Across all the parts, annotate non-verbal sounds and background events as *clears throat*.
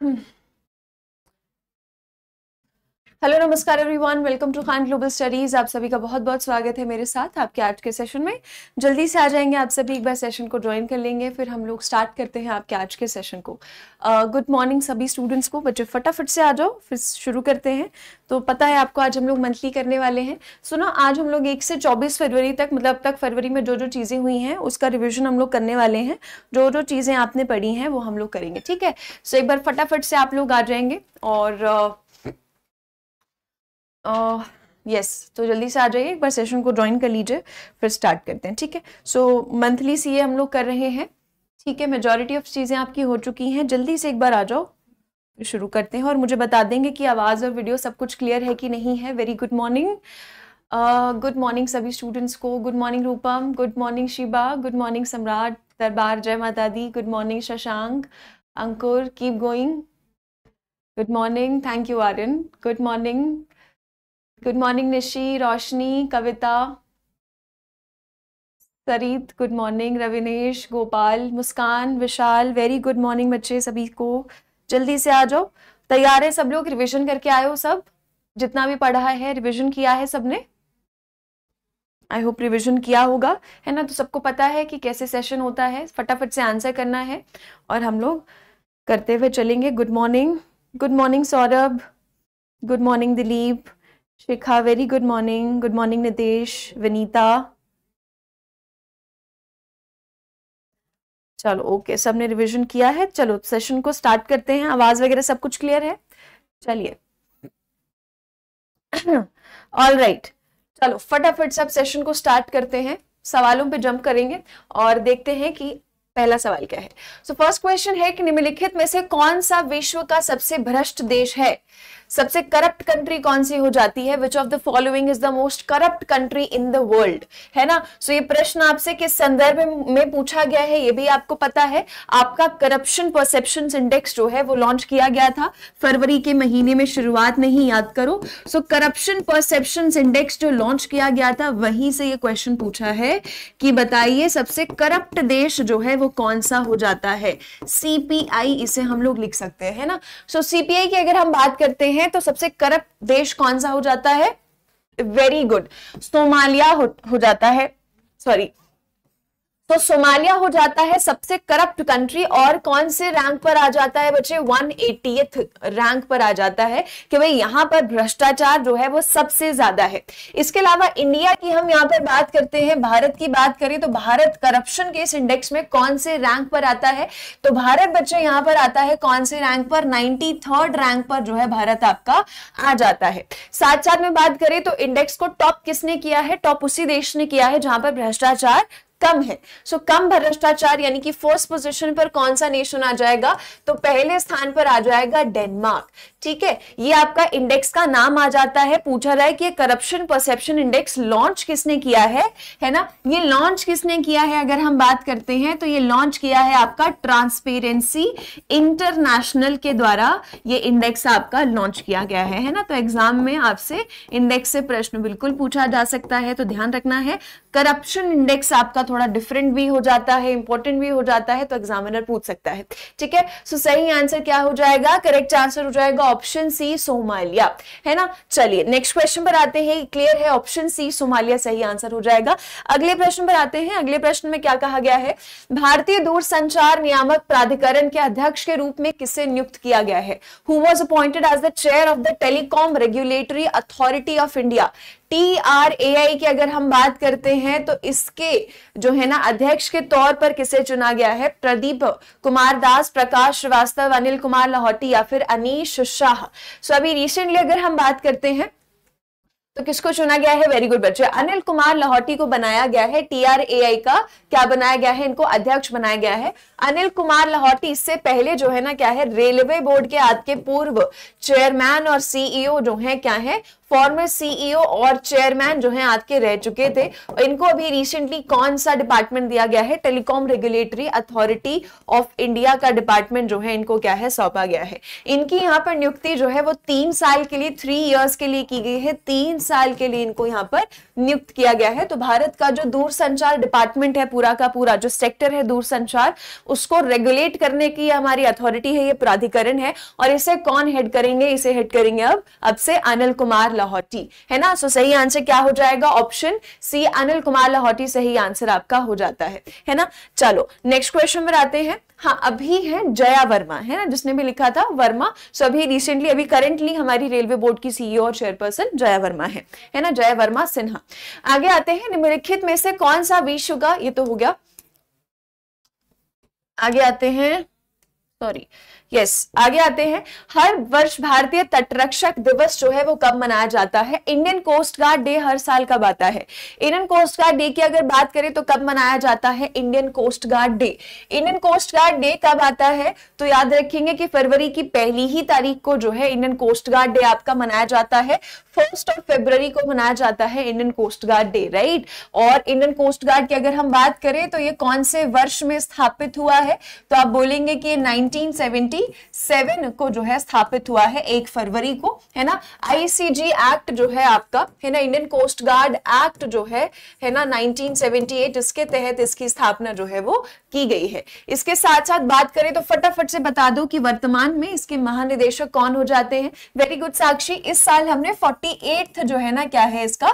嗯。हेलो नमस्कार everyone welcome to Khan global studies आप सभी का बहुत बहुत स्वागत है मेरे साथ आपके आज के सेशन में जल्दी से आ जाएंगे आप सभी एक बार सेशन को ज्वाइन कर लेंगे फिर हम लोग स्टार्ट करते हैं आपके आज के सेशन को गुड uh, मॉर्निंग सभी स्टूडेंट्स को बच्चे फटाफट से आ जाओ फिर शुरू करते हैं तो पता है आपको आज हम लोग मंथली करने वाले हैं सो ना आज हम लोग एक से चौबीस फरवरी तक मतलब अब तक फरवरी में जो जो चीज़ें हुई हैं उसका रिविजन हम लोग करने वाले हैं जो जो चीज़ें आपने पढ़ी हैं वो हम लोग करेंगे ठीक है सो एक बार फटाफट से आप लोग आ जाएंगे और uh, यस uh, तो जल्दी से आ जाइए एक बार सेशन को ज्वाइन कर लीजिए फिर स्टार्ट करते हैं ठीक है सो मंथली सी हम लोग कर रहे हैं ठीक है मेजॉरिटी ऑफ चीज़ें आपकी हो चुकी हैं जल्दी से एक बार आ जाओ शुरू करते हैं और मुझे बता देंगे कि आवाज़ और वीडियो सब कुछ क्लियर है कि नहीं है very good morning good morning सभी स्टूडेंट्स को good morning Rupam good morning Shiba good morning Samrat Darbar जय माता दी good morning Shashank Ankur keep going good morning thank you Aryan good morning good morning Nishi Roshni Kavita Sarit good morning Ravinesh Gopal Muskan Vishal very good morning बच्चे सभी को जल्दी से आ जाओ तैयार है सब लोग रिवीजन करके आए हो सब जितना भी पढ़ा है रिवीजन किया है सबने आई होप रिवीजन किया होगा है ना तो सबको पता है कि कैसे सेशन होता है फटाफट से आंसर करना है और हम लोग करते हुए चलेंगे good morning good morning Saurabh good morning Dilip Shikha very good morning good morning Nitesh Vinita चलो ओके सब ने रिवीजन किया है चलो सेशन को स्टार्ट करते हैं आवाज वगैरह सब कुछ क्लियर है चलिए ऑल *coughs* राइट चलो फटाफट सब सेशन को स्टार्ट करते हैं सवालों पे जंप करेंगे और देखते हैं कि पहला सवाल क्या है सो फर्स्ट क्वेश्चन है कि निम्नलिखित में से कौन सा विश्व का सबसे भ्रष्ट देश है सबसे करप्ट कंट्री कौन सी हो जाती है which of the following is the most corrupt country in the world है ना सो so, ये प्रश्न आपसे किस संदर्भ में पूछा गया है ये भी आपको पता है आपका करप्शन परसेप्शन इंडेक्स जो है वो लॉन्च किया गया था फरवरी के महीने में शुरुआत नहीं याद करो सो करप्शन परसेप्शन इंडेक्स जो लॉन्च किया गया था वहीं से ये क्वेश्चन पूछा है कि बताइए सबसे करप्ट देश जो है वो कौन सा हो जाता है सीपीआई इसे हम लोग लिख सकते हैं ना सो सीपीआई की अगर हम बात करते हैं हैं तो सबसे करप्ट देश कौन सा हो जाता है वेरी गुड सोमालिया हो, हो जाता है सॉरी तो सोमालिया हो जाता है सबसे करप्ट कंट्री और कौन से रैंक पर आ जाता है बच्चे वन रैंक पर आ जाता है कि भाई यहाँ पर भ्रष्टाचार जो है वो सबसे ज्यादा है इसके अलावा इंडिया की हम यहाँ पर बात करते हैं भारत की बात करें तो भारत करप्शन के इस इंडेक्स में कौन से रैंक पर आता है तो भारत बच्चे यहाँ पर आता है कौन से रैंक पर नाइनटी रैंक पर जो है भारत आपका आ जाता है साथ साथ में बात करें तो इंडेक्स को टॉप किसने किया है टॉप उसी देश ने किया है जहां पर भ्रष्टाचार कम है सो so, कम भ्रष्टाचार यानी कि फोर्थ पोजीशन पर कौन सा नेशन आ जाएगा तो पहले स्थान पर आ जाएगा डेनमार्क ठीक है ये आपका इंडेक्स का नाम आ जाता है पूछा रहा है कि करप्शन परसेप्शन इंडेक्स लॉन्च किसने किया है है ना ये लॉन्च किसने किया है अगर हम बात करते हैं तो ये लॉन्च किया है आपका ट्रांसपेरेंसी इंटरनेशनल के द्वारा ये इंडेक्स आपका लॉन्च किया गया है है ना तो एग्जाम में आपसे इंडेक्स से प्रश्न बिल्कुल पूछा जा सकता है तो ध्यान रखना है करप्शन इंडेक्स आपका थोड़ा डिफरेंट भी हो जाता है इंपॉर्टेंट भी हो जाता है तो एग्जामिनर पूछ सकता है ठीक है सो सही आंसर क्या हो जाएगा करेक्ट आंसर हो जाएगा ऑप्शन सी सोमालिया है ना चलिए नेक्स्ट क्वेश्चन पर आते हैं क्लियर है ऑप्शन सी सोमालिया सही आंसर हो जाएगा अगले प्रश्न पर आते हैं अगले प्रश्न में क्या कहा गया है भारतीय दूर संचार नियामक प्राधिकरण के अध्यक्ष के रूप में किसे नियुक्त किया गया है who was appointed as the chair of the telecom regulatory authority of India T R A I की अगर हम बात करते हैं तो इसके जो है ना अध्यक्ष के तौर पर किसे चुना गया है प्रदीप कुमार दास प्रकाश श्रीवास्तव अनिल कुमार लाहौटी या फिर अनिश शाह सो अभी रिसेंटली अगर हम बात करते हैं तो किसको चुना गया है वेरी गुड बच्चे अनिल कुमार लाहौटी को बनाया गया है टीआरएआई का क्या बनाया गया है इनको अध्यक्ष बनाया गया है अनिल कुमार लाहौटी इससे पहले जो है ना क्या है रेलवे बोर्ड के आज के पूर्व चेयरमैन और सीईओ जो है क्या है फॉर्मर सीईओ e और चेयरमैन जो हैं के रह चुके थे इनको अभी रिसेंटली कौन सा डिपार्टमेंट दिया गया है telecom regulatory authority of India का डिपार्टमेंट जो है इनको क्या है सौंपा गया है इनकी यहाँ पर नियुक्ति जो है वो तीन साल के लिए थ्री ईयर्स के लिए की गई है तीन साल के लिए इनको यहाँ पर नियुक्त किया गया है तो भारत का जो संचार डिपार्टमेंट है पूरा का पूरा जो सेक्टर है संचार उसको रेगुलेट करने की हमारी अथॉरिटी है ये प्राधिकरण है और इसे कौन हेड करेंगे इसे हेड करेंगे अब अब से अनिल कुमार लाहौटी है ना सो सही आंसर क्या हो जाएगा ऑप्शन सी अनिल कुमार लाहौटी सही आंसर आपका हो जाता है है ना चलो नेक्स्ट क्वेश्चन पर आते हैं हाँ अभी है जया वर्मा है ना जिसने भी लिखा था वर्मा सो अभी रिसेंटली अभी करेंटली हमारी रेलवे बोर्ड की सीईओ e और चेयरपर्सन जया वर्मा है है ना जया वर्मा सिन्हा आगे आते हैं निम्नलिखित में से कौन सा विश्व का ये तो हो गया आगे आते हैं सॉरी यस आगे आते हैं हर वर्ष भारतीय तटरक्षक दिवस जो है वो कब मनाया जाता है इंडियन कोस्ट गार्ड डे हर साल कब आता है इंडियन कोस्ट गार्ड डे की अगर बात करें तो कब मनाया जाता है Indian coast guard day Indian coast guard day कब आता है तो याद रखेंगे कि फरवरी की पहली ही तारीख को जो है इंडियन कोस्ट गार्ड डे आपका मनाया जाता है फर्स्ट ऑफ फेब्रवरी को मनाया जाता है Indian coast guard day right और इंडियन कोस्ट गार्ड की अगर हम बात करें तो ये कौन से वर्ष में स्थापित हुआ है तो आप बोलेंगे कि नाइनटीन 1987 को जो है स्थापित हुआ है एक फरवरी को है ना आईसीजी एक्ट जो है आपका है ना इंडियन कोस्ट गार्ड एक्ट जो है है ना 1978 इसके तहत इसकी स्थापना जो है वो की गई है इसके साथ साथ बात करें तो फटाफट से बता दो कि वर्तमान में इसके महानिदेशक कौन हो जाते हैं वेरी गुड साक्षी इस साल हमने फोर्टी जो है ना क्या है इसका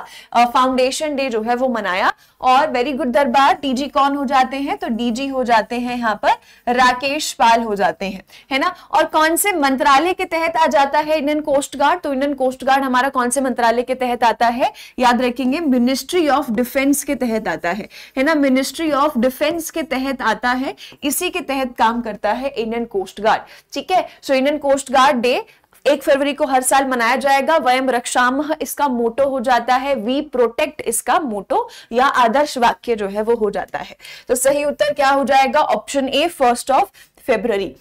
फाउंडेशन डे जो है वो मनाया और वेरी गुड दरबार डीजी कौन हो जाते हैं तो डीजी हो जाते हैं यहाँ पर राकेश पाल हो जाते हैं है ना और कौन से मंत्रालय के तहत आ जाता है इंडियन कोस्ट गार्ड तो इंडियन कोस्ट गार्ड हमारा कौन से मंत्रालय के तहत आता है याद रखेंगे मिनिस्ट्री ऑफ डिफेंस के तहत आता है है ना मिनिस्ट्री ऑफ डिफेंस के तहत आता है इसी के तहत काम करता है इंडियन कोस्ट गार्ड ठीक है so Indian coast guard day एक फरवरी को हर साल मनाया जाएगा वयम रक्षा इसका मोटो हो जाता है वी प्रोटेक्ट इसका मोटो या आदर्श वाक्य जो है वो हो जाता है तो सही उत्तर क्या हो जाएगा option A first of February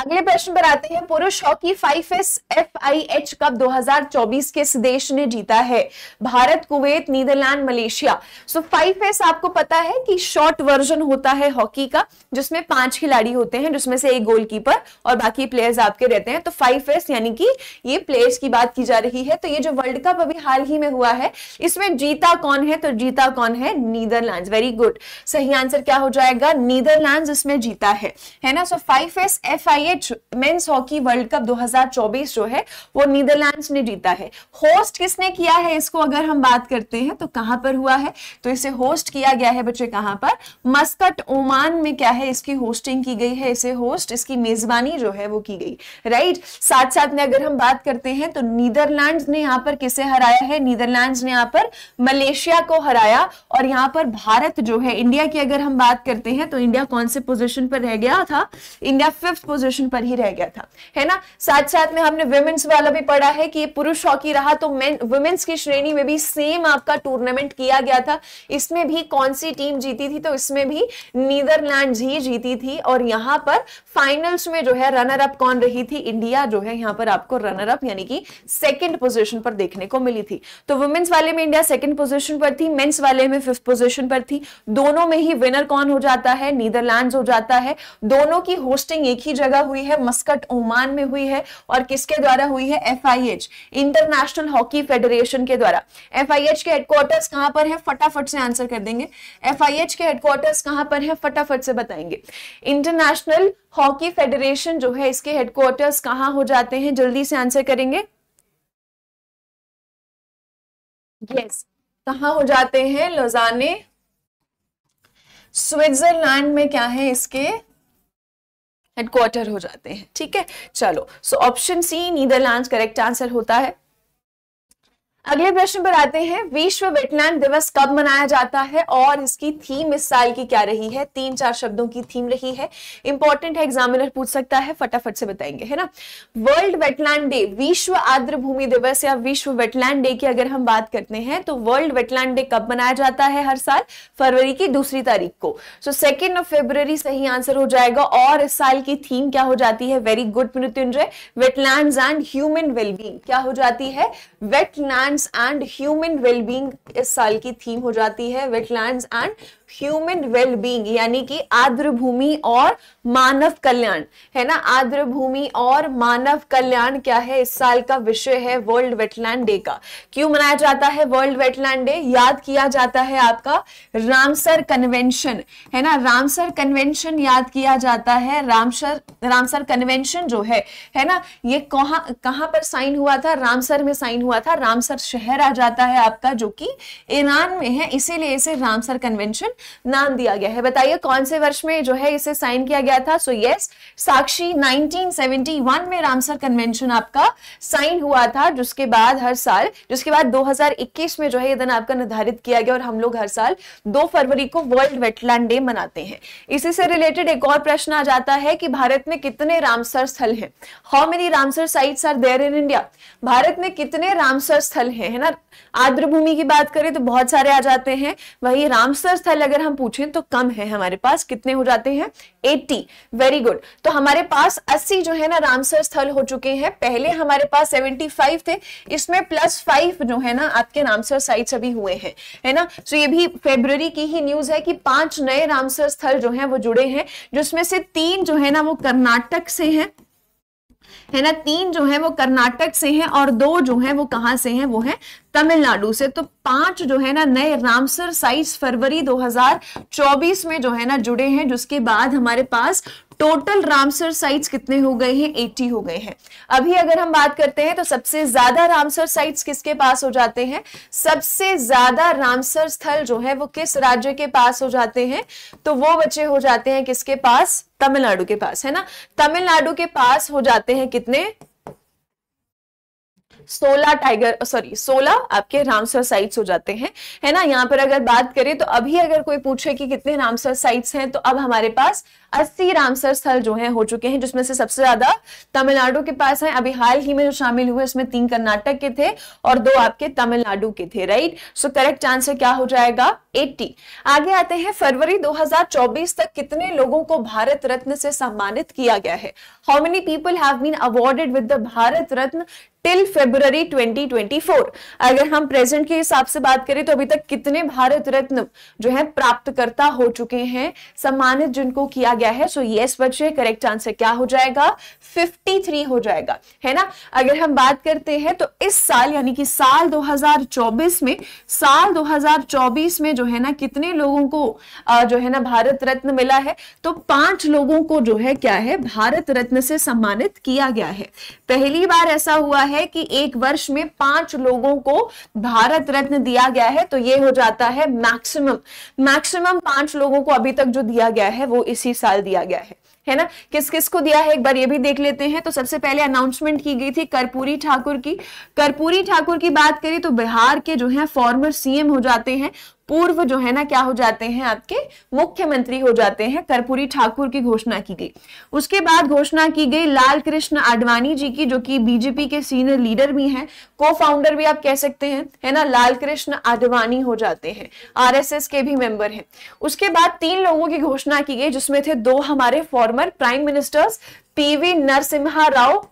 अगले प्रश्न पर आते हैं पुरुष hockey five S F I H cup 2024 किस देश ने जीता है Bharat Kuwait Netherlands Malaysia so five S आपको पता है कि शॉर्ट वर्जन होता है हॉकी का जिसमें पांच खिलाड़ी होते हैं जिसमें से एक गोलकीपर और बाकी प्लेयर्स आपके रहते हैं तो फाइव एस यानी कि ये प्लेयर्स की बात की जा रही है तो ये जो वर्ल्ड कप अभी हाल ही में हुआ है इसमें जीता कौन है तो जीता कौन है नीदरलैंड वेरी गुड सही आंसर क्या हो जाएगा नीदरलैंड इसमें जीता है है ना so five S F I ये मेंस हॉकी वर्ल्ड कप 2024 जो है वो नीदरलैंड्स ने जीता है होस्ट किसने किया है इसको अगर हम बात करते हैं तो कहां पर हुआ है तो इसे होस्ट किया गया है बच्चे कहां पर मस्कट ओमान में क्या है इसकी होस्टिंग की गई है इसे होस्ट इसकी मेजबानी जो है वो की गई राइट साथ साथ में अगर हम बात करते हैं तो नीदरलैंड ने यहां पर किसे हराया है नीदरलैंड ने यहां पर मलेशिया को हराया और यहां पर भारत जो है इंडिया की अगर हम बात करते हैं तो इंडिया कौन से पोजिशन पर रह गया था इंडिया फिफ्थ पोजिशन पोजीशन पर ही रह गया था है ना साथ साथ में हमने वुमेन्स वाला भी पढ़ा है कि पुरुष हॉकी रहा तो मेन वुमेन्स की श्रेणी में भी सेम आपका टूर्नामेंट किया गया था इसमें भी कौन सी टीम जीती थी तो इसमें भी नीदरलैंड ही जीती थी और यहाँ पर फाइनल्स में जो है रनर अप कौन रही थी इंडिया जो है यहाँ पर आपको रनर अप यानी कि सेकेंड पोजिशन पर देखने को मिली थी तो वुमेन्स वाले में इंडिया सेकेंड पोजिशन पर थी मेन्स वाले में फिफ्थ पोजिशन पर थी दोनों में ही विनर कौन हो जाता है नीदरलैंड हो जाता है दोनों की होस्टिंग एक ही जगह द्वारा हुई है मस्कट ओमान में हुई है और किसके द्वारा हुई है एफआईएच इंटरनेशनल हॉकी फेडरेशन के द्वारा एफआईएच के हेडक्वार्टर्स कहां पर है फटाफट से आंसर कर देंगे एफआईएच के हेडक्वार्टर्स कहां पर है फटाफट से बताएंगे इंटरनेशनल हॉकी फेडरेशन जो है इसके हेडक्वार्टर्स कहां हो जाते हैं जल्दी से आंसर करेंगे yes. कहा हो जाते हैं लोजाने स्विट्जरलैंड में क्या है इसके हेडक्वार्टर हो जाते हैं ठीक है चलो so option C Netherlands correct answer होता है अगले प्रश्न पर आते हैं विश्व वेटलैंड दिवस कब मनाया जाता है और इसकी थीम इस साल की क्या रही है तीन चार शब्दों की थीम रही है इंपॉर्टेंट है एग्जामिनर पूछ सकता है फटाफट से बताएंगे है ना वर्ल्ड वेटलैंड डे विश्व आर्द्र भूमि दिवस या विश्व वेटलैंड डे की अगर हम बात करते हैं तो वर्ल्ड वेटलैंड डे कब मनाया जाता है हर साल फरवरी की दूसरी तारीख को सो सेकेंड ऑफ फेब्रवरी सही आंसर हो जाएगा और इस साल की थीम क्या हो जाती है very good Mrityunjay wetland and human wellbeing क्या हो जाती है wetland wetlands and human wellbeing इस साल की थीम हो जाती है वेटलैंड्स एंड ह्यूमन वेलबींग यानी कि आर्द्र भूमि और मानव कल्याण है ना आर्द्र भूमि और मानव कल्याण क्या है इस साल का विषय है वर्ल्ड वेटलैंड डे का क्यों मनाया जाता है वर्ल्ड वेटलैंड डे याद किया जाता है आपका रामसर कन्वेंशन है ना रामसर कन्वेंशन याद किया जाता है रामसर रामसर कन्वेंशन जो है है ना ये कहा कहां पर साइन हुआ था रामसर में साइन हुआ था रामसर शहर आ जाता है आपका जो कि ईरान में है इसीलिए इसे रामसर कन्वेंशन नाम दिया गया है बताइए कौन से वर्ष में जो है इसे साइन किया गया था so so, yes yes, Sakshi 1971 में रामसर कन्वेंशन आपका साइन हुआ था जिसके बाद हर साल जिसके बाद 2021 में जो है ये दिन आपका निर्धारित किया गया और हम लोग हर साल 2 फरवरी को वर्ल्ड वेटलैंड डे मनाते हैं इसी से रिलेटेड एक और प्रश्न आ जाता है कि भारत में कितने रामसर स्थल है how many Ramsar sites are there in India Bharat में कितने रामसर स्थल हैं है ना आर्द्रभूमि की बात करें तो बहुत सारे आ जाते हैं वही रामसर स्थल अगर अगर हम पूछें तो कम है हमारे पास कितने हो जाते हैं 80 वेरी गुड तो हमारे पास 80 जो है ना रामसर स्थल हो चुके हैं पहले हमारे पास 75 थे इसमें प्लस फाइव जो है ना आपके रामसर साइट्स अभी हुए हैं है ना तो ये भी फेब्रवरी की ही न्यूज है कि पांच नए रामसर स्थल जो है वो जुड़े हैं जिसमें से तीन जो है ना वो कर्नाटक से हैं है ना तीन जो है वो कर्नाटक से हैं और दो जो है वो कहाँ से हैं वो है तमिलनाडु से तो पांच जो है ना नए रामसर साइट्स फरवरी 2024 में जो है ना जुड़े हैं जिसके बाद हमारे पास टोटल रामसर साइट्स कितने हो गए हैं 80 हो गए हैं अभी अगर हम बात करते हैं तो सबसे ज्यादा रामसर साइट्स किसके पास हो जाते हैं सबसे ज्यादा रामसर स्थल जो है वो किस राज्य के पास हो जाते हैं तो वो बच्चे हो जाते हैं किसके पास तमिलनाडु के पास है ना तमिलनाडु के पास हो जाते हैं कितने सोलह टाइगर सॉरी सोलह आपके रामसर साइट्स हो जाते हैं है ना यहाँ पर अगर बात करें तो अभी अगर कोई पूछे कि कितने रामसर साइट्स हैं तो अब हमारे पास अस्सी रामसर स्थल जो हैं हो चुके हैं जिसमें से सबसे ज्यादा तमिलनाडु के पास है अभी हाल ही में जो शामिल हुए उसमें तीन कर्नाटक के थे और दो आपके तमिलनाडु के थे राइट सो करेक्ट आंसर क्या हो जाएगा एट्टी आगे आते हैं फरवरी दो तक कितने लोगों को भारत रत्न से सम्मानित किया गया है how many people have been awarded with the Bharat Ratna till February 2024 अगर हम प्रेजेंट के हिसाब से बात करें तो अभी तक कितने भारत रत्न जो है प्राप्तकर्ता हो चुके हैं सम्मानित जिनको किया गया है सो यस बच्चे करेक्ट आंसर क्या हो जाएगा 53 हो जाएगा है ना अगर हम बात करते हैं तो इस साल यानी कि साल 2024 में साल 2024 में जो है ना कितने लोगों को जो है ना भारत रत्न मिला है तो पांच लोगों को जो है क्या है भारत रत्न से सम्मानित किया गया है पहली बार ऐसा हुआ है है कि एक वर्ष में पांच लोगों को भारत रत्न दिया गया है तो ये हो जाता है मैक्सिमम मैक्सिमम पांच लोगों को अभी तक जो दिया गया है वो इसी साल दिया गया है है ना किस किस को दिया है एक बार ये भी देख लेते हैं तो सबसे पहले अनाउंसमेंट की गई थी कर्पूरी ठाकुर की कर्पूरी ठाकुर की बात करें तो बिहार के जो है फॉर्मर सीएम हो जाते हैं पूर्व जो है ना क्या हो जाते हैं आपके मुख्यमंत्री हो जाते हैं कर्पूरी ठाकुर की घोषणा की गई उसके बाद घोषणा की गई लाल कृष्ण आडवाणी जी की जो कि बीजेपी के सीनियर लीडर भी हैं को फाउंडर भी आप कह सकते हैं है ना लाल कृष्ण आडवाणी हो जाते हैं आरएसएस के भी मेंबर हैं उसके बाद तीन लोगों की घोषणा की गई जिसमें थे दो हमारे former prime ministers PV Narasimha Rao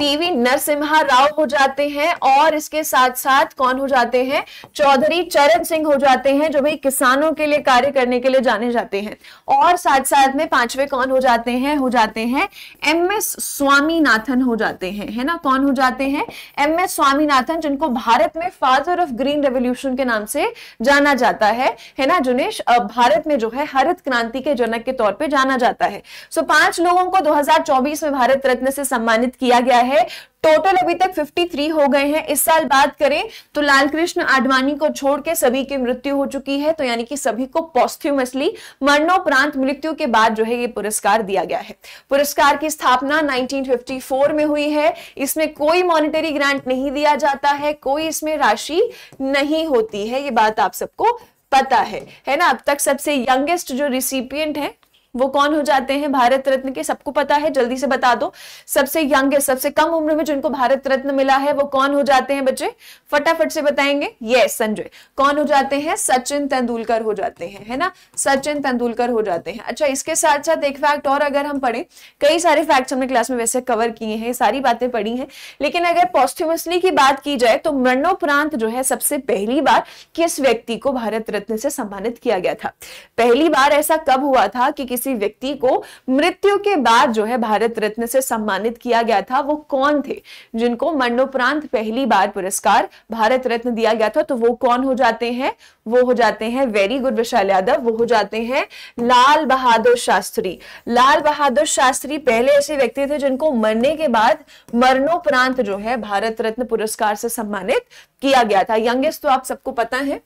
PV Narasimha Rao हो जाते हैं और इसके साथ साथ कौन हो जाते हैं चौधरी चरण सिंह हो जाते हैं जो भाई किसानों के लिए कार्य करने के लिए जाने जाते हैं और साथ साथ में पांचवे कौन हो जाते हैं हो जाते हैं एम एस स्वामीनाथन हो जाते हैं है ना कौन हो जाते हैं एम एस स्वामीनाथन जिनको भारत में फादर ऑफ ग्रीन रेवोल्यूशन के नाम से जाना जाता है है ना जुनेश भारत में जो है हरित क्रांति के जनक के तौर पर जाना जाता है सो पांच लोगों को दो में भारत रत्न से सम्मानित किया गया है है टोटल अभी तक 53 हो गए हैं इस साल बात करें तो लाल कृष्ण आडवाणी को छोड़ के सभी की मृत्यु हो चुकी है तो यानी कि सभी को पॉस्थ्यूमसली मरणोपरांत मृत्यु के बाद जो है ये पुरस्कार दिया गया है पुरस्कार की स्थापना 1954 में हुई है इसमें कोई मॉनिटरी ग्रांट नहीं दिया जाता है कोई इसमें राशि नहीं होती है ये बात आप सबको पता है है ना अब तक सबसे यंगेस्ट जो रिसिपियंट है वो कौन हो जाते हैं भारत रत्न के सबको पता है जल्दी से बता दो सबसे यंगेस्ट सबसे कम उम्र में जिनको भारत रत्न मिला है वो कौन हो जाते हैं बच्चे फटाफट से बताएंगे ये संजय कौन हो जाते हैं सचिन तेंदुलकर हो जाते हैं है ना सचिन तेंदुलकर हो जाते हैं अच्छा इसके साथ साथ एक फैक्ट और अगर हम पढ़े कई सारे फैक्ट हमने क्लास में वैसे कवर किए हैं सारी बातें पढ़ी है लेकिन अगर पॉस्ट्यूमसली की बात की जाए तो मरणोपरांत जो है सबसे पहली बार किस व्यक्ति को भारत रत्न से सम्मानित किया गया था पहली बार ऐसा कब हुआ था कि किसी व्यक्ति को मृत्यु के बाद जो है भारत रत्न से सम्मानित किया गया था वो कौन थे जिनको मरणोपरांत पहली बार पुरस्कार भारत रत्न दिया गया था तो वो कौन हो जाते हैं वो हो जाते हैं वेरी गुड विशाल यादव वो हो जाते हैं लाल बहादुर शास्त्री लाल बहादुर शास्त्री पहले ऐसे व्यक्ति थे जिनको मरने के बाद मरणोपरांत जो है भारत रत्न पुरस्कार से सम्मानित किया गया था यंगेस्ट तो आप सबको पता है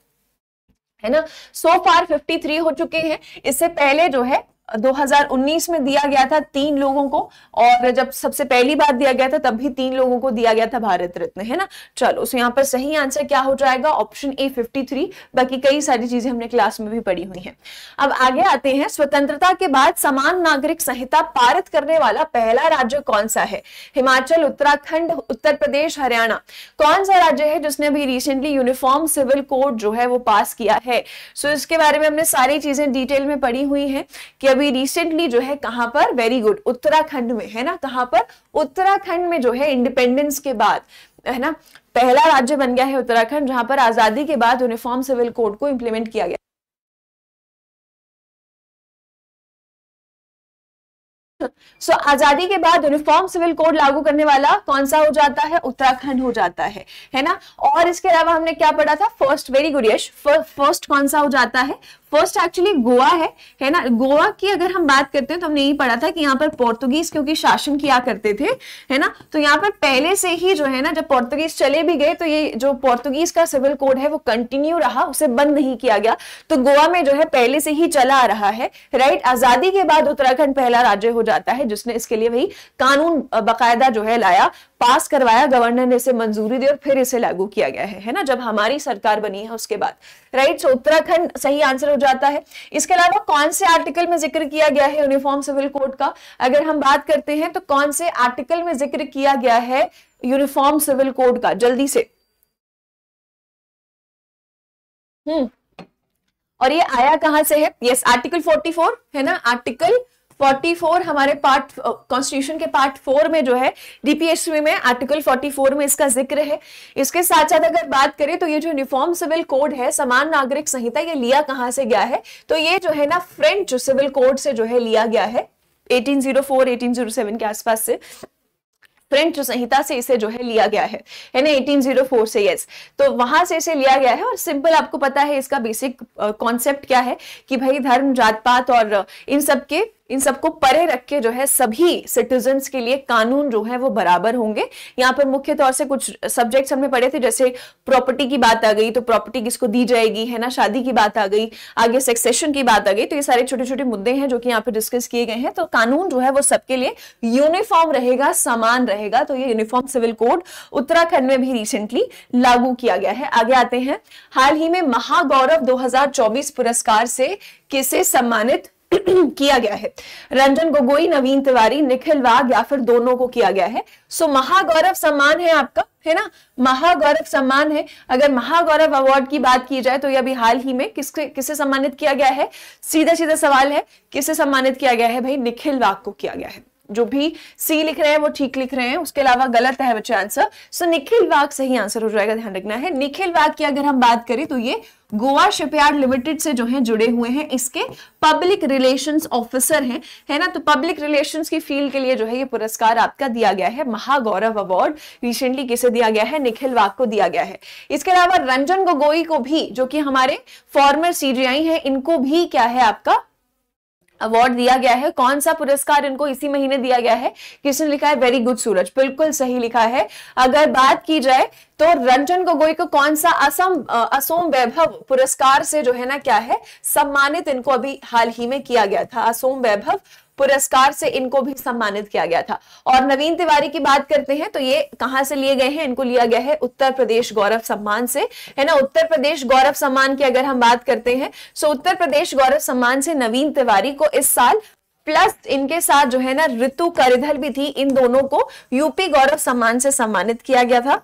है ना सो फार 53 हो चुके हैं इससे पहले जो है 2019 में दिया गया था तीन लोगों को और जब सबसे पहली बार दिया गया था तब भी तीन लोगों को दिया गया था भारत रत्न है ना चलो सो यहाँ पर सही आंसर क्या हो जाएगा ऑप्शन ए 53 बाकी कई सारी चीजें हमने क्लास में भी पढ़ी हुई हैं अब आगे आते हैं स्वतंत्रता के बाद समान नागरिक संहिता पारित करने वाला पहला राज्य कौन सा है हिमाचल उत्तराखंड उत्तर प्रदेश हरियाणा कौन सा राज्य है जिसने अभी रिसेंटली यूनिफॉर्म सिविल कोड जो है वो पास किया है सो इसके बारे में हमने सारी चीजें डिटेल में पढ़ी हुई है कि अभी रिसेंटली जो है कहां पर वेरी गुड उत्तराखंड में है ना कहां पर उत्तराखंड में जो है इंडिपेंडेंस के बाद है ना पहला राज्य बन गया है उत्तराखंड जहां पर आजादी के बाद यूनिफॉर्म सिविल कोड को इंप्लीमेंट किया गया so, आजादी के बाद यूनिफॉर्म सिविल कोड लागू करने वाला कौन सा हो जाता है उत्तराखंड हो जाता है है ना और इसके अलावा हमने क्या पढ़ा था first very good Yash first कौन सा हो जाता है फर्स्ट एक्चुअली गोवा है है ना गोवा की अगर हम बात करते हैं तो हमने यही पढ़ा था कि यहाँ पर पोर्तुगीज क्योंकि शासन किया करते थे है ना तो यहाँ पर पहले से ही जो है ना जब पोर्तुगीज चले भी गए तो ये जो पोर्तुगीज का सिविल कोड है वो कंटिन्यू रहा उसे बंद नहीं किया गया तो गोवा में जो है पहले से ही चला आ रहा है राइट आजादी के बाद उत्तराखंड पहला राज्य हो जाता है जिसने इसके लिए वही कानून बाकायदा जो है लाया पास करवाया गवर्नर ने इसे मंजूरी दी और फिर इसे लागू किया गया है है ना जब हमारी सरकार बनी है उसके बाद राइट सो उत्तराखंड सही आंसर हो जाता है इसके अलावा कौन से आर्टिकल में जिक्र किया गया है यूनिफॉर्म सिविल कोड का अगर हम बात करते हैं तो कौन से आर्टिकल में जिक्र किया गया है यूनिफॉर्म सिविल कोड का जल्दी से हम्म और ये आया कहां से है यस आर्टिकल फोर है ना आर्टिकल 44 हमारे पार्ट कॉन्स्टिट्यूशन के पार्ट फोर में जो है डीपीएसवी में आर्टिकल 44 में इसका जिक्र है इसके साथ साथ अगर बात करें तो ये जो यूनिफॉर्म सिविल कोड है समान नागरिक संहिता ये लिया कहाँ से गया है तो ये जो है ना फ्रेंच सिविल कोड से जो है लिया गया है 1804 1807 के आसपास से फ्रेंच संहिता से इसे जो है लिया गया है है ना 1804 से यस तो वहां से इसे लिया गया है और सिंपल आपको पता है इसका बेसिक कॉन्सेप्ट क्या है कि भाई धर्म जात पात और इन सब के इन सबको परे रख के जो है सभी सिटीजन के लिए कानून जो है वो बराबर होंगे यहाँ पर मुख्य तौर से कुछ सब्जेक्ट्स हमने पढ़े थे जैसे प्रॉपर्टी की बात आ गई तो प्रॉपर्टी किसको दी जाएगी है ना शादी की बात आ गई आगे सक्सेशन की बात आ गई तो ये सारे छोटे छोटे मुद्दे हैं जो कि यहाँ पे डिस्कस किए गए हैं तो कानून जो है वो सबके लिए यूनिफॉर्म रहेगा समान रहेगा तो ये यूनिफॉर्म सिविल कोड उत्तराखंड में भी रिसेंटली लागू किया गया है आगे आते हैं हाल ही में महागौरव दो पुरस्कार से किसे सम्मानित *clears throat* किया गया है रंजन गोगोई नवीन तिवारी निखिल वाघ या फिर दोनों को किया गया है सो महागौरव सम्मान है आपका है ना महागौरव सम्मान है अगर महागौरव अवार्ड की बात की जाए तो यह अभी हाल ही में किसके किसे सम्मानित किया गया है सीधा सीधा सवाल है किसे सम्मानित किया गया है भाई निखिल वाघ को किया गया है जो भी सी लिख रहे हैं वो ठीक लिख रहे हैं उसके अलावा गलत है बच्चे आंसर सो निखिल वाघ सही आंसर हो जाएगा ध्यान रखना है निखिल वाघ की अगर हम बात करें तो ये गोवा शिपयार्ड लिमिटेड से जो है जुड़े हुए हैं इसके पब्लिक रिलेशंस ऑफिसर हैं है ना तो पब्लिक रिलेशंस की फील्ड के लिए जो है ये पुरस्कार आपका दिया गया है महागौरव अवार्ड रिसेंटली किसे दिया गया है निखिल वाघ को दिया गया है इसके अलावा रंजन गोगोई को भी जो कि हमारे फॉर्मर सीजीआई है इनको भी क्या है आपका अवार्ड दिया गया है कौन सा पुरस्कार इनको इसी महीने दिया गया है किसने लिखा है वेरी गुड सूरज बिल्कुल सही लिखा है अगर बात की जाए तो रंजन गोगोई को कौन सा असम असोम वैभव पुरस्कार से जो है ना क्या है सम्मानित इनको अभी हाल ही में किया गया था असोम वैभव पुरस्कार से इनको भी सम्मानित किया गया था और नवीन तिवारी की बात करते हैं तो ये कहां से लिए गए हैं इनको लिया गया है उत्तर प्रदेश गौरव सम्मान से है ना उत्तर प्रदेश गौरव सम्मान की अगर हम बात करते हैं सो तो उत्तर प्रदेश गौरव सम्मान से नवीन तिवारी को इस साल प्लस इनके साथ जो है ना ऋतु करिधल भी थी इन दोनों को यूपी गौरव सम्मान से सम्मानित किया गया था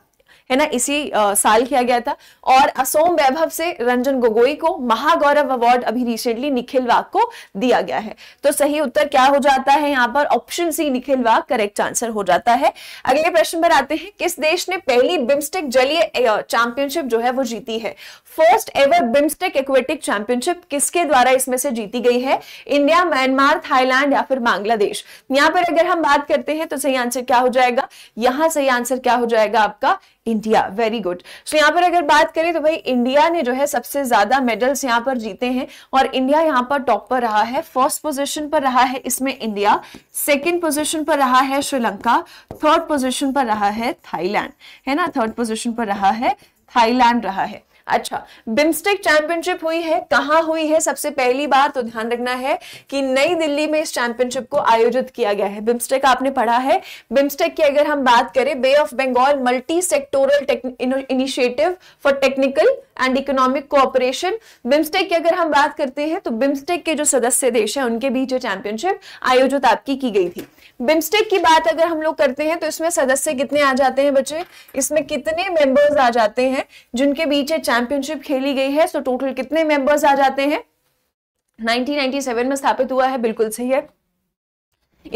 है ना इसी आ, साल किया गया था और असोम वैभव से रंजन गोगोई को महागौरव अवार्ड अभी रिसेंटली निखिल वाघ को दिया गया है तो सही उत्तर क्या हो जाता है यहाँ पर option C Nikhil Wagh correct answer हो जाता है अगले प्रश्न पर आते हैं किस देश ने पहली बिम्स्टेक जलीय चैंपियनशिप जो है वो जीती है first ever BIMSTEC aquatic championship किसके द्वारा इसमें से जीती गई है इंडिया म्यांमार थाईलैंड या फिर बांग्लादेश यहाँ पर अगर हम बात करते हैं तो सही आंसर क्या हो जाएगा यहाँ सही आंसर क्या हो जाएगा आपका इंडिया वेरी गुड सो यहाँ पर अगर बात करें तो भाई इंडिया ने जो है सबसे ज्यादा मेडल्स यहाँ पर जीते हैं और इंडिया यहाँ पर टॉप पर रहा है फर्स्ट पोजीशन पर रहा है इसमें इंडिया सेकंड पोजीशन पर रहा है श्रीलंका थर्ड पोजीशन पर रहा है थाईलैंड है ना थर्ड पोजीशन पर रहा है थाईलैंड रहा है अच्छा बिम्स्टेक चैंपियनशिप हुई है कहाँ हुई है सबसे पहली बार तो ध्यान रखना है कि नई दिल्ली में इस चैंपियनशिप को आयोजित किया गया है बिम्स्टेक आपने पढ़ा है बिम्स्टेक की अगर हम बात करें Bay of Bengal multi sectoral initiative for technical and economic cooperation BIMSTEC की अगर हम बात करते हैं तो बिम्स्टेक के जो सदस्य देश हैं उनके बीच ये चैंपियनशिप आयोजित आपकी की गई थी बिम्स्टेक की बात अगर हम लोग करते हैं तो इसमें सदस्य कितने आ जाते हैं बच्चे इसमें कितने मेंबर्स आ जाते हैं जिनके बीच चैंपियनशिप खेली गई है सो तो टोटल कितने मेंबर्स आ जाते हैं 1997 में स्थापित हुआ है बिल्कुल सही है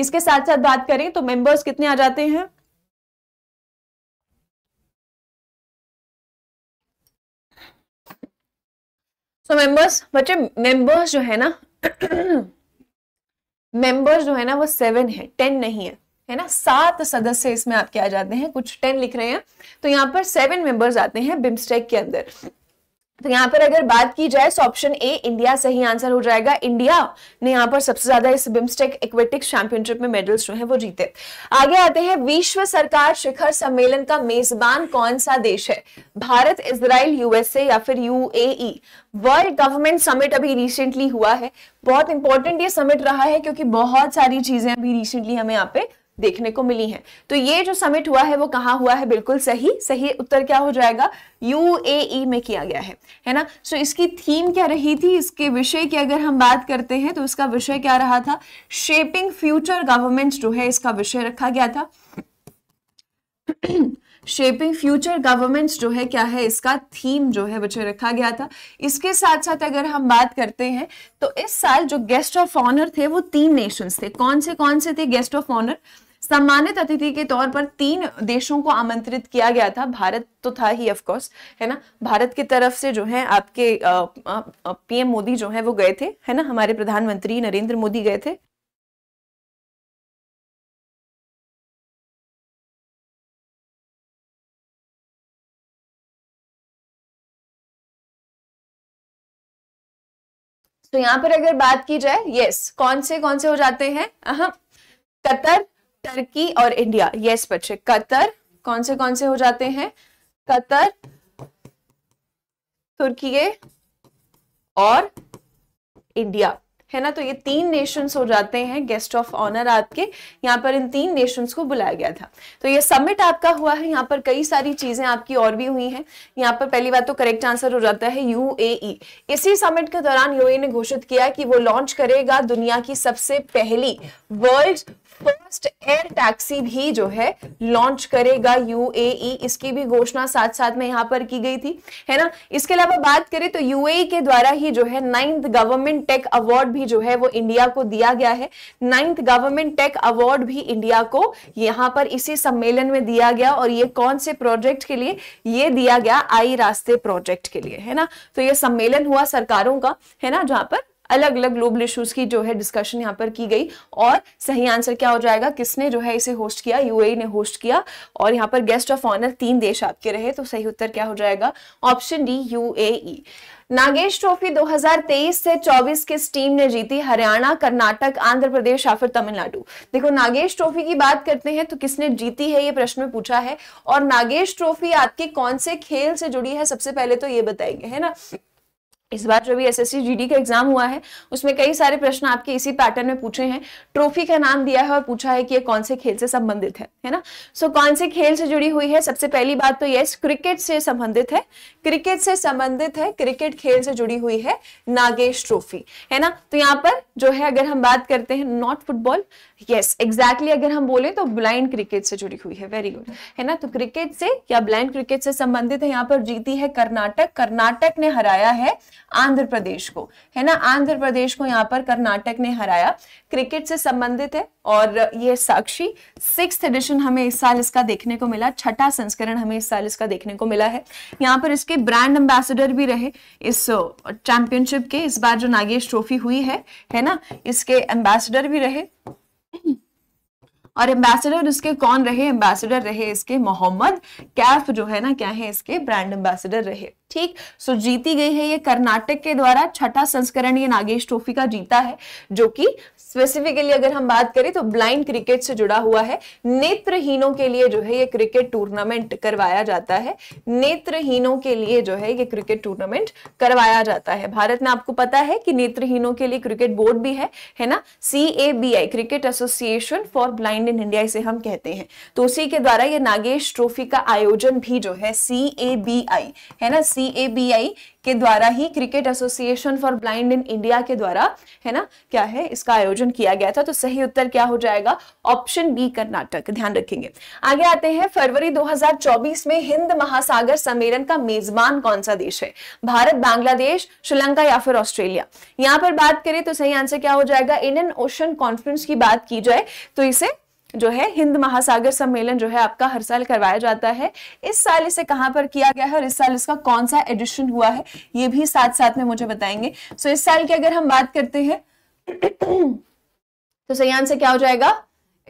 इसके साथ साथ बात करें तो मेंबर्स कितने आ जाते हैं सो मेंबर्स बच्चे मेंबर्स जो है ना मेंबर्स *clears throat* जो है ना वो सेवन है टेन नहीं है है ना सात सदस्य इसमें आपके आ जाते हैं कुछ टेन लिख रहे हैं तो यहाँ पर सेवन मेंबर्स आते हैं बिम्स्टेक के अंदर तो यहाँ पर अगर बात की जाए तो ऑप्शन ए इंडिया सही आंसर हो जाएगा इंडिया ने यहाँ पर सबसे ज्यादा इस बिम्स्टेक एक्वेटिक्स चैंपियनशिप में मेडल्स जो है वो जीते आगे आते हैं विश्व सरकार शिखर सम्मेलन का मेजबान कौन सा देश है भारत इसराइल यूएसए या फिर यूएई वर्ल्ड गवर्नमेंट समिट अभी रिसेंटली हुआ है बहुत इंपॉर्टेंट ये समिट रहा है क्योंकि बहुत सारी चीजें अभी रिसेंटली हमें यहाँ पे देखने को मिली हैं तो ये जो समिट हुआ है वो कहाँ हुआ है बिल्कुल सही सही उत्तर क्या हो जाएगा ए e में किया गया है है ना सो so, इसकी थीम क्या रही थी इसके विषय की अगर हम बात करते हैं तो इसका विषय क्या रहा था शेपिंग फ्यूचर गवर्नमेंट जो है इसका विषय रखा गया था शेपिंग फ्यूचर गवर्नमेंट्स जो है क्या है इसका थीम जो है बच्चे रखा गया था इसके साथ साथ अगर हम बात करते हैं तो इस साल जो गेस्ट ऑफ ऑनर थे वो तीन नेशंस थे कौन से कौन से थे गेस्ट ऑफ ऑनर सम्मानित अतिथि के तौर पर तीन देशों को आमंत्रित किया गया था भारत तो था ही ऑफकोर्स है ना भारत की तरफ से जो है आपके पीएम मोदी जो है वो गए थे है ना हमारे प्रधानमंत्री नरेंद्र मोदी गए थे तो यहां पर अगर बात की जाए यस कौन से कौन से हो जाते हैं कतर टर्की और इंडिया यस बच्चे कतर कौन से कौन से हो जाते हैं कतर तुर्की और इंडिया है ना तो ये तीन नेशंस हो जाते हैं गेस्ट ऑफ ऑनर आपके यहाँ पर इन तीन नेशंस को बुलाया गया था तो ये सबमिट आपका हुआ है यहाँ पर कई सारी चीजें आपकी और भी हुई हैं यहाँ पर पहली बात तो करेक्ट आंसर हो जाता है यू e। इसी समिट के दौरान यूए e ने घोषित किया कि वो लॉन्च करेगा दुनिया की सबसे पहली वर्ल्ड फर्स्ट एयर टैक्सी भी जो है लॉन्च करेगा यूएई e। इसकी भी घोषणा साथ साथ में यहां पर की गई थी है ना इसके अलावा बात करें तो यूएई e के द्वारा ही जो है नाइन्थ गवर्नमेंट टेक अवार्ड भी जो है वो इंडिया को दिया गया है नाइन्थ गवर्नमेंट टेक अवार्ड भी इंडिया को यहाँ पर इसी सम्मेलन में दिया गया और ये कौन से प्रोजेक्ट के लिए ये दिया गया आई रास्ते प्रोजेक्ट के लिए है ना तो ये सम्मेलन हुआ सरकारों का है ना जहां पर अलग अलग ग्लोबल इश्यूज की जो है डिस्कशन यहाँ पर की गई और सही आंसर क्या हो जाएगा किसने जो है इसे होस्ट किया यूएई e ने होस्ट किया और यहाँ पर गेस्ट ऑफ ऑनर तीन देश आपके रहे तो सही उत्तर क्या हो जाएगा option D UAE Nagesh trophy 2023 से 24 किस टीम ने जीती हरियाणा कर्नाटक आंध्र प्रदेश या फिर तमिलनाडु देखो नागेश ट्रॉफी की बात करते हैं तो किसने जीती है ये प्रश्न में पूछा है और नागेश ट्रॉफी आपके कौन से खेल से जुड़ी है सबसे पहले तो ये बताएंगे है ना इस बार जो भी एस जीडी का एग्जाम हुआ है उसमें कई सारे प्रश्न आपके इसी पैटर्न में पूछे हैं ट्रॉफी का नाम दिया है और पूछा है कि ये कौन से खेल से संबंधित है है ना सो so, कौन से खेल से जुड़ी हुई है सबसे पहली बात तो यस क्रिकेट से संबंधित है क्रिकेट से संबंधित है क्रिकेट खेल से जुड़ी हुई है नागेश ट्रॉफी है ना तो यहाँ पर जो है अगर हम बात करते हैं नॉट फुटबॉल यस एग्जैक्टली अगर हम बोले तो ब्लाइंड क्रिकेट से जुड़ी हुई है वेरी गुड है ना तो क्रिकेट से या ब्लाइंड क्रिकेट से संबंधित है यहाँ पर जीती है कर्नाटक कर्नाटक ने हराया है आंध्र प्रदेश को है ना आंध्र प्रदेश को यहाँ पर कर्नाटक ने हराया क्रिकेट से संबंधित है और ये साक्षी सिक्स एडिशन हमें इस साल इसका देखने को मिला छठा संस्करण हमें इस साल इसका देखने को मिला है यहाँ पर इसके ब्रांड एम्बेसडर भी रहे इस चैंपियनशिप के इस बार जो नागेश ट्रॉफी हुई है है ना इसके एम्बेसडर भी रहे और एम्बेसडर उसके कौन रहे एम्बेसडर रहे इसके मोहम्मद कैफ जो है ना क्या है इसके ब्रांड एम्बेसडर रहे ठीक सो जीती गई है ये कर्नाटक के द्वारा छठा संस्करण ये नागेश ट्रॉफी का जीता है जो कि स्पेसिफिकली अगर हम बात करें तो ब्लाइंड क्रिकेट से जुड़ा हुआ है नेत्रहीनों के लिए जो है ये क्रिकेट टूर्नामेंट करवाया जाता है नेत्रहीनों के लिए जो है ये क्रिकेट टूर्नामेंट करवाया जाता है भारत में आपको पता है कि नेत्रहीनों के लिए क्रिकेट बोर्ड भी है है ना C A B I cricket association for blind in India इसे हम कहते हैं तो उसी के द्वारा ये नागेश ट्रॉफी का आयोजन भी जो है सी ए बी आई है ना सी ए बी आई के द्वारा ही cricket association for blind in India के द्वारा है ना क्या है इसका आयोजन किया गया था तो सही उत्तर क्या हो जाएगा ऑप्शन बी कर्नाटक ध्यान रखेंगे आगे आते हैं फरवरी 2024 में हिंद महासागर सम्मेलन का मेजबान कौन सा देश है भारत बांग्लादेश श्रीलंका या फिर ऑस्ट्रेलिया यहां पर बात करें तो सही आंसर क्या हो जाएगा इंडियन ओशन कॉन्फ्रेंस की बात की जाए तो इसे जो है हिंद महासागर सम्मेलन जो है आपका हर साल करवाया जाता है इस साल इसे कहां पर किया गया है और इस साल इसका कौन सा एडिशन हुआ है ये भी साथ साथ में मुझे बताएंगे सो इस साल की अगर हम बात करते हैं तो सही आंसर क्या हो जाएगा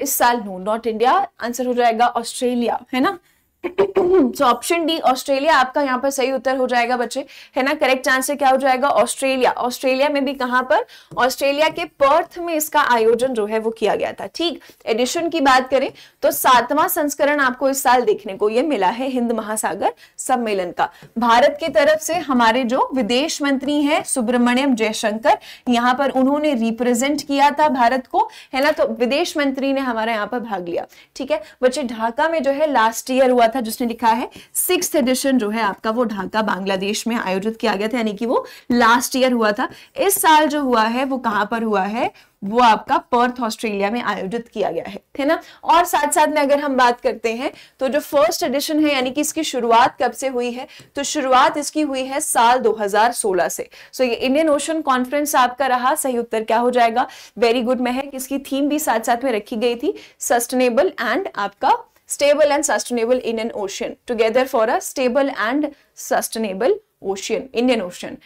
इस साल नो नॉट इंडिया आंसर हो जाएगा ऑस्ट्रेलिया है ना सो ऑप्शन डी ऑस्ट्रेलिया आपका यहाँ पर सही उत्तर हो जाएगा बच्चे है ना करेक्ट आंसर क्या हो जाएगा ऑस्ट्रेलिया ऑस्ट्रेलिया में भी कहां पर ऑस्ट्रेलिया के पर्थ में इसका आयोजन जो है वो किया गया था ठीक एडिशन की बात करें तो सातवां संस्करण आपको इस साल देखने को ये मिला है हिंद महासागर सम्मेलन का भारत की तरफ से हमारे जो विदेश मंत्री है सुब्रमण्यम जयशंकर यहाँ पर उन्होंने रिप्रेजेंट किया था भारत को है ना तो विदेश मंत्री ने हमारे यहाँ पर भाग लिया ठीक है बच्चे ढाका में जो है लास्ट ईयर हुआ था जिसने लिखा है सिक्स एडिशन जो है आपका वो ढाका बांग्लादेश में आयोजित किया गया था यानी कि वो लास्ट ईयर हुआ था इस साल जो हुआ है वो कहां पर हुआ है वो आपका पर्थ ऑस्ट्रेलिया में आयोजित किया गया है है ना और साथ साथ में अगर हम बात करते हैं तो जो फर्स्ट एडिशन है यानी कि इसकी शुरुआत कब से हुई है तो शुरुआत इसकी हुई है साल 2016 से सो so, ये इंडियन ओशन कॉन्फ्रेंस आपका रहा सही उत्तर क्या हो जाएगा वेरी गुड महक इसकी थीम भी साथ साथ में रखी गई थी सस्टेनेबल एंड आपका stable and sustainable Indian Ocean together for a stable and sustainable ocean Indian Ocean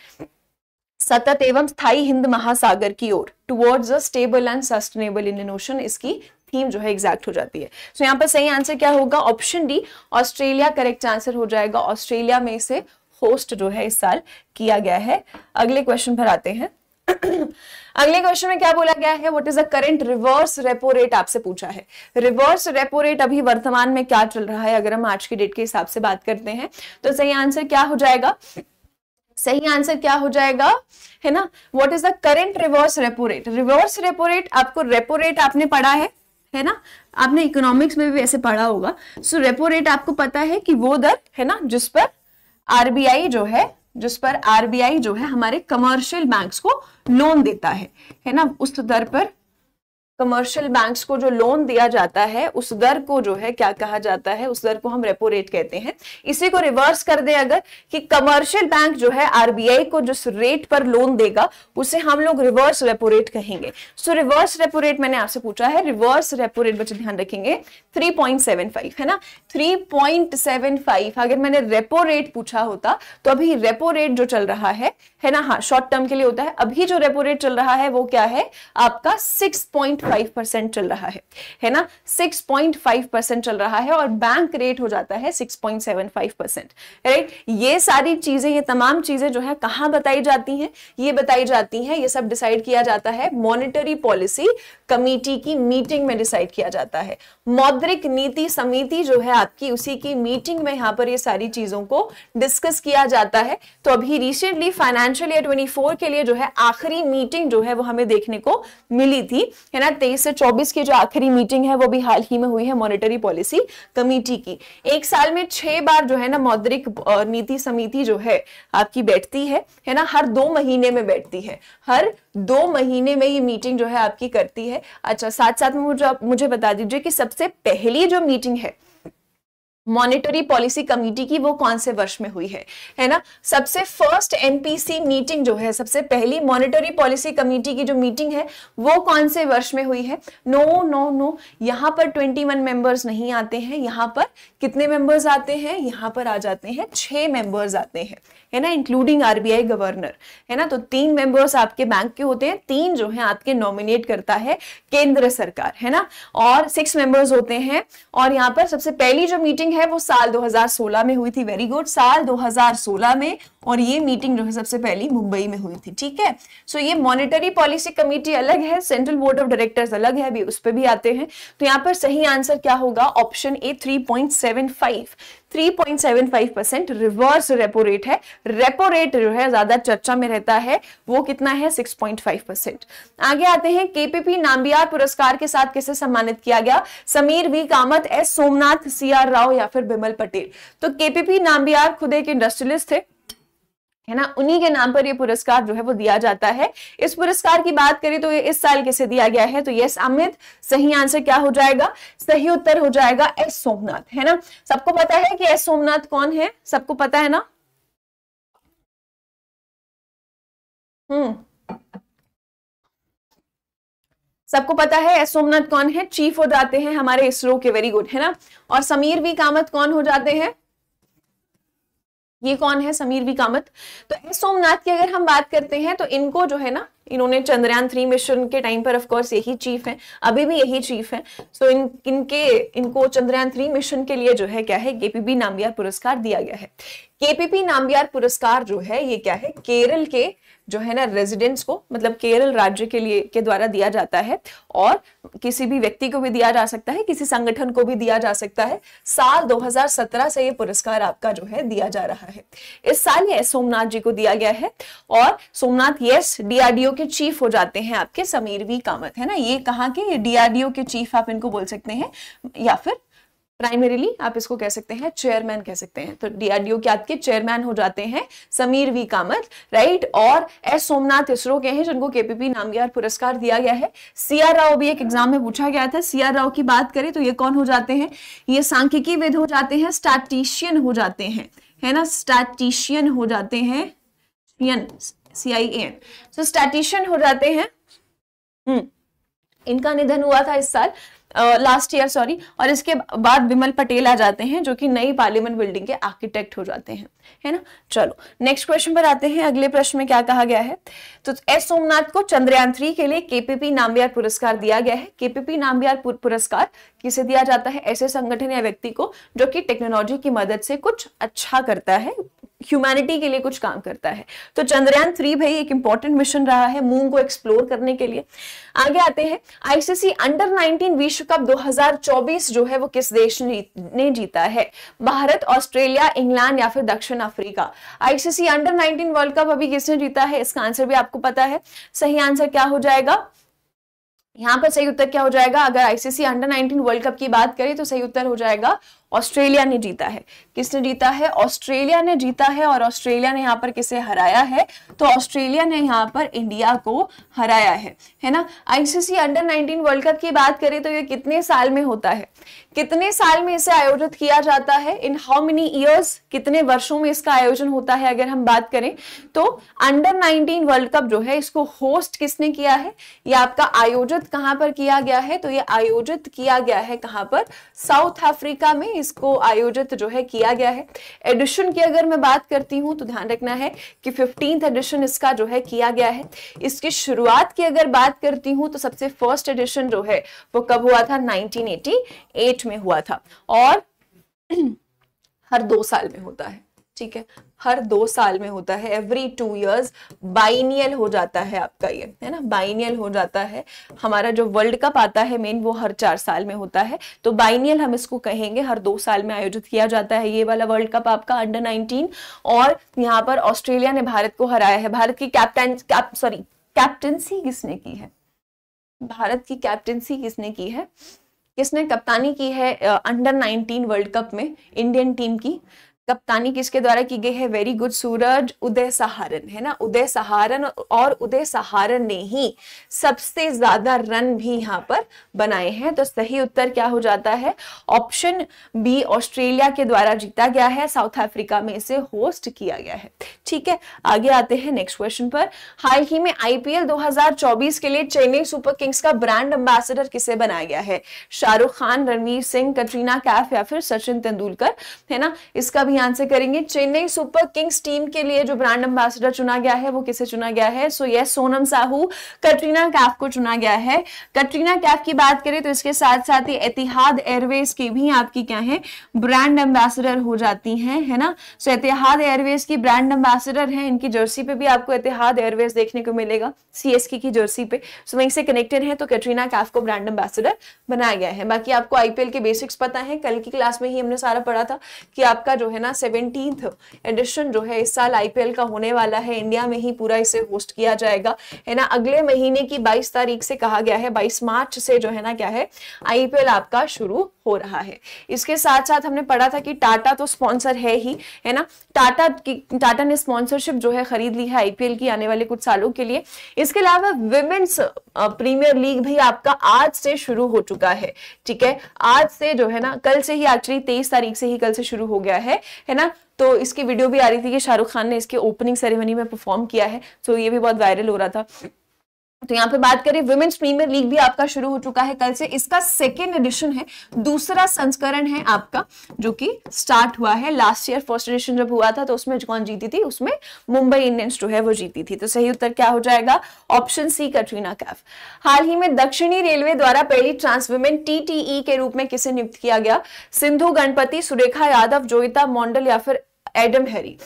सतत एवं स्थाई हिंद महासागर की ओर towards a stable and sustainable Indian ocean इसकी थीम जो है एग्जैक्ट हो जाती है सो so, यहाँ पर सही आंसर क्या होगा option D Australia correct answer हो जाएगा ऑस्ट्रेलिया में इसे होस्ट जो है इस साल किया गया है अगले क्वेश्चन पर आते हैं अगले क्वेश्चन में क्या बोला गया है what is the current reverse repo rate आपसे पूछा है रिवर्स रेपो रेट अभी वर्तमान में क्या चल रहा है अगर हम आज की डेट के हिसाब से बात करते हैं तो सही आंसर क्या हो जाएगा सही आंसर क्या हो जाएगा है ना what is the current reverse repo rate reverse repo rate आपको रेपो रेट आपने पढ़ा है है ना आपने इकोनॉमिक्स में भी वैसे पढ़ा होगा सो रेपो रेट आपको पता है कि वो दर है ना जिस पर आरबीआई जो है जिस पर आरबीआई जो है हमारे कमर्शियल बैंक्स को लोन देता है है ना उस दर पर कमर्शियल बैंक्स को जो लोन दिया जाता है उस दर को जो है क्या कहा जाता है उस दर को हम रेपो रेट कहते हैं इसी को रिवर्स कर दे अगर कि कमर्शियल बैंक जो है आरबीआई को जिस रेट पर लोन देगा उसे हम लोग रिवर्स रेपो रेट कहेंगे सो रिवर्स रेपो रेट मैंने आपसे पूछा है रिवर्स रेपो रेट बच्चे ध्यान रखेंगे थ्री है ना थ्री अगर मैंने रेपो रेट पूछा होता तो अभी रेपो रेट जो चल रहा है है ना हाँ शॉर्ट टर्म के लिए होता है अभी जो रेपो रेट चल रहा है वो क्या है आपका 6.5 परसेंट चल रहा है है ना 6.5 परसेंट चल रहा है और बैंक रेट हो जाता है 6.75 परसेंट राइट ये सारी चीजें ये तमाम चीजें जो है कहाँ बताई जाती हैं ये बताई जाती हैं ये सब डिसाइड किया जाता है मॉनिटरी पॉलिसी कमेटी की मीटिंग में डिसाइड किया जाता है मौद्रिक नीति समिति जो है आपकी उसी की मीटिंग में यहाँ पर ये सारी चीजों को डिस्कस किया जाता है तो अभी रिसेंटली फाइनेंस फाइनेंशियल ईयर 24 के लिए जो है आखिरी मीटिंग जो है वो हमें देखने को मिली थी है ना तेईस से चौबीस की जो आखिरी मीटिंग है वो भी हाल ही में हुई है मॉनिटरी पॉलिसी कमेटी की एक साल में छह बार जो है ना मौद्रिक नीति समिति जो है आपकी बैठती है है ना हर दो महीने में बैठती है हर दो महीने में ये मीटिंग जो है आपकी करती है अच्छा साथ साथ में मुझे मुझे बता दीजिए कि सबसे पहली जो मीटिंग है मॉनिटरी पॉलिसी कमेटी की वो कौन से वर्ष में हुई है है ना सबसे फर्स्ट एनपीसी मीटिंग जो है सबसे पहली मॉनिटरी पॉलिसी कमेटी की जो मीटिंग है वो कौन से वर्ष में हुई है नो नो नो यहाँ पर 21 मेंबर्स नहीं आते हैं यहाँ पर कितने मेंबर्स आते हैं यहाँ पर आ जाते हैं छह मेंबर्स आते हैं है ना इंक्लूडिंग आरबीआई गवर्नर है ना तो तीन मेंबर्स आपके बैंक के होते हैं तीन जो है आपके नॉमिनेट करता है केंद्र सरकार है ना और सिक्स मेंबर्स होते हैं और यहाँ पर सबसे पहली जो मीटिंग है वो साल 2016 में हुई थी वेरी गुड साल 2016 में और ये मीटिंग जो है सबसे पहली मुंबई में हुई थी ठीक है सो ये मॉनिटरी पॉलिसी कमेटी अलग है सेंट्रल बोर्ड ऑफ डायरेक्टर्स अलग है भी उस पर भी आते हैं तो यहाँ पर सही आंसर क्या होगा option A three point seven five 3.75 percent reverse repo rate है रेपो रेट जो है ज्यादा चर्चा में रहता है वो कितना है 6.5 परसेंट आगे आते हैं केपीपी नाम्बियार पुरस्कार के साथ किसे सम्मानित किया गया Sameer V Kamath S Somanath C R Rao या फिर बिमल पटेल तो केपीपी नाम्बियार खुद एक इंडस्ट्रियलिस्ट थे है ना उन्हीं के नाम पर ये पुरस्कार जो है वो दिया जाता है इस पुरस्कार की बात करें तो ये इस साल किसे दिया गया है तो यस अमित सही आंसर क्या हो जाएगा सही उत्तर हो जाएगा एस सोमनाथ है ना सबको पता है कि एस सोमनाथ कौन है सबको पता है ना हम्म सबको पता है एस सोमनाथ कौन है चीफ हो जाते हैं हमारे इसरो के वेरी गुड है ना और समीर भी कामत कौन हो जाते हैं ये कौन है समीर वी कामत तो एस सोमनाथ की अगर हम बात करते हैं तो इनको जो है ना इन्होंने चंद्रयान थ्री मिशन के टाइम पर कोर्स यही चीफ है अभी भी यही चीफ है सो इन इनके इनको चंद्रयान थ्री मिशन के लिए जो है क्या है केपीपी नाम्बियार पुरस्कार दिया गया है केपीपी नाम्बियार पुरस्कार जो है ये क्या है केरल के जो है ना रेजिडेंट्स को मतलब केरल राज्य के लिए के द्वारा दिया जाता है और किसी भी व्यक्ति को भी दिया जा सकता है किसी संगठन को भी दिया जा सकता है साल 2017 से ये पुरस्कार आपका जो है दिया जा रहा है इस साल ये सोमनाथ जी को दिया गया है और सोमनाथ यस डीआरडीओ के चीफ हो जाते हैं आपके समीर वी कामत है ना ये कहा कि डीआरडीओ के चीफ आप इनको बोल सकते हैं या फिर प्राइमरीली आप इसको कह सकते हैं चेयरमैन कह सकते हैं तो डीआरडीओ के आपके चेयरमैन हो जाते हैं समीर वी कामत राइट और एस सोमनाथ इसरो के हैं जिनको केपीपी नामगार पुरस्कार दिया गया है सी आर राव भी एक एग्जाम में पूछा गया था सी आर राव की बात करें तो ये कौन हो जाते हैं ये सांख्यिकी विद हो जाते हैं स्टैटिशियन हो जाते हैं है ना स्टैटिशियन हो जाते हैं सी आई एन सो स्टैटिशियन हो जाते हैं हम्म इनका निधन हुआ था इस साल लास्ट ईयर सॉरी और इसके बाद विमल पटेल आ जाते हैं जो कि नई पार्लियामेंट बिल्डिंग के आर्किटेक्ट हो जाते हैं है ना चलो नेक्स्ट क्वेश्चन पर आते हैं अगले प्रश्न में क्या कहा गया है तो एस सोमनाथ को चंद्रयान थ्री के लिए केपीपी नामबियार पुरस्कार दिया गया है केपीपी नामबियार पुरस्कार किसे दिया जाता है ऐसे संगठन या व्यक्ति को जो कि टेक्नोलॉजी की मदद से कुछ अच्छा करता है ह्यूमैनिटी के लिए कुछ काम करता है तो चंद्रयान थ्री भाई एक इंपॉर्टेंट मिशन रहा है मून को एक्सप्लोर करने के लिए आगे आते हैं आईसीसी अंडर 19 विश्व कप 2024 जो है वो किस देश ने जीता है भारत ऑस्ट्रेलिया इंग्लैंड या फिर दक्षिण Africa ICC under 19 world cup अभी किसने जीता है इसका आंसर भी आपको पता है सही आंसर क्या हो जाएगा यहां पर सही उत्तर क्या हो जाएगा अगर आईसीसी अंडर 19 वर्ल्ड कप की बात करें तो सही उत्तर हो जाएगा ऑस्ट्रेलिया ने जीता है किसने जीता है ऑस्ट्रेलिया ने जीता है और ऑस्ट्रेलिया ने यहाँ पर किसे हराया है तो ऑस्ट्रेलिया ने यहाँ पर इंडिया को हराया है है ना आईसीसी अंडर 19 वर्ल्ड कप की बात करें तो ये कितने साल में होता है कितने साल में इसे आयोजित किया जाता है इन हाउ मेनी ईयर्स कितने वर्षों में इसका आयोजन होता है अगर हम बात करें तो अंडर 19 वर्ल्ड कप जो है इसको होस्ट किसने किया है या आपका आयोजित कहां पर किया गया है तो ये आयोजित किया गया है कहां पर साउथ अफ्रीका में इसको आयोजित जो है किया गया है एडिशन की अगर मैं बात करती हूं तो ध्यान रखना है कि फिफ्टींथ एडिशन इसका जो है किया गया है इसकी शुरुआत की अगर बात करती हूं तो सबसे फर्स्ट एडिशन जो है वो कब हुआ था 1988 में हुआ था और *clears throat* हर दो साल में होता है ठीक है हर दो साल में होता है एवरी टू ईयर्स बाइनियल हो जाता है आपका ये है ना बाइनियल हो जाता है हमारा जो वर्ल्ड कप आता है मेन वो हर चार साल में होता है तो बाइनियल हम इसको कहेंगे हर दो साल में आयोजित किया जाता है ये वाला वर्ल्ड कप आपका अंडर नाइनटीन और यहाँ पर ऑस्ट्रेलिया ने भारत को हराया है भारत की कैप्टन कैप सॉरी कैप्टनसी किसने की है भारत की कैप्टनसी किसने की है किसने कप्तानी की है अंडर नाइनटीन वर्ल्ड कप में इंडियन टीम की कप्तानी किसके द्वारा की गई है वेरी गुड सूरज उदय सहारन है ना उदय सहारन और उदय सहारन ने ही सबसे ज्यादा रन भी यहाँ पर बनाए हैं तो सही उत्तर क्या हो जाता है ऑप्शन बी ऑस्ट्रेलिया के द्वारा जीता गया है साउथ अफ्रीका में इसे होस्ट किया गया है ठीक है आगे आते हैं नेक्स्ट क्वेश्चन पर हाल ही में आईपीएल दो के लिए चेन्नई सुपर किंग्स का ब्रांड एम्बेसडर किसे बनाया गया है शाहरुख खान रणवीर सिंह कटरीना कैफ या फिर सचिन तेंदुलकर है ना इसका भी ही आंसर करेंगे चेन्नई सुपर किंग्स टीम के लिए जो ब्रांड एम्बेसडर चुना गया है वो किसे चुना गया है so so, yes yes, Sonam Sahu Katrina Kaif को चुना गया है कटरीना कैफ की बात करें तो इसके साथ साथ ही एतिहाद एयरवेज की भी आपकी क्या है ब्रांड एम्बेसडर हो जाती हैं है ना सो so, एतिहाद एयरवेज की ब्रांड एम्बेसडर है इनकी जर्सी पे भी आपको एतिहाद एयरवेज देखने को मिलेगा सीएसके की जर्सी पे सो so, वहीं से कनेक्टेड है तो कटरीना कैफ को ब्रांड एम्बेसडर बनाया गया है बाकी आपको आईपीएल के बेसिक्स पता है कल की क्लास में ही हमने सारा पढ़ा था कि आपका जो है ना सेवनटीन्थ एडिशन जो है इस साल आईपीएल का होने वाला है इंडिया में ही पूरा इसे होस्ट किया जाएगा है ना अगले महीने की बाईस तारीख से कहा गया है बाईस मार्च से जो है ना क्या है आईपीएल आपका शुरू हो रहा है इसके साथ साथ हमने पढ़ा था कि टाटा तो स्पॉन्सर है ही है ना टाटा की टाटा ने स्पॉन्सरशिप जो है खरीद ली है आईपीएल की आने वाले कुछ सालों के लिए इसके अलावा विमेन्स प्रीमियर लीग भी आपका आज से शुरू हो चुका है ठीक है आज से जो है ना कल से ही एक्चुअली 23 तारीख से ही कल से शुरू हो गया है है ना तो इसकी वीडियो भी आ रही थी कि शाहरुख खान ने इसके ओपनिंग सेरेमनी में परफॉर्म किया है सो तो ये भी बहुत वायरल हो रहा था तो यहाँ पे बात करें वुमेन्स प्रीमियर लीग भी आपका शुरू हो चुका है कल से इसका सेकेंड एडिशन है दूसरा संस्करण है आपका जो कि स्टार्ट हुआ है लास्ट ईयर फर्स्ट एडिशन जब हुआ था तो उसमें कौन जीती थी उसमें मुंबई इंडियंस जो है वो जीती थी तो सही उत्तर क्या हो जाएगा ऑप्शन सी कटरीना कैफ हाल ही में दक्षिणी रेलवे द्वारा पहली ट्रांसवुमेन टीटीई e के रूप में किसे नियुक्त किया गया सिंधु गणपति सुरेखा यादव जोईता मॉन्डल या फिर एडम हेरी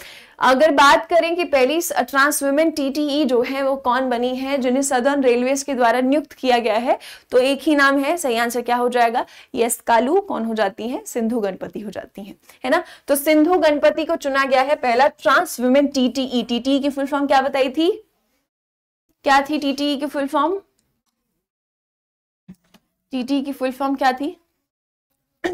अगर बात करें कि पहली ट्रांस वुमेन टीटीई जो है वो कौन बनी है जिन्हें सदर्न रेलवे के द्वारा नियुक्त किया गया है तो एक ही नाम है सही आंसर क्या हो जाएगा यस कालू कौन हो जाती है सिंधु गणपति हो जाती है है ना तो सिंधु गणपति को चुना गया है पहला ट्रांस वुमेन टीटीई टीटीई की फुल फॉर्म क्या बताई थी क्या थी टीटीई e की फुल फॉर्म टीटीई की फुल फॉर्म क्या थी *clears throat*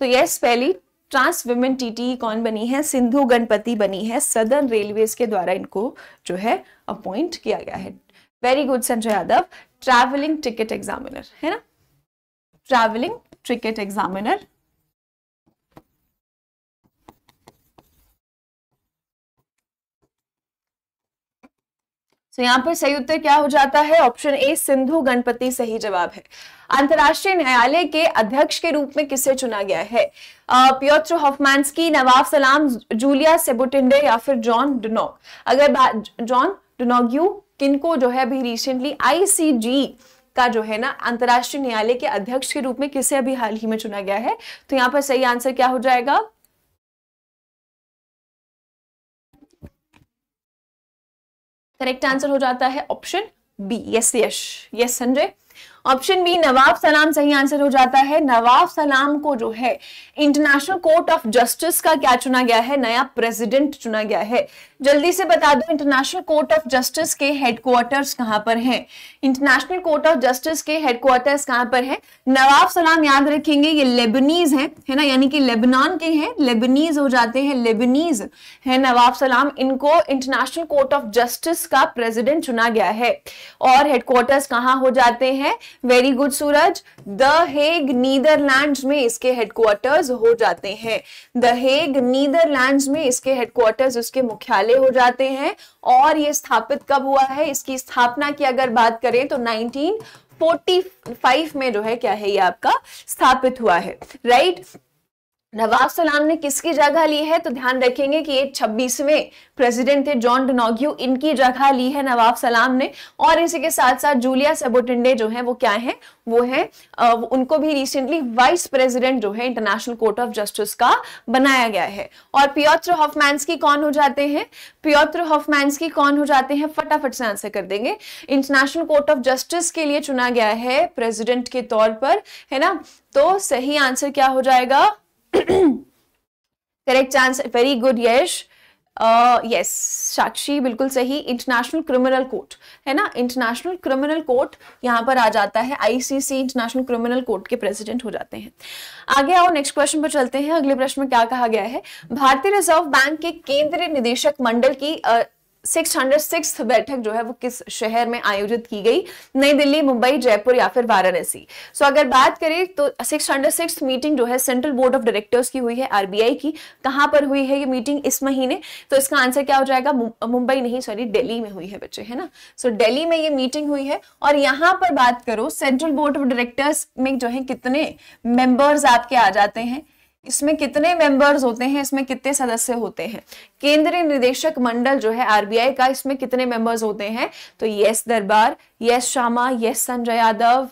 तो यस पहली ट्रांस वुमेन टीटी कौन बनी है सिंधु गणपति बनी है सदर्न रेलवेज के द्वारा इनको जो है अपॉइंट किया गया है very good Sanjay Yadav travelling ticket examiner है ना ट्रैवलिंग टिकट एग्जामिनर सो यहाँ पर सही उत्तर क्या हो जाता है ऑप्शन ए सिंधु गणपति सही जवाब है अंतरराष्ट्रीय न्यायालय के अध्यक्ष के रूप में किसे चुना गया है प्योत्र हॉफमैंसकी नवाब सलाम जूलिया सेबुटिंडे या फिर जॉन डुनॉक अगर जॉन डुनॉग्यू किनको जो है अभी रिसेंटली आईसीजी का जो है ना अंतर्राष्ट्रीय न्यायालय के अध्यक्ष के रूप में किसे अभी हाल ही में चुना गया है तो यहाँ पर सही आंसर क्या हो जाएगा करेक्ट आंसर हो जाता है option B yes Yash yes Sanjay option B Nawab Salam सही आंसर हो जाता है नवाब सलाम को जो है इंटरनेशनल कोर्ट ऑफ जस्टिस का क्या चुना गया है नया प्रेसिडेंट चुना गया है जल्दी से बता दो इंटरनेशनल कोर्ट ऑफ जस्टिस के हेडक्वार्टर्स कहां पर हैं इंटरनेशनल कोर्ट ऑफ जस्टिस के हेडक्वार्टर्स कहां पर हैं नवाब सलाम याद रखेंगे ये लेबनीज हैं है ना यानी कि लेबनान के हैं लेबनीज हो जाते हैं लेबनीज है नवाब सलाम इनको इंटरनेशनल कोर्ट ऑफ जस्टिस का प्रेसिडेंट चुना गया है और हेडक्वार्टर्स कहाँ हो जाते हैं very good Suraj the Hague Netherlands में इसके हेडक्वार्टर्स हो जाते हैं द हेग नीदरलैंड में इसके हेडक्वार्टर्स उसके मुख्यालय वाले हो जाते हैं और ये स्थापित कब हुआ है इसकी स्थापना की अगर बात करें तो 1945 में जो है क्या है ये आपका स्थापित हुआ है राइट right? नवाब सलाम ने किसकी जगह ली है तो ध्यान रखेंगे कि ये छब्बीसवें प्रेसिडेंट थे जॉन डोनाग्यू इनकी जगह ली है नवाब सलाम ने और इसी के साथ साथ जूलिया सेबोटिंडे जो है वो क्या है वो है उनको भी रिसेंटली वाइस प्रेसिडेंट जो है इंटरनेशनल कोर्ट ऑफ जस्टिस का बनाया गया है और पियोत्र की कौन हो जाते हैं पियोत्र की कौन हो जाते हैं फटाफट से आंसर कर देंगे इंटरनेशनल कोर्ट ऑफ जस्टिस के लिए चुना गया है प्रेसिडेंट के तौर पर है ना तो सही आंसर क्या हो जाएगा correct answer very good Yash yes Sakshi बिल्कुल सही इंटरनेशनल क्रिमिनल कोर्ट है ना इंटरनेशनल क्रिमिनल कोर्ट यहाँ पर आ जाता है आईसीसी इंटरनेशनल क्रिमिनल कोर्ट के प्रेसिडेंट हो जाते हैं आगे आओ नेक्स्ट क्वेश्चन पर चलते हैं अगले प्रश्न में क्या कहा गया है भारतीय रिजर्व बैंक के केंद्रीय निदेशक मंडल की uh, सिक्स बैठक जो है वो किस शहर में आयोजित की गई नई दिल्ली मुंबई जयपुर या फिर वाराणसी सो so, अगर बात करें तो सिक्स हंड्रेड सिक्स मीटिंग जो है सेंट्रल बोर्ड ऑफ डायरेक्टर्स की हुई है आरबीआई की कहां पर हुई है ये मीटिंग इस महीने तो इसका आंसर क्या हो जाएगा मुंबई नहीं सॉरी दिल्ली में हुई है बच्चे है ना सो so, दिल्ली में ये मीटिंग हुई है और यहाँ पर बात करो सेंट्रल बोर्ड ऑफ डायरेक्टर्स में जो है कितने मेंबर्स आपके आ जाते हैं इसमें कितने मेंबर्स होते हैं इसमें कितने सदस्य होते हैं केंद्रीय निदेशक मंडल जो है आरबीआई का इसमें कितने मेंबर्स होते हैं तो yes Darbar yes Shyama yes Sanjay Yadav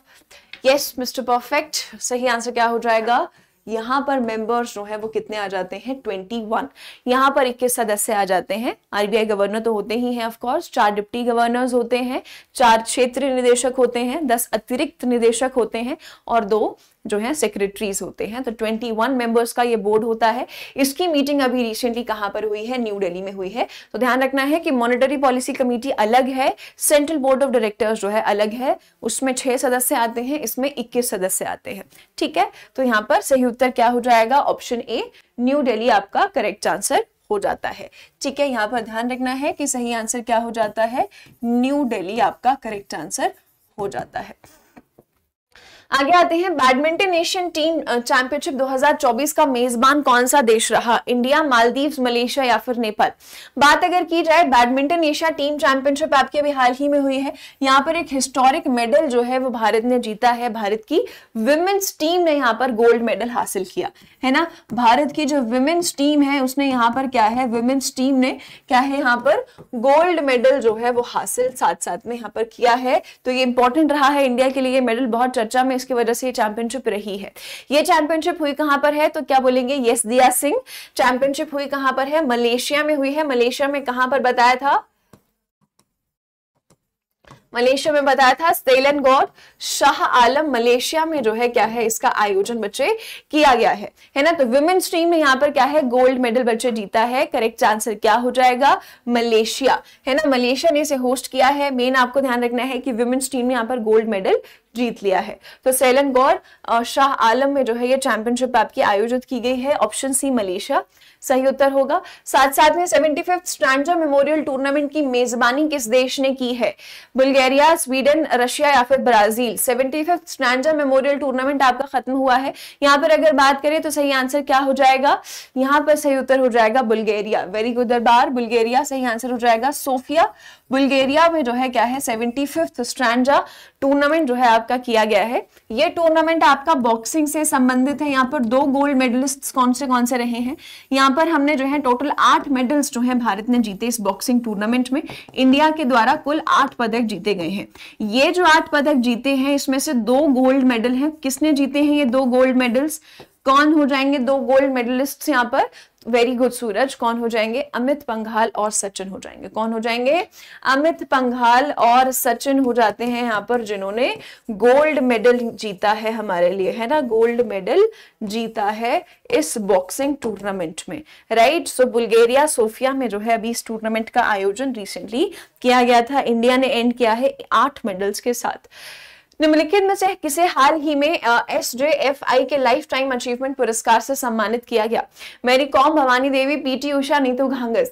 yes mister perfect सही आंसर क्या हो जाएगा यहाँ पर मेंबर्स जो है वो कितने आ जाते हैं 21 वन यहाँ पर 21 सदस्य आ जाते हैं आरबीआई गवर्नर तो होते ही हैं ऑफ कोर्स चार डिप्टी गवर्नर्स होते हैं चार क्षेत्रीय निदेशक होते हैं दस अतिरिक्त निदेशक होते हैं और दो जो है सेक्रेटरीज होते हैं तो 21 मेंबर्स का ये बोर्ड होता है इसकी मीटिंग अभी रिसेंटली कहां पर हुई है न्यू दिल्ली में हुई है तो ध्यान रखना है कि मॉनेटरी पॉलिसी कमेटी अलग है सेंट्रल बोर्ड ऑफ डायरेक्टर्स जो है अलग है उसमें छह सदस्य आते हैं इसमें इक्कीस सदस्य आते हैं ठीक है तो यहाँ पर सही उत्तर क्या हो जाएगा ऑप्शन ए न्यू डेली आपका करेक्ट आंसर हो जाता है ठीक है यहाँ पर ध्यान रखना है कि सही आंसर क्या हो जाता है न्यू डेली आपका करेक्ट आंसर हो जाता है आगे आते हैं बैडमिंटन एशियन टीम चैंपियनशिप 2024 का मेजबान कौन सा देश रहा इंडिया मालदीव मलेशिया या फिर नेपाल बात अगर की जाए बैडमिंटन एशिया टीम चैंपियनशिप आपके अभी हाल ही में हुई है यहाँ पर एक हिस्टोरिक मेडल जो है वो भारत ने जीता है भारत की विमेन्स टीम ने यहाँ पर गोल्ड मेडल हासिल किया है ना भारत की जो विमेन्स टीम है उसने यहाँ पर क्या है विमेन्स टीम ने क्या है यहाँ पर गोल्ड मेडल जो है वो हासिल साथ साथ में यहाँ पर किया है तो ये इंपॉर्टेंट रहा है इंडिया के लिए मेडल बहुत चर्चा में की वजह से ये चैंपियनशिप रही है ये चैंपियनशिप हुई कहां पर है तो क्या बोलेंगे यस दिया सिंह चैंपियनशिप हुई कहां पर है मलेशिया में हुई है मलेशिया में कहां पर बताया था मलेशिया में बताया था सेलन गौर शाह आलम मलेशिया में जो है क्या है इसका आयोजन बच्चे किया गया है है ना तो विमेन स्ट्रीम में यहाँ पर क्या है गोल्ड मेडल बच्चे जीता है करेक्ट आंसर क्या हो जाएगा मलेशिया है ना मलेशिया ने इसे होस्ट किया है मेन आपको ध्यान रखना है कि विमेन स्ट्रीम ने यहाँ पर गोल्ड मेडल जीत लिया है तो सेलन गौर और शाह आलम में जो है ये चैंपियनशिप आपकी आयोजित की गई है ऑप्शन सी मलेशिया सही उत्तर होगा साथ साथ में seventy fifth Strandja memorial tournament की मेजबानी किस देश ने की है बुल्गारिया स्वीडन रशिया या फिर Brazil seventy fifth Strandja memorial tournament आपका खत्म हुआ है यहाँ पर अगर बात करें तो सही आंसर क्या हो जाएगा यहाँ पर सही उत्तर हो जाएगा Bulgaria very good Darbar Bulgaria सही आंसर हो जाएगा सोफिया बुल्गेरिया में जो है क्या है सेवेंटी फिफ्थ स्ट्रैंडा टूर्नामेंट जो है आपका किया गया है ये टूर्नामेंट आपका बॉक्सिंग से संबंधित है यहाँ पर दो गोल्ड मेडलिस्ट कौन से कौन से रहे हैं यहाँ पर हमने जो है टोटल आठ मेडल्स जो है भारत ने जीते इस बॉक्सिंग टूर्नामेंट में इंडिया के द्वारा कुल आठ पदक जीते गए हैं ये जो आठ पदक जीते हैं इसमें से दो गोल्ड मेडल है किसने जीते हैं ये दो गोल्ड मेडल्स कौन हो जाएंगे दो गोल्ड मेडलिस्ट यहाँ पर वेरी गुड सूरज कौन हो जाएंगे अमित पंघाल और सचिन हो जाएंगे कौन हो जाएंगे अमित पंघाल और सचिन हो जाते हैं यहाँ पर जिन्होंने गोल्ड मेडल जीता है हमारे लिए है ना गोल्ड मेडल जीता है इस बॉक्सिंग टूर्नामेंट में राइट सो बुल्गेरिया सोफिया में जो है अभी इस टूर्नामेंट का आयोजन रिसेंटली किया गया था इंडिया ने एंड किया है आठ मेडल्स के साथ निम्नलिखित में से किसे हाल ही में एस जे एफ आई के लाइफ टाइम अचीवमेंट पुरस्कार से सम्मानित किया गया Mary Kom Bhavani Devi PT Usha Neetu Ghanghas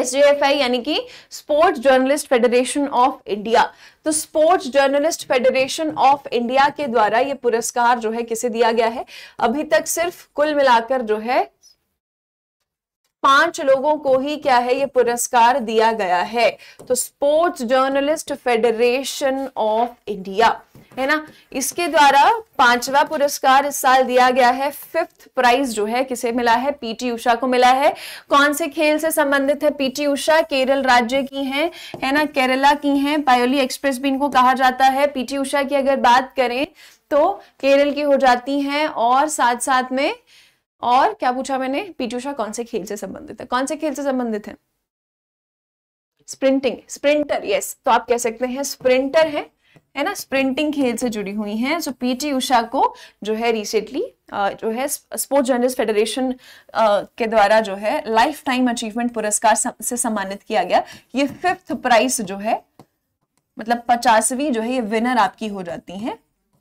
S J F I यानी कि sports journalist federation of India तो sports journalist federation of India के द्वारा ये पुरस्कार जो है किसे दिया गया है अभी तक सिर्फ कुल मिलाकर जो है पांच लोगों को ही क्या है ये पुरस्कार दिया गया है तो sports journalist federation of India है ना इसके द्वारा पांचवा पुरस्कार इस साल दिया गया है फिफ्थ प्राइज जो है किसे मिला है पीटी उषा को मिला है कौन से खेल से संबंधित है पीटी उषा केरल राज्य की हैं है ना केरला की हैं पायोली एक्सप्रेस भी इनको कहा जाता है पीटी उषा की अगर बात करें तो केरल की हो जाती हैं और साथ साथ में और क्या पूछा मैंने पीटी उषा कौन से खेल से संबंधित है कौन से खेल से संबंधित है स्प्रिंटिंग स्प्रिंटर यस तो आप कह सकते हैं स्प्रिंटर है है ना स्प्रिंटिंग खेल से जुड़ी हुई हैं सो पीटी उषा को जो है रिसेंटली uh, जो है स्पोर्ट्स जर्नलिस्ट फेडरेशन के द्वारा जो है लाइफ टाइम अचीवमेंट पुरस्कार से सम्मानित किया गया ये फिफ्थ प्राइस जो है मतलब पचासवीं जो है ये विनर आपकी हो जाती है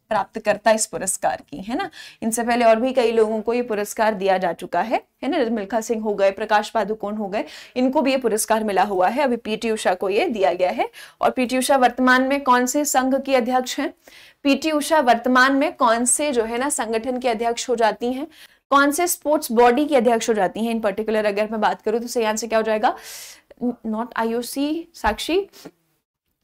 प्राप्तकर्ता इस पुरस्कार की है ना इनसे पहले और भी कई लोगों को ये पुरस्कार दिया जा चुका है है ना मिल्खा सिंह हो गए प्रकाश पादुकोण हो गए इनको भी ये पुरस्कार मिला हुआ है अभी पीटी उषा को ये दिया गया है और पीटी उषा वर्तमान में कौन से संघ की अध्यक्ष हैं पीटी उषा वर्तमान में कौन से जो है ना संगठन के अध्यक्ष हो जाती है कौन से स्पोर्ट्स बॉडी की अध्यक्ष हो जाती है इन पर्टिकुलर अगर मैं बात करूं तो सही आंसर क्या हो जाएगा नॉट आईओसी साक्षी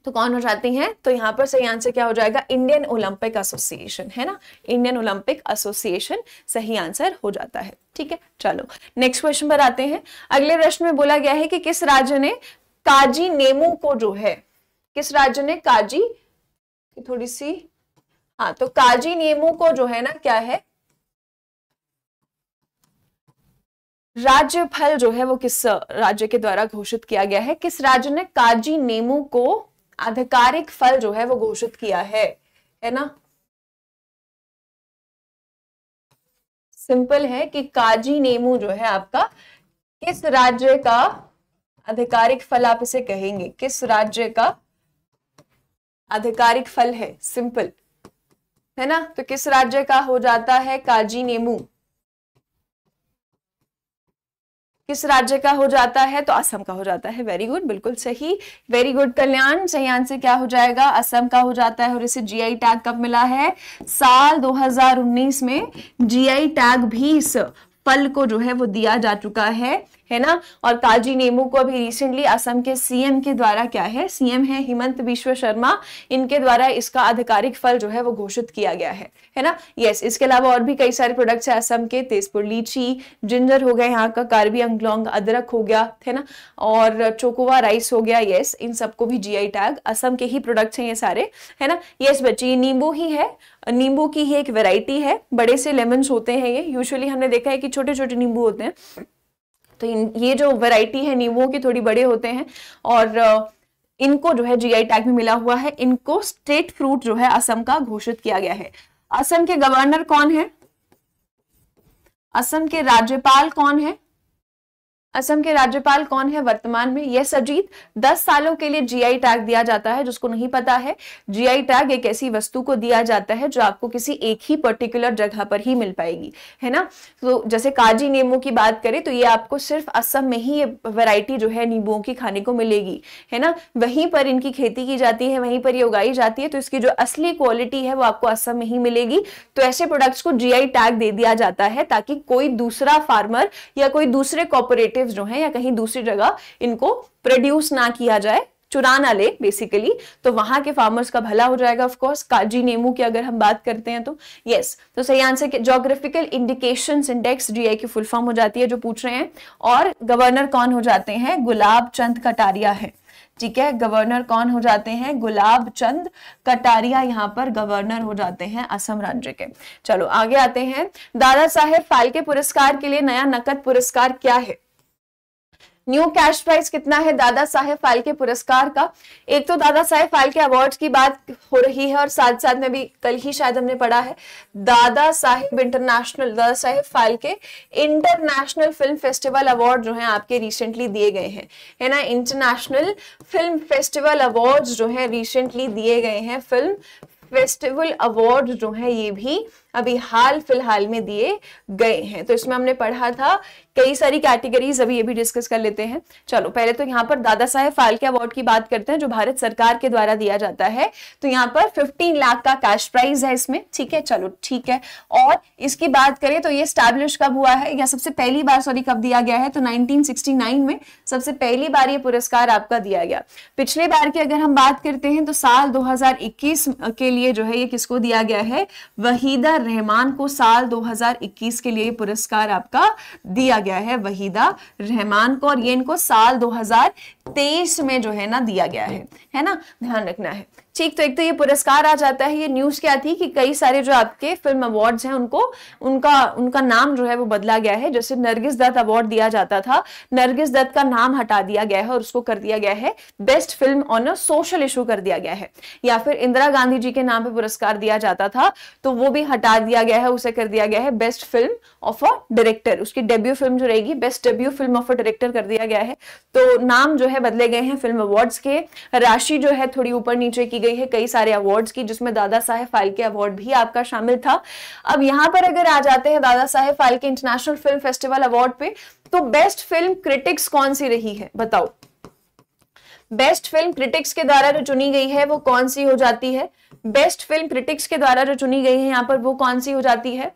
तो कौन हो जाती हैं तो यहाँ पर सही आंसर क्या हो जाएगा इंडियन ओलंपिक एसोसिएशन है ना इंडियन ओलंपिक एसोसिएशन सही आंसर हो जाता है ठीक है चलो नेक्स्ट क्वेश्चन पर आते हैं अगले प्रश्न में बोला गया है कि किस राज्य ने काजी नेमो को जो है किस राज्य ने काजी थोड़ी सी हाँ तो काजी नेमो को जो है ना क्या है राज्य फल जो है वो किस राज्य के द्वारा घोषित किया गया है किस राज्य ने काजी नेमो को आधिकारिक फल जो है वो घोषित किया है है ना सिंपल है कि काजी नेमू जो है आपका किस राज्य का आधिकारिक फल आप इसे कहेंगे किस राज्य का आधिकारिक फल है सिंपल है ना तो किस राज्य का हो जाता है काजी नेमू किस राज्य का हो जाता है तो असम का हो जाता है वेरी गुड बिल्कुल सही वेरी गुड कल्याण सही आंसर क्या हो जाएगा असम का हो जाता है और इसे जीआई टैग कब मिला है साल 2019 में जीआई टैग भी इस पल को जो है वो दिया जा चुका है है ना और काजी नेमू को अभी रिसेंटली असम के सीएम के द्वारा क्या है सीएम है हिमंत विश्व शर्मा इनके द्वारा इसका आधिकारिक फल जो है वो घोषित किया गया है है ना यस इसके अलावा और भी कई सारे प्रोडक्ट्स है असम के तेजपुर लीची जिंजर हो गया यहाँ का कार्बी अंगलोंग अदरक हो गया है ना और चोकोवा राइस हो गया यस इन सबको भी जी टैग असम के ही प्रोडक्ट्स हैं ये सारे है ना यस बच्चे ये नींबू ही है नींबू की ही एक वेराइटी है बड़े से लेमन्स होते हैं ये यूजुअली हमने देखा है कि छोटे छोटे नींबू होते हैं तो ये जो वैरायटी है नींबू के थोड़ी बड़े होते हैं और इनको जो है जीआई टैग में मिला हुआ है इनको स्टेट फ्रूट जो है असम का घोषित किया गया है असम के गवर्नर कौन है असम के राज्यपाल कौन है असम के राज्यपाल कौन है वर्तमान में यह सजीत 10 सालों के लिए जीआई टैग दिया जाता है जिसको नहीं पता है जीआई टैग एक ऐसी वस्तु को दिया जाता है जो आपको किसी एक ही पर्टिकुलर जगह पर ही मिल पाएगी है ना तो जैसे काजी नींबू की बात करें तो ये आपको सिर्फ असम में ही ये वैरायटी जो है नींबुओं की खाने को मिलेगी है ना वहीं पर इनकी खेती की जाती है वहीं पर ये उगाई जाती है तो इसकी जो असली क्वालिटी है वो आपको असम में ही मिलेगी तो ऐसे प्रोडक्ट्स को जी टैग दे दिया जाता है ताकि कोई दूसरा फार्मर या कोई दूसरे कॉपरेटिव रिलेटिव जो है या कहीं दूसरी जगह इनको प्रोड्यूस ना किया जाए चुरा ना ले बेसिकली तो वहां के फार्मर्स का भला हो जाएगा ऑफ कोर्स काजी नेमू की अगर हम बात करते हैं तो यस yes, तो सही आंसर के जोग्राफिकल इंडिकेशन इंडेक्स जीआई की फुल फॉर्म हो जाती है जो पूछ रहे हैं और गवर्नर कौन हो जाते हैं गुलाब चंद कटारिया है ठीक है गवर्नर कौन हो जाते हैं गुलाब चंद कटारिया यहाँ पर गवर्नर हो जाते हैं असम राज्य के चलो आगे आते हैं दादा साहेब फाल्के पुरस्कार के लिए नया नकद पुरस्कार क्या है न्यू कैश प्राइस कितना है दादा साहेब फाल्के पुरस्कार का एक तो दादा साहेब फाल्के अवार्ड की बात हो रही है और साथ साथ में भी कल ही शायद हमने पढ़ा है दादा Saheb international Dada Saheb Phalke international film festival award जो है आपके रिसेंटली दिए गए हैं है ना इंटरनेशनल फिल्म फेस्टिवल अवार्ड जो है रिसेंटली दिए गए हैं फिल्म फेस्टिवल अवार्ड जो है ये भी अभी हाल फिलहाल में दिए गए हैं तो इसमें हमने पढ़ा था कई सारी कैटेगरीज अभी ये भी डिस्कस कर लेते हैं चलो पहले तो यहाँ पर दादा साहेब फाल्के अवार्ड की बात करते हैं जो भारत सरकार के द्वारा दिया जाता है तो यहाँ पर 15 लाख का कैश प्राइज है इसमें ठीक है चलो ठीक है और इसकी बात करें तो ये स्टैब्लिश कब हुआ है या सबसे पहली बार सॉरी कब दिया गया है तो नाइनटीन में सबसे पहली बार ये पुरस्कार आपका दिया गया पिछले बार की अगर हम बात करते हैं तो साल दो के लिए जो है ये किसको दिया गया है वहीदा रहमान को साल 2021 के लिए पुरस्कार आपका दिया गया है वहीदा रहमान को और ये इनको साल 2023 में जो है ना दिया गया है है ना ध्यान रखना है ठीक तो एक तो ये पुरस्कार आ जाता है ये न्यूज क्या थी कि कई सारे जो आपके फिल्म अवार्ड्स हैं उनको उनका उनका नाम जो है वो बदला गया है जैसे नरगिस दत्त अवार्ड दिया जाता था नरगिस दत्त का नाम हटा दिया गया है और उसको कर दिया गया है best film on a social issue कर दिया गया है या फिर इंदिरा गांधी जी के नाम पर पुरस्कार दिया जाता था तो वो भी हटा दिया गया है उसे कर दिया गया है best film of a director उसकी डेब्यू फिल्म जो रहेगी best debut film of a director कर दिया गया है तो नाम जो है बदले गए हैं फिल्म अवार्ड्स के राशि जो है थोड़ी ऊपर नीचे की गई है कई सारे अवार्ड्स की जिसमें दादा साहेब फाल्के अवार्ड भी आपका शामिल था अब यहां पर अगर आ जाते हैं Dada Saheb Phalke international film festival award पे तो बेस्ट फिल्म क्रिटिक्स कौन सी रही है बताओ बेस्ट फिल्म क्रिटिक्स के द्वारा जो चुनी गई है वो कौन सी हो जाती है बेस्ट फिल्म क्रिटिक्स के द्वारा जो चुनी गई है यहां पर वो कौन सी हो जाती है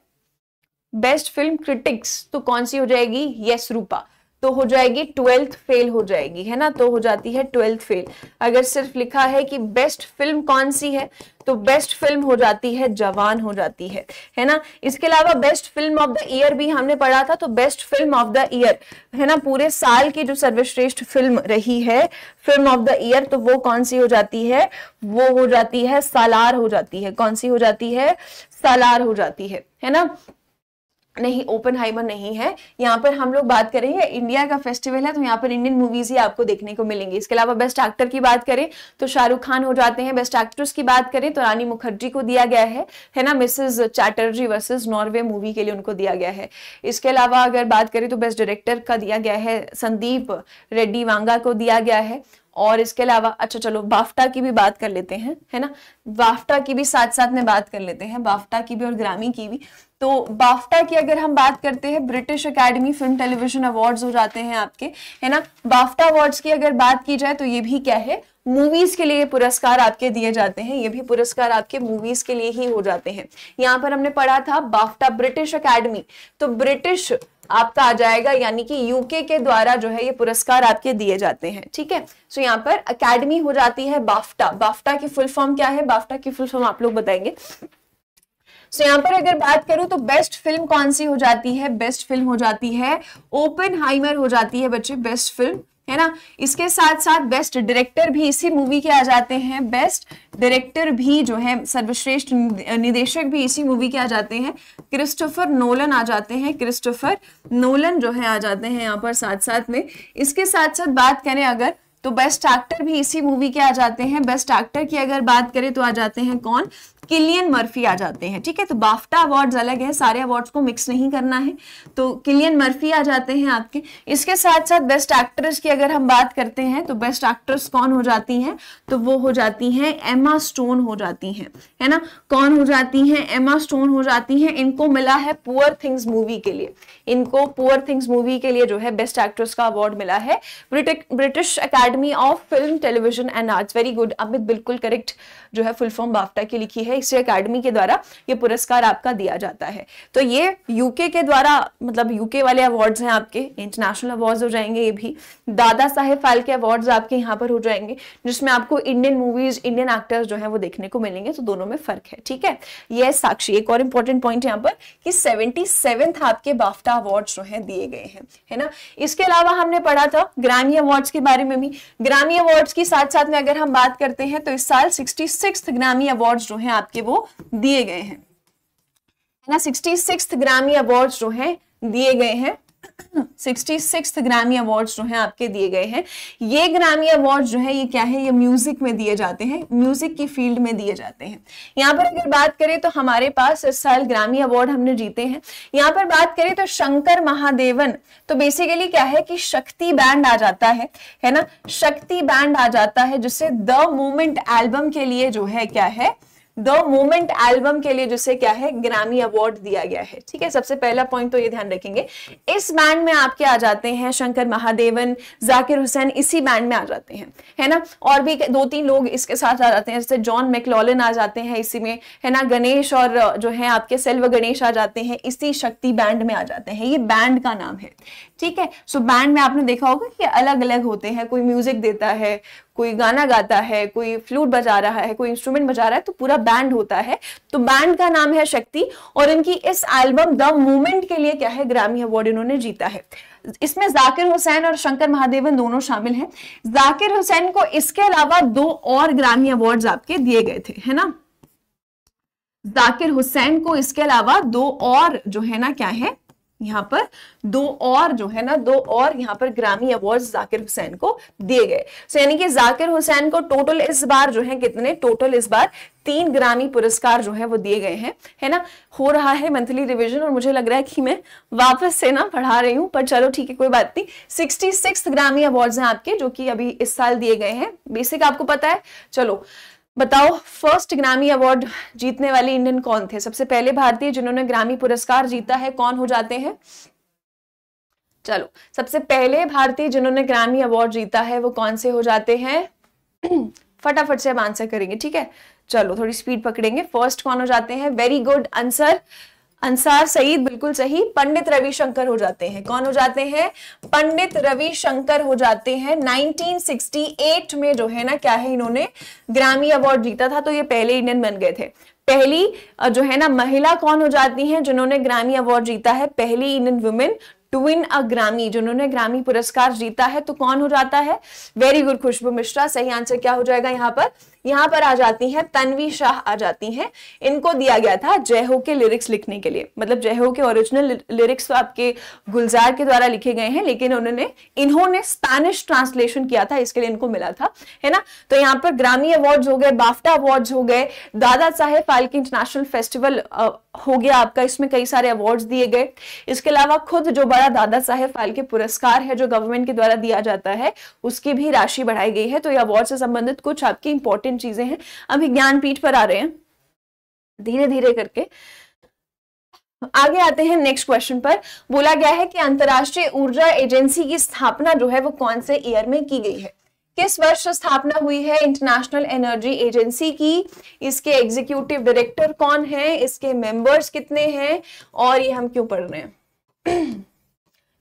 बेस्ट फिल्म क्रिटिक्स तो कौन सी हो जाएगी यस रूपा तो हो जाएगी ट्वेल्थ फेल हो जाएगी है ना तो हो जाती है ट्वेल्थ फेल अगर सिर्फ लिखा है कि बेस्ट फिल्म कौन सी है तो बेस्ट फिल्म हो जाती है जवान हो जाती है है ना इसके अलावा best film of the year भी हमने पढ़ा था तो best film of the year है ना पूरे साल की जो सर्वश्रेष्ठ फिल्म रही है फिल्म ऑफ द ईयर तो वो कौन सी हो जाती है वो हो जाती है सालार हो जाती है कौन सी हो जाती है सालार हो जाती है है ना नहीं ओपन हाइमर नहीं है यहाँ पर हम लोग बात ये इंडिया का फेस्टिवल है तो यहाँ पर इंडियन मूवीज ही आपको देखने को मिलेंगी इसके अलावा बेस्ट एक्टर की बात करें तो शाहरुख खान हो जाते हैं बेस्ट एक्ट्रेस की बात करें तो रानी मुखर्जी को दिया गया है है ना Mrs Chatterjee versus Norway movie के लिए उनको दिया गया है इसके अलावा अगर बात करें तो बेस्ट डायरेक्टर का दिया गया है संदीप रेड्डी वांगा को दिया गया है और इसके अलावा अच्छा चलो बाफ्टा की भी बात कर लेते हैं है ना बाफ्टा की भी साथ साथ में बात कर लेते हैं बाफ्टा की भी और ग्रामी की भी तो बाफ्टा की अगर हम बात करते हैं British academy film television awards हो जाते हैं आपके है ना बाफ्टा अवार्ड्स की अगर बात की जाए तो ये भी क्या है मूवीज के लिए पुरस्कार आपके दिए जाते हैं ये भी पुरस्कार आपके मूवीज के लिए ही हो जाते हैं यहाँ पर हमने पढ़ा था बाफ्टा ब्रिटिश अकेडमी तो ब्रिटिश आपका आ जाएगा यानी कि यूके के द्वारा जो है ये पुरस्कार आपके दिए जाते हैं ठीक है सो यहाँ पर अकेडमी हो जाती है बाफ्टा बाफ्टा की फुल फॉर्म क्या है बाफ्टा की फुल फॉर्म आप लोग बताएंगे सो so, यहाँ पर अगर बात करूं तो बेस्ट फिल्म कौन सी हो जाती है बेस्ट फिल्म हो जाती है ओपन हाइमर हो जाती है बच्चे बेस्ट फिल्म है ना इसके साथ साथ बेस्ट डायरेक्टर भी इसी मूवी के आ जाते हैं बेस्ट डायरेक्टर भी जो है सर्वश्रेष्ठ निदेशक भी इसी मूवी के आ जाते हैं क्रिस्टोफर नोलन आ जाते हैं क्रिस्टोफर नोलन जो है आ जाते हैं यहाँ पर साथ साथ में इसके साथ साथ बात करें अगर तो बेस्ट एक्टर भी इसी मूवी के आ जाते हैं बेस्ट एक्टर की अगर बात करें तो आ जाते हैं कौन किलियन मर्फी आ जाते हैं ठीक है तो बाफ्टा अवार्ड अलग है सारे अवार्ड को मिक्स नहीं करना है तो किलियन मर्फी आ जाते हैं आपके इसके साथ साथ बेस्ट एक्ट्रेस की अगर हम बात करते हैं तो बेस्ट एक्ट्रेस कौन हो जाती है तो वो हो जाती है एमा स्टोन हो जाती है है ना कौन हो जाती है एमा स्टोन हो जाती है इनको मिला है पुअर थिंग्स मूवी के लिए इनको पुअर थिंग्स मूवी के लिए जो है बेस्ट एक्ट्रेस का अवार्ड मिला है British academy of film television and arts very good Amit बिल्कुल करेक्ट जो है फुल फॉर्म बाफ्टा की लिखी है हिस्ट्री अकेडमी के द्वारा ये पुरस्कार आपका दिया जाता है तो ये यूके के द्वारा मतलब यूके वाले अवार्ड्स हैं आपके इंटरनेशनल अवार्ड्स हो जाएंगे ये भी दादा साहेब फाल्के अवार्ड्स आपके यहाँ पर हो जाएंगे जिसमें आपको इंडियन मूवीज इंडियन एक्टर्स जो है वो देखने को मिलेंगे तो दोनों में फर्क है ठीक है ये साक्षी एक और इंपॉर्टेंट पॉइंट यहाँ पर कि सेवेंटी आपके बाफ्टा अवार्ड जो है दिए गए हैं है ना इसके अलावा हमने पढ़ा था ग्रामी अवार्ड्स के बारे में भी ग्रामी अवार्ड्स के साथ साथ में अगर हम बात करते हैं तो इस साल सिक्सटी ग्रामी अवार्ड्स जो है आप आपके वो दिए गए हैं है ना सिक्सटी सिक्स ग्रामी अवार्ड जो है दिए गए हैं सिक्सटी सिक्स ग्रामी अवार्ड्स जो हैं आपके दिए गए हैं ये ग्रामी अवार्ड जो है ये क्या है ये म्यूजिक में दिए जाते हैं म्यूजिक की फील्ड में दिए जाते हैं यहाँ पर अगर बात करें तो हमारे पास इस साल ग्रामी अवार्ड हमने जीते हैं यहाँ पर बात करें तो शंकर महादेवन तो बेसिकली क्या है कि शक्ति बैंड आ जाता है है ना शक्ति बैंड आ जाता है जिससे द मोमेंट एल्बम के लिए जो है क्या है द मोमेंट एल्बम के लिए जिसे क्या है ग्रामी अवार्ड दिया गया है ठीक है सबसे पहला पॉइंट तो ये ध्यान रखेंगे इस बैंड में आपके आ जाते हैं शंकर महादेवन जाकिर हुसैन इसी बैंड में आ जाते हैं है ना और भी दो तीन लोग इसके साथ आ जाते हैं जैसे जॉन मैकलॉलन आ जाते हैं इसी में है ना गणेश और जो है आपके सेल्व गणेश आ जाते हैं इसी शक्ति बैंड में आ जाते हैं ये बैंड का नाम है ठीक है सो बैंड में आपने देखा होगा कि अलग अलग होते हैं कोई म्यूजिक देता है कोई गाना गाता है कोई फ्लूट बजा रहा है कोई इंस्ट्रूमेंट बजा रहा है तो पूरा बैंड होता है तो बैंड का नाम है शक्ति और इनकी इस एल्बम द मूवमेंट के लिए क्या है ग्रामी अवार्ड इन्होंने जीता है इसमें जाकिर हुसैन और शंकर महादेवन दोनों शामिल हैं जाकिर हुसैन को इसके अलावा दो और ग्रामी अवार्ड आपके दिए गए थे है ना जाकिर हुसैन को इसके अलावा दो और जो है ना क्या है यहाँ पर दो और जो है ना दो और यहाँ पर ग्रामी अवार्ड जाकिर हुसैन को दिए गए सो यानी कि जाकिर हुसैन को टोटल इस बार जो है कितने टोटल इस बार तीन ग्रामी पुरस्कार जो है वो दिए गए हैं है ना हो रहा है मंथली रिवीजन और मुझे लग रहा है कि मैं वापस से ना पढ़ा रही हूँ पर चलो ठीक है कोई बात नहीं सिक्सटी सिक्स ग्रामी अवार्ड हैं आपके जो कि अभी इस साल दिए गए हैं बेसिक आपको पता है चलो बताओ फर्स्ट ग्रामी अवार्ड जीतने वाले इंडियन कौन थे सबसे पहले भारतीय जिन्होंने ग्रामी पुरस्कार जीता है कौन हो जाते हैं चलो सबसे पहले भारतीय जिन्होंने ग्रामी अवार्ड जीता है वो कौन से हो जाते हैं *clears throat* फटाफट से अब आंसर करेंगे ठीक है चलो थोड़ी स्पीड पकड़ेंगे फर्स्ट कौन हो जाते हैं very good answer Ansar Saeed बिल्कुल सही पंडित रविशंकर हो जाते हैं कौन हो जाते हैं पंडित रविशंकर हो जाते हैं 1968 में जो है ना क्या है इन्होंने ग्रामी अवार्ड जीता था तो ये पहले इंडियन बन गए थे पहली जो है ना महिला कौन हो जाती हैं जिन्होंने ग्रामी अवार्ड जीता है पहली इंडियन वुमेन ट्विन अ ग्रामी जिन्होंने ग्रामी पुरस्कार जीता है तो कौन हो जाता है वेरी गुड खुशबू मिश्रा सही आंसर क्या हो जाएगा यहाँ पर यहां पर आ जाती हैं तनवी शाह आ जाती हैं इनको दिया गया था जयहो के लिरिक्स लिखने के लिए मतलब जयहो के ओरिजिनल लिरिक्स तो आपके गुलजार के द्वारा लिखे गए हैं लेकिन उन्होंने इन्होंने स्पैनिश ट्रांसलेशन किया था इसके लिए इनको मिला था है ना तो यहाँ पर ग्रामी अवार्ड्स हो गए बाफ्टा अवार्ड्स हो गए दादा साहेब फाल्के इंटरनेशनल फेस्टिवल हो गया आपका इसमें कई सारे अवार्ड्स दिए गए इसके अलावा खुद जो बड़ा दादा साहेब फाल्के पुरस्कार है जो गवर्नमेंट के द्वारा दिया जाता है उसकी भी राशि बढ़ाई गई है तो ये अवार्ड से संबंधित कुछ आपकी इंपॉर्टेंट इंपॉर्टेंट चीजें हैं अभी ज्ञानपीठ पर आ रहे हैं धीरे धीरे करके आगे आते हैं नेक्स्ट क्वेश्चन पर बोला गया है कि अंतरराष्ट्रीय ऊर्जा एजेंसी की स्थापना जो है वो कौन से ईयर में की गई है किस वर्ष स्थापना हुई है इंटरनेशनल एनर्जी एजेंसी की इसके एग्जीक्यूटिव डायरेक्टर कौन है इसके मेंबर्स कितने हैं और ये हम क्यों पढ़ रहे हैं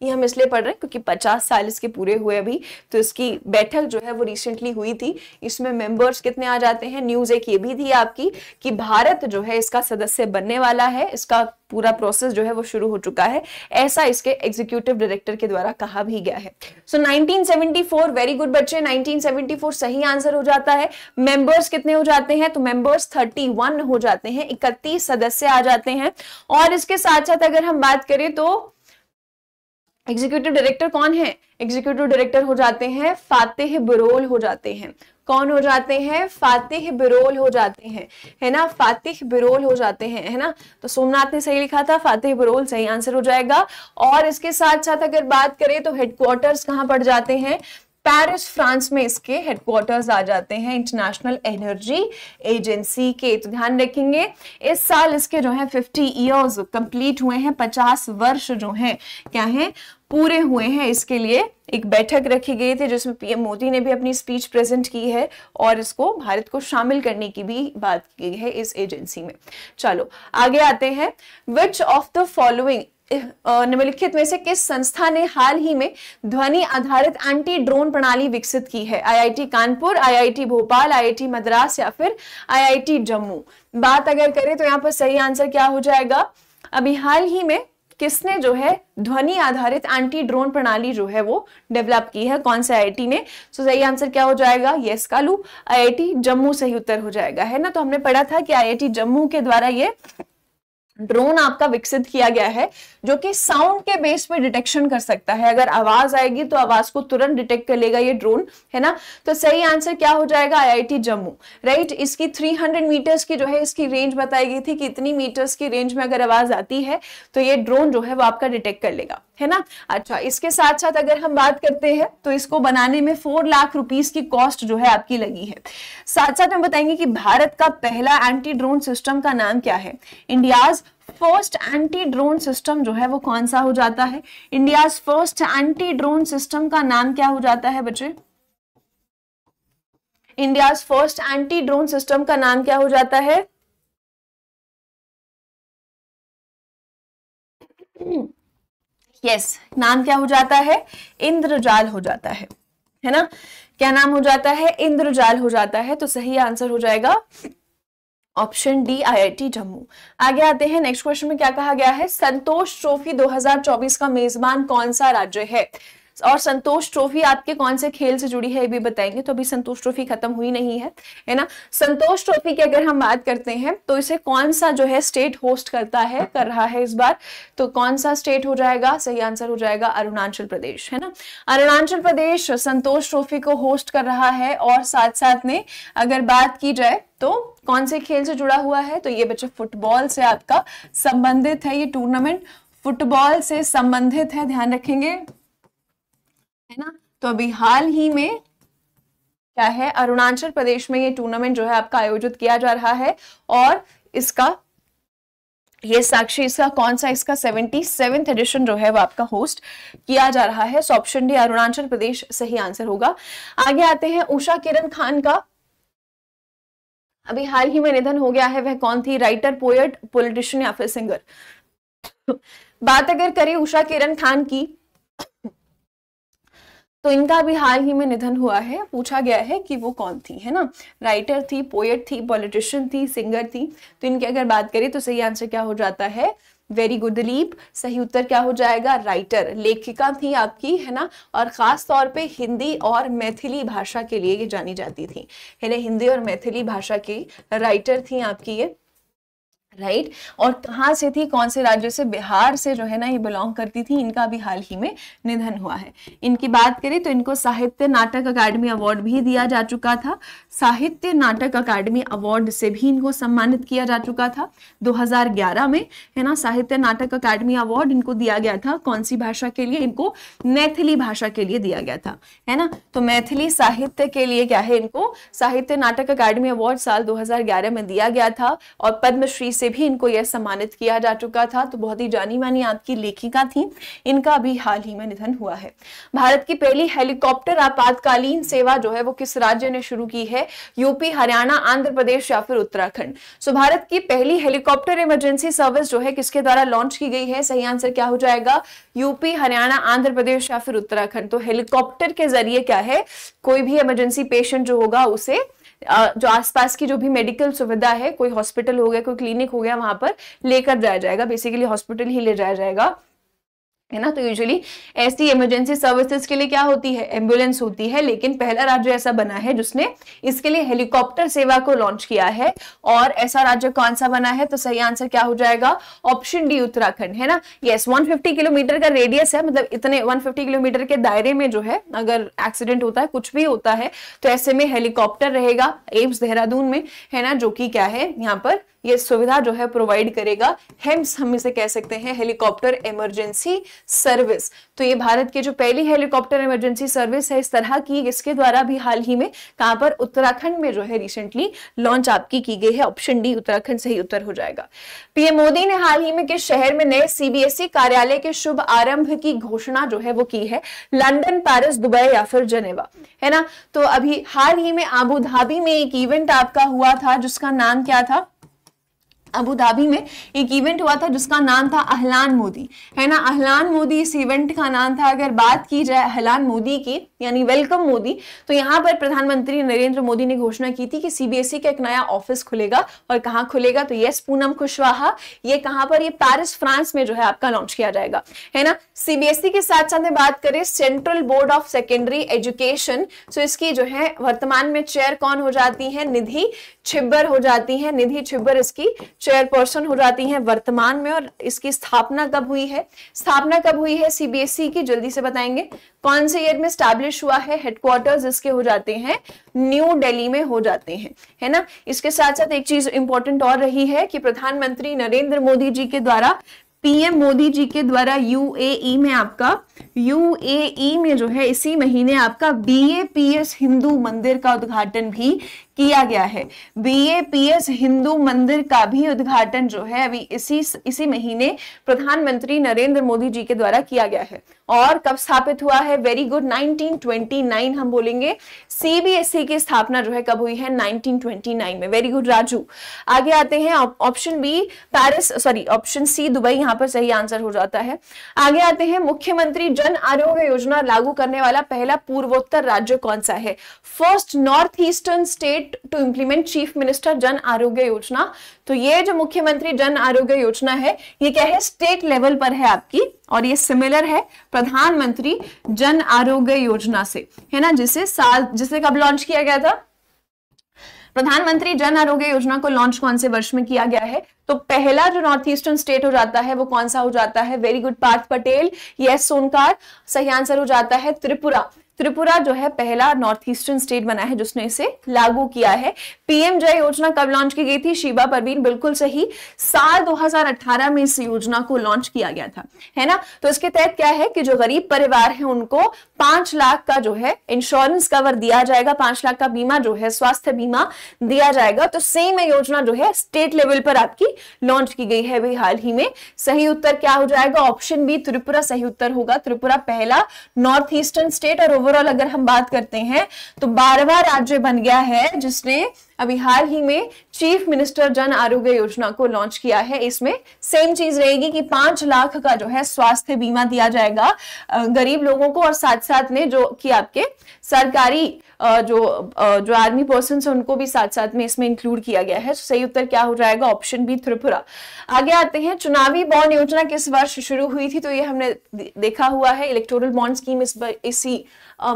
ये हम इसलिए पढ़ रहे हैं क्योंकि 50 साल इसके पूरे हुए अभी तो इसकी बैठक जो है वो रिसेंटली हुई थी इसमें मेंबर्स कितने आ जाते हैं न्यूज एक ये भी थी आपकी कि भारत जो है इसका सदस्य बनने वाला है इसका पूरा प्रोसेस जो है वो शुरू हो चुका है ऐसा इसके एग्जीक्यूटिव डायरेक्टर के द्वारा कहा भी गया है सो so, 1974 वेरी गुड बच्चे 1974 सही आंसर हो जाता है मेंबर्स कितने हो जाते हैं तो मेंबर्स 31 हो जाते हैं इकतीस सदस्य आ जाते हैं और इसके साथ साथ अगर हम बात करें तो एग्जीक्यूटिव डायरेक्टर कौन है एग्जीक्यूटिव डायरेक्टर हो जाते हैं फातेह बिरोल हो जाते हैं कौन हो जाते हैं फातेह बिरोल हो जाते हैं है ना फातेह बिरोल हो जाते हैं है ना तो सोमनाथ ने सही लिखा था फातेह बिरोल सही आंसर हो जाएगा और इसके साथ साथ अगर बात करें तो हेडक्वार्टर्स कहाँ पड़ जाते हैं पेरिस फ्रांस में इसके हेडक्वार्टर्स आ जाते हैं इंटरनेशनल एनर्जी एजेंसी के तो ध्यान रखेंगे इस साल इसके जो है 50 इयर्स कंप्लीट हुए हैं 50 वर्ष जो है क्या है पूरे हुए हैं इसके लिए एक बैठक रखी गई थी जिसमें पीएम मोदी ने भी अपनी स्पीच प्रेजेंट की है और इसको भारत को शामिल करने की भी बात की है इस एजेंसी में चलो आगे आते हैं विच ऑफ द फॉलोइंग निम्नलिखित में से किस संस्था ने हाल ही में ध्वनि आधारित एंटी ड्रोन प्रणाली विकसित की है IIT Kanpur IIT Bhopal IIT Madras या फिर आईआईटी जम्मू बात अगर करें तो यहाँ पर सही आंसर क्या हो जाएगा अभी हाल ही में किसने जो है ध्वनि आधारित एंटी ड्रोन प्रणाली जो है वो डेवलप की है कौन से आईआईटी ने सो सही आंसर क्या हो जाएगा यस कालू आईआईटी जम्मू सही उत्तर हो जाएगा है ना तो हमने पढ़ा था कि आईआईटी जम्मू के द्वारा ये ड्रोन आपका विकसित किया गया है जो कि साउंड के बेस पे डिटेक्शन कर सकता है अगर आवाज आएगी तो आवाज को तुरंत डिटेक्ट कर लेगा ये ड्रोन है ना तो सही आंसर क्या हो जाएगा आईआईटी जम्मू राइट इसकी 300 मीटर्स की जो है इसकी रेंज बताई गई थी कि इतनी मीटर्स की रेंज में अगर आवाज आती है तो ये ड्रोन जो है वो आपका डिटेक्ट कर लेगा है ना अच्छा इसके साथ साथ अगर हम बात करते हैं तो इसको बनाने में फोर लाख रुपीज की कॉस्ट जो है आपकी लगी है साथ साथ हम बताएंगे कि भारत का पहला एंटी ड्रोन सिस्टम का नाम क्या है India's first anti drone system जो है वो कौन सा हो जाता है India first anti drone system का नाम क्या हो जाता है बच्चे India first anti drone system का नाम क्या हो जाता है यस yes, नाम क्या हो जाता है इंद्रजाल हो जाता है है ना क्या नाम हो जाता है इंद्रजाल हो जाता है तो सही आंसर हो जाएगा ऑप्शन डी आईआईटी जम्मू आगे आते हैं नेक्स्ट क्वेश्चन में क्या कहा गया है संतोष ट्रॉफी 2024 का मेजबान कौन सा राज्य है और संतोष ट्रॉफी आपके कौन से खेल से जुड़ी है ये भी बताएंगे तो अभी संतोष ट्रॉफी खत्म हुई नहीं है है ना संतोष ट्रॉफी की अगर हम बात करते हैं तो इसे कौन सा जो है स्टेट होस्ट करता है कर रहा है इस बार तो कौन सा स्टेट हो जाएगा सही आंसर हो जाएगा अरुणाचल प्रदेश है ना अरुणाचल प्रदेश संतोष ट्रॉफी को होस्ट कर रहा है और साथ साथ में अगर बात की जाए तो कौन से खेल से जुड़ा हुआ है तो ये बच्चे फुटबॉल से आपका संबंधित है ये टूर्नामेंट फुटबॉल से संबंधित है ध्यान रखेंगे है ना तो अभी हाल ही में क्या है अरुणाचल प्रदेश में ये टूर्नामेंट जो है आपका आयोजित किया जा रहा है और इसका ये साक्षी इसका कौन सा इसका सेवेंटी सेवेंथ एडिशन जो है वो आपका होस्ट किया जा रहा है so option D Arunachal Pradesh सही आंसर होगा आगे आते हैं उषा किरण खान का अभी हाल ही में निधन हो गया है वह कौन थी राइटर पोएट पॉलिटिशियन या फिर सिंगर *laughs* बात अगर करें उषा किरण खान की तो इनका भी हाल ही में निधन हुआ है पूछा गया है कि वो कौन थी है ना राइटर थी पोएट थी पॉलिटिशियन थी सिंगर थी तो इनकी अगर बात करें तो सही आंसर क्या हो जाता है वेरी गुड दिलीप सही उत्तर क्या हो जाएगा राइटर लेखिका थी आपकी है ना और ख़ास तौर पे हिंदी और मैथिली भाषा के लिए ये जानी जाती थी है ना हिंदी और मैथिली भाषा की राइटर थी आपकी ये राइट right? और कहाँ से थी कौन से राज्य से बिहार से जो है ना ये बिलोंग करती थी इनका भी हाल ही में निधन हुआ है इनकी बात करें तो इनको साहित्य नाटक अकादमी अवार्ड भी दिया जा चुका था साहित्य नाटक अकादमी अवार्ड से भी इनको सम्मानित किया जा चुका था 2011 में है ना साहित्य नाटक अकादमी अवार्ड इनको दिया गया था कौन सी भाषा के लिए इनको मैथिली भाषा के लिए दिया गया था है ना तो मैथिली साहित्य के लिए क्या है इनको साहित्य नाटक अकादमी अवार्ड साल 2011 में दिया गया था और पद्मश्री से भी इनको यह सम्मानित किया जा चुका था तो बहुत ही जानी मानी आपकी लेखिका थी इनका अभी हाल ही में निधन हुआ है भारत की पहली हेलीकॉप्टर आपातकालीन सेवा जो है वो किस राज्य ने शुरू की है यूपी हरियाणा आंध्र प्रदेश या फिर उत्तराखंड सो भारत की पहली हेलीकॉप्टर इमरजेंसी सर्विस जो है किसके द्वारा लॉन्च की गई है सही आंसर क्या हो जाएगा यूपी हरियाणा आंध्र प्रदेश या फिर उत्तराखंड तो हेलीकॉप्टर के जरिए क्या है कोई भी इमरजेंसी पेशेंट जो होगा उसे जो आसपास की जो भी मेडिकल सुविधा है कोई हॉस्पिटल हो गया कोई क्लिनिक हो गया वहां पर लेकर जाया जाएगा बेसिकली हॉस्पिटल ही ले जाया जाएगा है ना तो यूजुअली ऐसी इमरजेंसी सर्विसेज के लिए क्या होती है एम्बुलेंस होती है लेकिन पहला राज्य ऐसा बना है जिसने इसके लिए हेलीकॉप्टर सेवा को लॉन्च किया है और ऐसा राज्य कौन सा बना है तो सही आंसर क्या हो जाएगा ऑप्शन डी उत्तराखंड है ना यस yes, 150 किलोमीटर का रेडियस है मतलब इतने वन किलोमीटर के दायरे में जो है अगर एक्सीडेंट होता है कुछ भी होता है तो ऐसे में हेलीकॉप्टर रहेगा एम्स देहरादून में है ना जो कि क्या है यहाँ पर ये सुविधा जो है प्रोवाइड करेगा हेम्स हम इसे कह सकते हैं हेलीकॉप्टर इमरजेंसी सर्विस तो ये भारत की जो पहली हेलीकॉप्टर इमरजेंसी सर्विस है इस तरह की इसके द्वारा भी हाल ही में कहां पर उत्तराखंड में जो है रिसेंटली लॉन्च आपकी की गई है ऑप्शन डी उत्तराखंड से ही उत्तर हो जाएगा पीएम मोदी ने हाल ही में किस शहर में नए सीबीएसई e कार्यालय के शुभ आरंभ की घोषणा जो है वो की है लंदन पेरिस दुबई या फिर जनेवा है ना तो अभी हाल ही में आबू धाबी में एक इवेंट आपका हुआ था जिसका नाम क्या था अबू धाबी में एक इवेंट हुआ था जिसका नाम था अहलान मोदी है ना अहलान मोदी इस इवेंट का नाम था अगर बात की जाए अहलान मोदी की यानी वेलकम मोदी तो यहाँ पर प्रधानमंत्री नरेंद्र मोदी ने घोषणा की थी कि सीबीएसई e का एक नया ऑफिस खुलेगा और कहाँ खुलेगा तो यस पूनम कुशवाहा ये कहाँ पर ये पेरिस फ्रांस में जो है आपका लॉन्च किया जाएगा है ना सीबीएसई e के साथ साथ बात करें central board of secondary education so इसकी जो है वर्तमान में चेयर कौन हो जाती है निधि छिब्बर हो जाती है निधि छिब्बर इसकी चेयरपर्सन हो जाती हैं वर्तमान में और इसकी स्थापना कब हुई है स्थापना कब हुई है सीबीएसई e की जल्दी से बताएंगे कौन से ईयर में स्टैब्लिश हुआ है हेडक्वार्टर्स इसके हो जाते हैं न्यू दिल्ली में हो जाते हैं है ना इसके साथ साथ एक चीज इंपॉर्टेंट और रही है कि प्रधानमंत्री नरेंद्र मोदी जी के द्वारा पीएम मोदी जी के द्वारा यूएई e में आपका यूएई e में जो है इसी महीने आपका बीएपीएस हिंदू मंदिर का उद्घाटन भी किया गया है बीएपीएस हिंदू मंदिर का भी उद्घाटन जो है अभी इसी इसी महीने प्रधानमंत्री नरेंद्र मोदी जी के द्वारा किया गया है और कब स्थापित हुआ है वेरी गुड 1929 हम बोलेंगे सीबीएसई e की स्थापना जो है कब हुई है 1929 में वेरी गुड राजू आगे आते हैं option B Paris sorry option C Dubai यहाँ पर सही आंसर हो जाता है आगे आते हैं मुख्यमंत्री जन आरोग्य योजना लागू करने वाला पहला पूर्वोत्तर राज्य कौन सा है first north eastern state state to implement chief minister Jan Arogya योजना तो ये जो मुख्यमंत्री जन आरोग्य योजना है ये क्या है स्टेट लेवल पर है आपकी और ये सिमिलर है प्रधानमंत्री जन आरोग्य योजना से है ना जिसे साल जिसे कब लॉन्च किया गया था प्रधानमंत्री जन आरोग्य योजना को लॉन्च कौन से वर्ष में किया गया है तो पहला जो नॉर्थ ईस्टर्न स्टेट हो जाता है वो कौन सा हो जाता है very good Parth Patel yes Sonkar सही आंसर हो जाता है त्रिपुरा त्रिपुरा जो है पहला नॉर्थ ईस्टर्न स्टेट बना है जिसने इसे लागू किया है पीएम जय योजना कब लॉन्च की गई थी शिबा परवीन बिल्कुल सही साल 2018 में इस योजना को लॉन्च किया गया था है ना तो इसके तहत क्या है कि जो गरीब परिवार है उनको पांच लाख का जो है इंश्योरेंस कवर दिया जाएगा पांच लाख का बीमा जो है स्वास्थ्य बीमा दिया जाएगा तो सेम योजना जो है स्टेट लेवल पर आपकी लॉन्च की गई है अभी हाल ही में सही उत्तर क्या हो जाएगा ऑप्शन बी त्रिपुरा सही उत्तर होगा त्रिपुरा पहला नॉर्थ ईस्टर्न स्टेट और ओवरऑल अगर हम बात करते हैं तो बारहवा राज्य बन गया है जिसने अभी हाल ही में चीफ मिनिस्टर जन आरोग्य योजना को लॉन्च किया है इसमें सेम चीज रहेगी कि पांच लाख का जो है स्वास्थ्य बीमा दिया जाएगा गरीब लोगों को और साथ साथ में जो कि आपके सरकारी जो जो आर्मी पर्सन है उनको भी साथ साथ में इसमें इंक्लूड किया गया है तो सही उत्तर क्या हो जाएगा ऑप्शन बी त्रिपुरा आगे आते हैं चुनावी बॉन्ड योजना किस वर्ष शुरू हुई थी तो ये हमने देखा हुआ है इलेक्टोरल बॉन्ड स्कीम इस इसी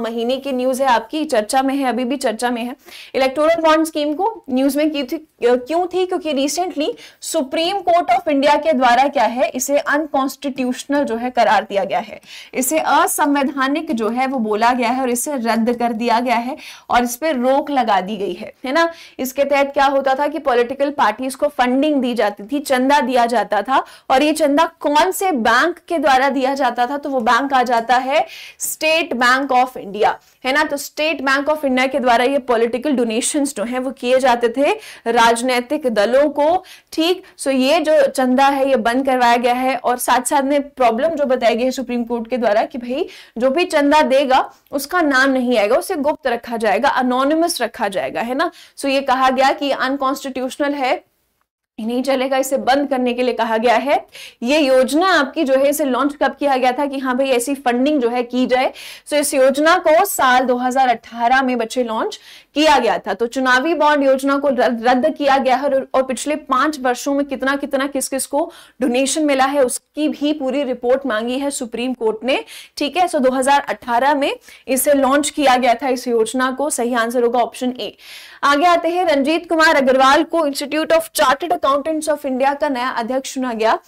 महीने की न्यूज है आपकी चर्चा में है अभी भी चर्चा में है इलेक्टोरल बॉन्ड स्कीम को न्यूज में की थी क्यों थी क्योंकि recently supreme court of India के द्वारा क्या है इसे अनकॉन्स्टिट्यूशनल जो है करार दिया गया है इसे असंवैधानिक जो है वो बोला गया है और इसे रद्द कर दिया गया है और इस पर रोक लगा दी गई है है ना इसके तहत क्या होता था कि पॉलिटिकल पार्टीज को फंडिंग दी जाती थी चंदा दिया जाता था और ये चंदा कौन से बैंक के द्वारा दिया जाता था तो वो बैंक आ जाता है स्टेट बैंक ऑफ इंडिया है ना तो स्टेट बैंक ऑफ इंडिया के द्वारा ये पॉलिटिकल डोनेशन जो है वो किए जाते थे राजनीतिक दलों को ठीक सो ये जो चंदा है ये बंद करवाया गया है और साथ साथ में प्रॉब्लम जो बताई गई है सुप्रीम कोर्ट के द्वारा कि भाई जो भी चंदा देगा उसका नाम नहीं आएगा उसे गुप्त रखा जाएगा अनोनिमस रखा जाएगा है ना सो ये कहा गया कि अनकॉन्स्टिट्यूशनल है नहीं चलेगा इसे बंद करने के लिए कहा गया है ये योजना आपकी जो है इसे लॉन्च कब किया गया था कि हाँ भाई ऐसी फंडिंग जो है की जाए सो इस योजना को साल 2018 में बच्चे लॉन्च किया गया था तो चुनावी बॉन्ड योजना को रद्द किया गया है और पिछले पांच वर्षों में कितना कितना किस किस को डोनेशन मिला है उसकी भी पूरी रिपोर्ट मांगी है सुप्रीम कोर्ट ने ठीक है सो दो में इसे लॉन्च किया गया था इस योजना को सही आंसर होगा ऑप्शन ए आगे आते हैं रंजीत कुमार अग्रवाल को institute of chartered accountants of India का नया अध्यक्ष चुना गया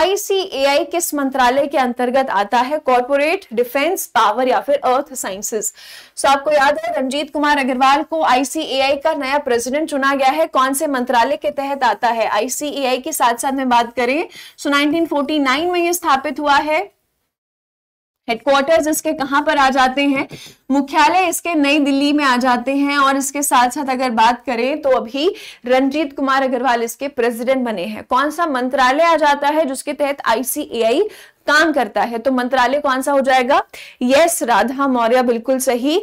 आईसीएआई किस मंत्रालय के अंतर्गत आता है कॉर्पोरेट डिफेंस पावर या फिर अर्थ साइंसेस सो आपको याद है रंजीत कुमार अग्रवाल को आईसीएआई का नया प्रेसिडेंट चुना गया है कौन से मंत्रालय के तहत आता है आईसीएआई के साथ साथ में बात करें सो so, 1949 में यह स्थापित हुआ है हेडक्वार्टर्स इसके कहाँ पर आ जाते हैं मुख्यालय इसके नई दिल्ली में आ जाते हैं और इसके साथ साथ अगर बात करें तो अभी रंजीत कुमार अग्रवाल इसके प्रेसिडेंट बने हैं कौन सा मंत्रालय आ जाता है जिसके तहत आईसीएआई काम करता है तो मंत्रालय कौन सा हो जाएगा यस राधा मौर्य बिल्कुल सही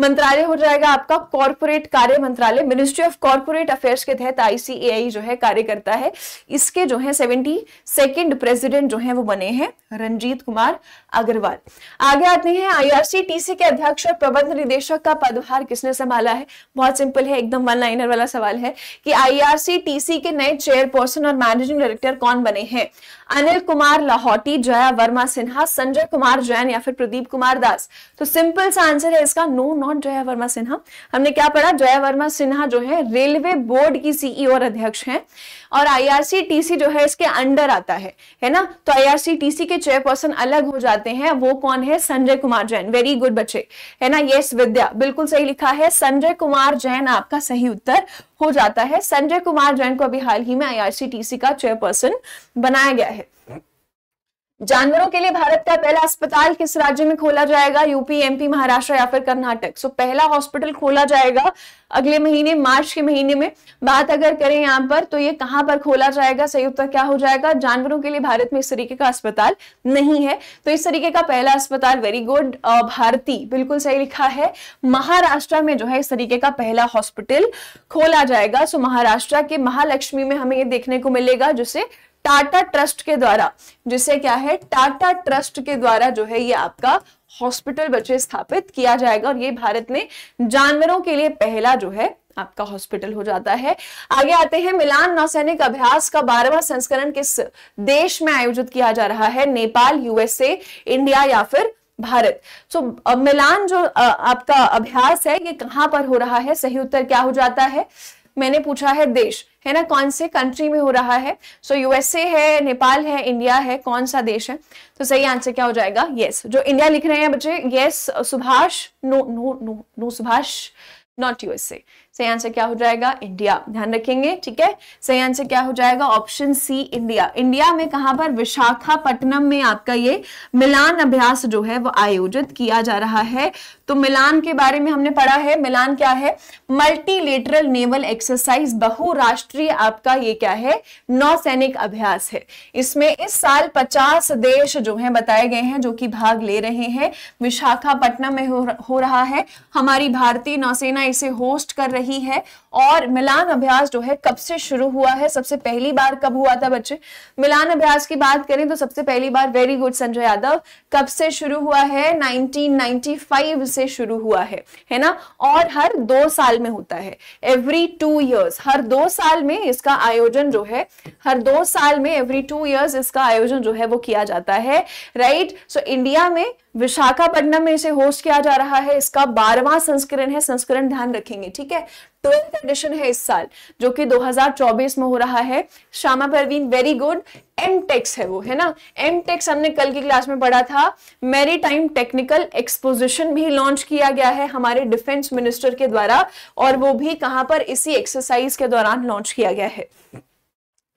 मंत्रालय हो जाएगा आपका कॉरपोरेट कार्य मंत्रालय मिनिस्ट्री ऑफ कॉरपोरेट अफेयर्स के तहत आईसीएआई जो है कार्य करता है इसके जो है सेवेंटी सेकेंड प्रेसिडेंट जो है वो बने हैं रंजीत कुमार अग्रवाल आगे आते हैं आईआरसीटीसी के अध्यक्ष और प्रबंध निदेशक का पदभार किसने संभाला है बहुत सिंपल है एकदम वन लाइनर वाला सवाल है कि आईआरसीटीसी के नए चेयरपर्सन और मैनेजिंग डायरेक्टर कौन बने हैं अनिल कुमार लाहौटी जया वर्मा सिन्हा संजय कुमार जैन या फिर प्रदीप कुमार दास तो सिंपल सा आंसर है इसका नो नॉट जया वर्मा सिन्हा हमने क्या पढ़ा जया वर्मा सिन्हा जो है रेलवे बोर्ड की सीईओ e और अध्यक्ष हैं और आईआरसीटीसी जो है इसके अंडर आता है है ना तो आईआरसीटीसी के चेयरपर्सन अलग हो जाते हैं वो कौन है संजय कुमार जैन वेरी गुड बच्चे है ना यस विद्या बिल्कुल सही लिखा है संजय कुमार जैन आपका सही उत्तर हो जाता है संजय कुमार जैन को अभी हाल ही में आईआरसीटीसी का चेयरपर्सन बनाया गया है जानवरों के लिए भारत का पहला अस्पताल किस राज्य में खोला जाएगा यूपी एमपी महाराष्ट्र या फिर कर्नाटक सो so, पहला हॉस्पिटल खोला जाएगा अगले महीने मार्च के महीने में बात अगर करें यहाँ पर तो ये कहां पर खोला जाएगा सही उत्तर क्या हो जाएगा जानवरों के लिए भारत में इस तरीके का अस्पताल नहीं है तो इस तरीके का पहला अस्पताल वेरी गुड भारती बिल्कुल सही लिखा है महाराष्ट्र में जो है इस तरीके का पहला हॉस्पिटल खोला जाएगा सो so, महाराष्ट्र के महालक्ष्मी में हमें ये देखने को मिलेगा जिसे टाटा ट्रस्ट के द्वारा जिसे क्या है टाटा ट्रस्ट के द्वारा जो है ये आपका हॉस्पिटल बच्चे स्थापित किया जाएगा और ये भारत में जानवरों के लिए पहला जो है आपका हॉस्पिटल हो जाता है आगे आते हैं मिलान नौसैनिक अभ्यास का बारहवा संस्करण किस देश में आयोजित किया जा रहा है नेपाल यूएसए इंडिया या फिर भारत सो so, मिलान जो आपका अभ्यास है ये कहां पर हो रहा है सही उत्तर क्या हो जाता है मैंने पूछा है देश है ना कौन से कंट्री में हो रहा है सो so, यूएसए है नेपाल है इंडिया है कौन सा देश है तो सही आंसर क्या हो जाएगा यस yes. जो इंडिया लिख रहे हैं बच्चे yes Subhash no no no no Subhash not USA सही आंसर क्या हो जाएगा इंडिया ध्यान रखेंगे ठीक है सही आंसर क्या हो जाएगा ऑप्शन सी इंडिया इंडिया में कहां पर विशाखापट्टनम में आपका ये मिलान अभ्यास जो है वो आयोजित किया जा रहा है तो मिलान के बारे में हमने पढ़ा है मिलान क्या है मल्टीलेटरल नेवल एक्सरसाइज बहुराष्ट्रीय आपका ये क्या है नौसैनिक अभ्यास है इसमें इस साल पचास देश जो है बताए गए हैं जो कि भाग ले रहे हैं विशाखापट्टनम में हो, हो रहा है हमारी भारतीय नौसेना इसे होस्ट कर रही है और मिलान अभ्यास जो है कब से शुरू हुआ है सबसे पहली बार कब हुआ था बच्चे मिलान अभ्यास की बात करें तो सबसे पहली बार वेरी गुड संजय यादव कब से शुरू हुआ है 1995 से शुरू हुआ है है ना और हर दो साल में होता है एवरी टू ईयर्स हर दो साल में इसका आयोजन जो है हर दो साल में एवरी टू ईयर्स इसका आयोजन जो है वो किया जाता है राइट सो so, इंडिया में विशाखापट्टनम में इसे होस्ट किया जा रहा है इसका बारवा संस्करण है संस्करण ध्यान रखेंगे ठीक है ट्वेल्थ एडिशन है इस साल जो कि 2024 में हो रहा है श्यामा परवीन वेरी गुड एम टेक्स है वो है ना एम टेक्स हमने कल की क्लास में पढ़ा था मेरी टाइम टेक्निकल एक्सपोजिशन भी लॉन्च किया गया है हमारे डिफेंस मिनिस्टर के द्वारा और वो भी कहां पर इसी एक्सरसाइज के दौरान लॉन्च किया गया है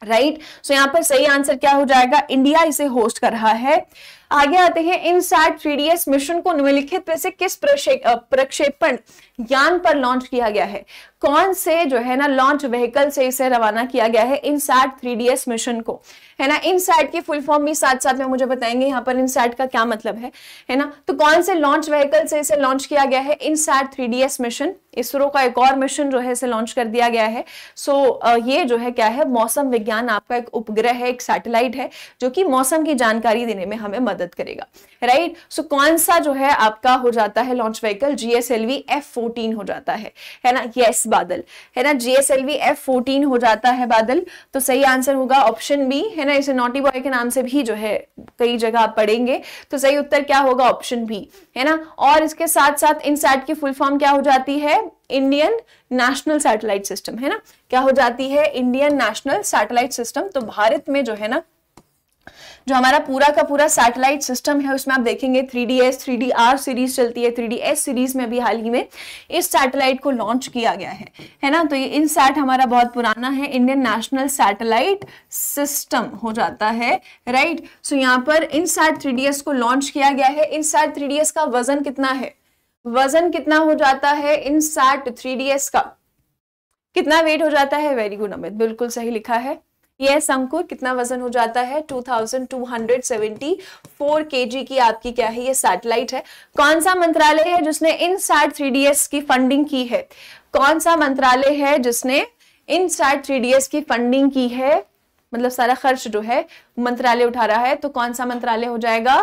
राइट right? सो so, यहाँ पर सही आंसर क्या हो जाएगा इंडिया इसे होस्ट कर रहा है आगे आते हैं इन सैट थ्री मिशन को निम्नलिखित में से किस प्रक्षेपण यान पर लॉन्च किया गया है कौन से जो है ना लॉन्च व्हीकल से इसे रवाना किया गया है इन सैट थ्री मिशन को है ना इन सैट की फुल फॉर्म भी साथ साथ में मुझे बताएंगे यहाँ पर इन सैट का क्या मतलब है है ना तो कौन से लॉन्च व्हीकल से इसे लॉन्च किया गया है INSAT three mission ISRO का एक और मिशन जो है इसे लॉन्च कर दिया गया है सो so, ये जो है क्या है मौसम विज्ञान आपका एक उपग्रह है एक सैटेलाइट है जो कि मौसम की जानकारी देने में हमें मदद करेगा राइट right? सो so, कौन सा जो है आपका हो जाता है लॉन्च व्हीकल जीएसएलवी एफ हो जाता है है ना यस बादल है ना जीएसएलवी एफ फोर्टीन हो जाता है बादल तो सही आंसर होगा ऑप्शन बी है ना इसे नोटी बॉय के नाम से भी जो है कई जगह आप पढ़ेंगे तो सही उत्तर क्या होगा ऑप्शन बी है ना और इसके साथ साथ इन सैट की फुल फॉर्म क्या हो जाती है इंडियन नेशनल सैटेलाइट सिस्टम है ना क्या हो जाती है इंडियन नेशनल सैटेलाइट सिस्टम तो भारत में जो है ना जो हमारा पूरा का पूरा सैटेलाइट सिस्टम है उसमें आप देखेंगे three D S three D R series चलती है थ्री डी एस सीरीज में भी हाल ही में इस सैटेलाइट को लॉन्च किया गया है है ना तो ये इन सैट हमारा बहुत पुराना है इंडियन नेशनल सैटेलाइट सिस्टम हो जाता है राइट सो यहाँ पर इन सैट थ्री को लॉन्च किया गया है इन सैट थ्री का वजन कितना है वजन कितना हो जाता है इन सैट थ्री का कितना वेट हो जाता है वेरी गुड अमित बिल्कुल सही लिखा है यह संकुर कितना वजन हो जाता है 2274 केजी की आपकी क्या है यह सैटेलाइट है कौन सा मंत्रालय है जिसने इन सैट थ्री की फंडिंग की है कौन सा मंत्रालय है जिसने इन सैट थ्री की फंडिंग की है मतलब सारा खर्च जो है मंत्रालय उठा रहा है तो कौन सा मंत्रालय हो जाएगा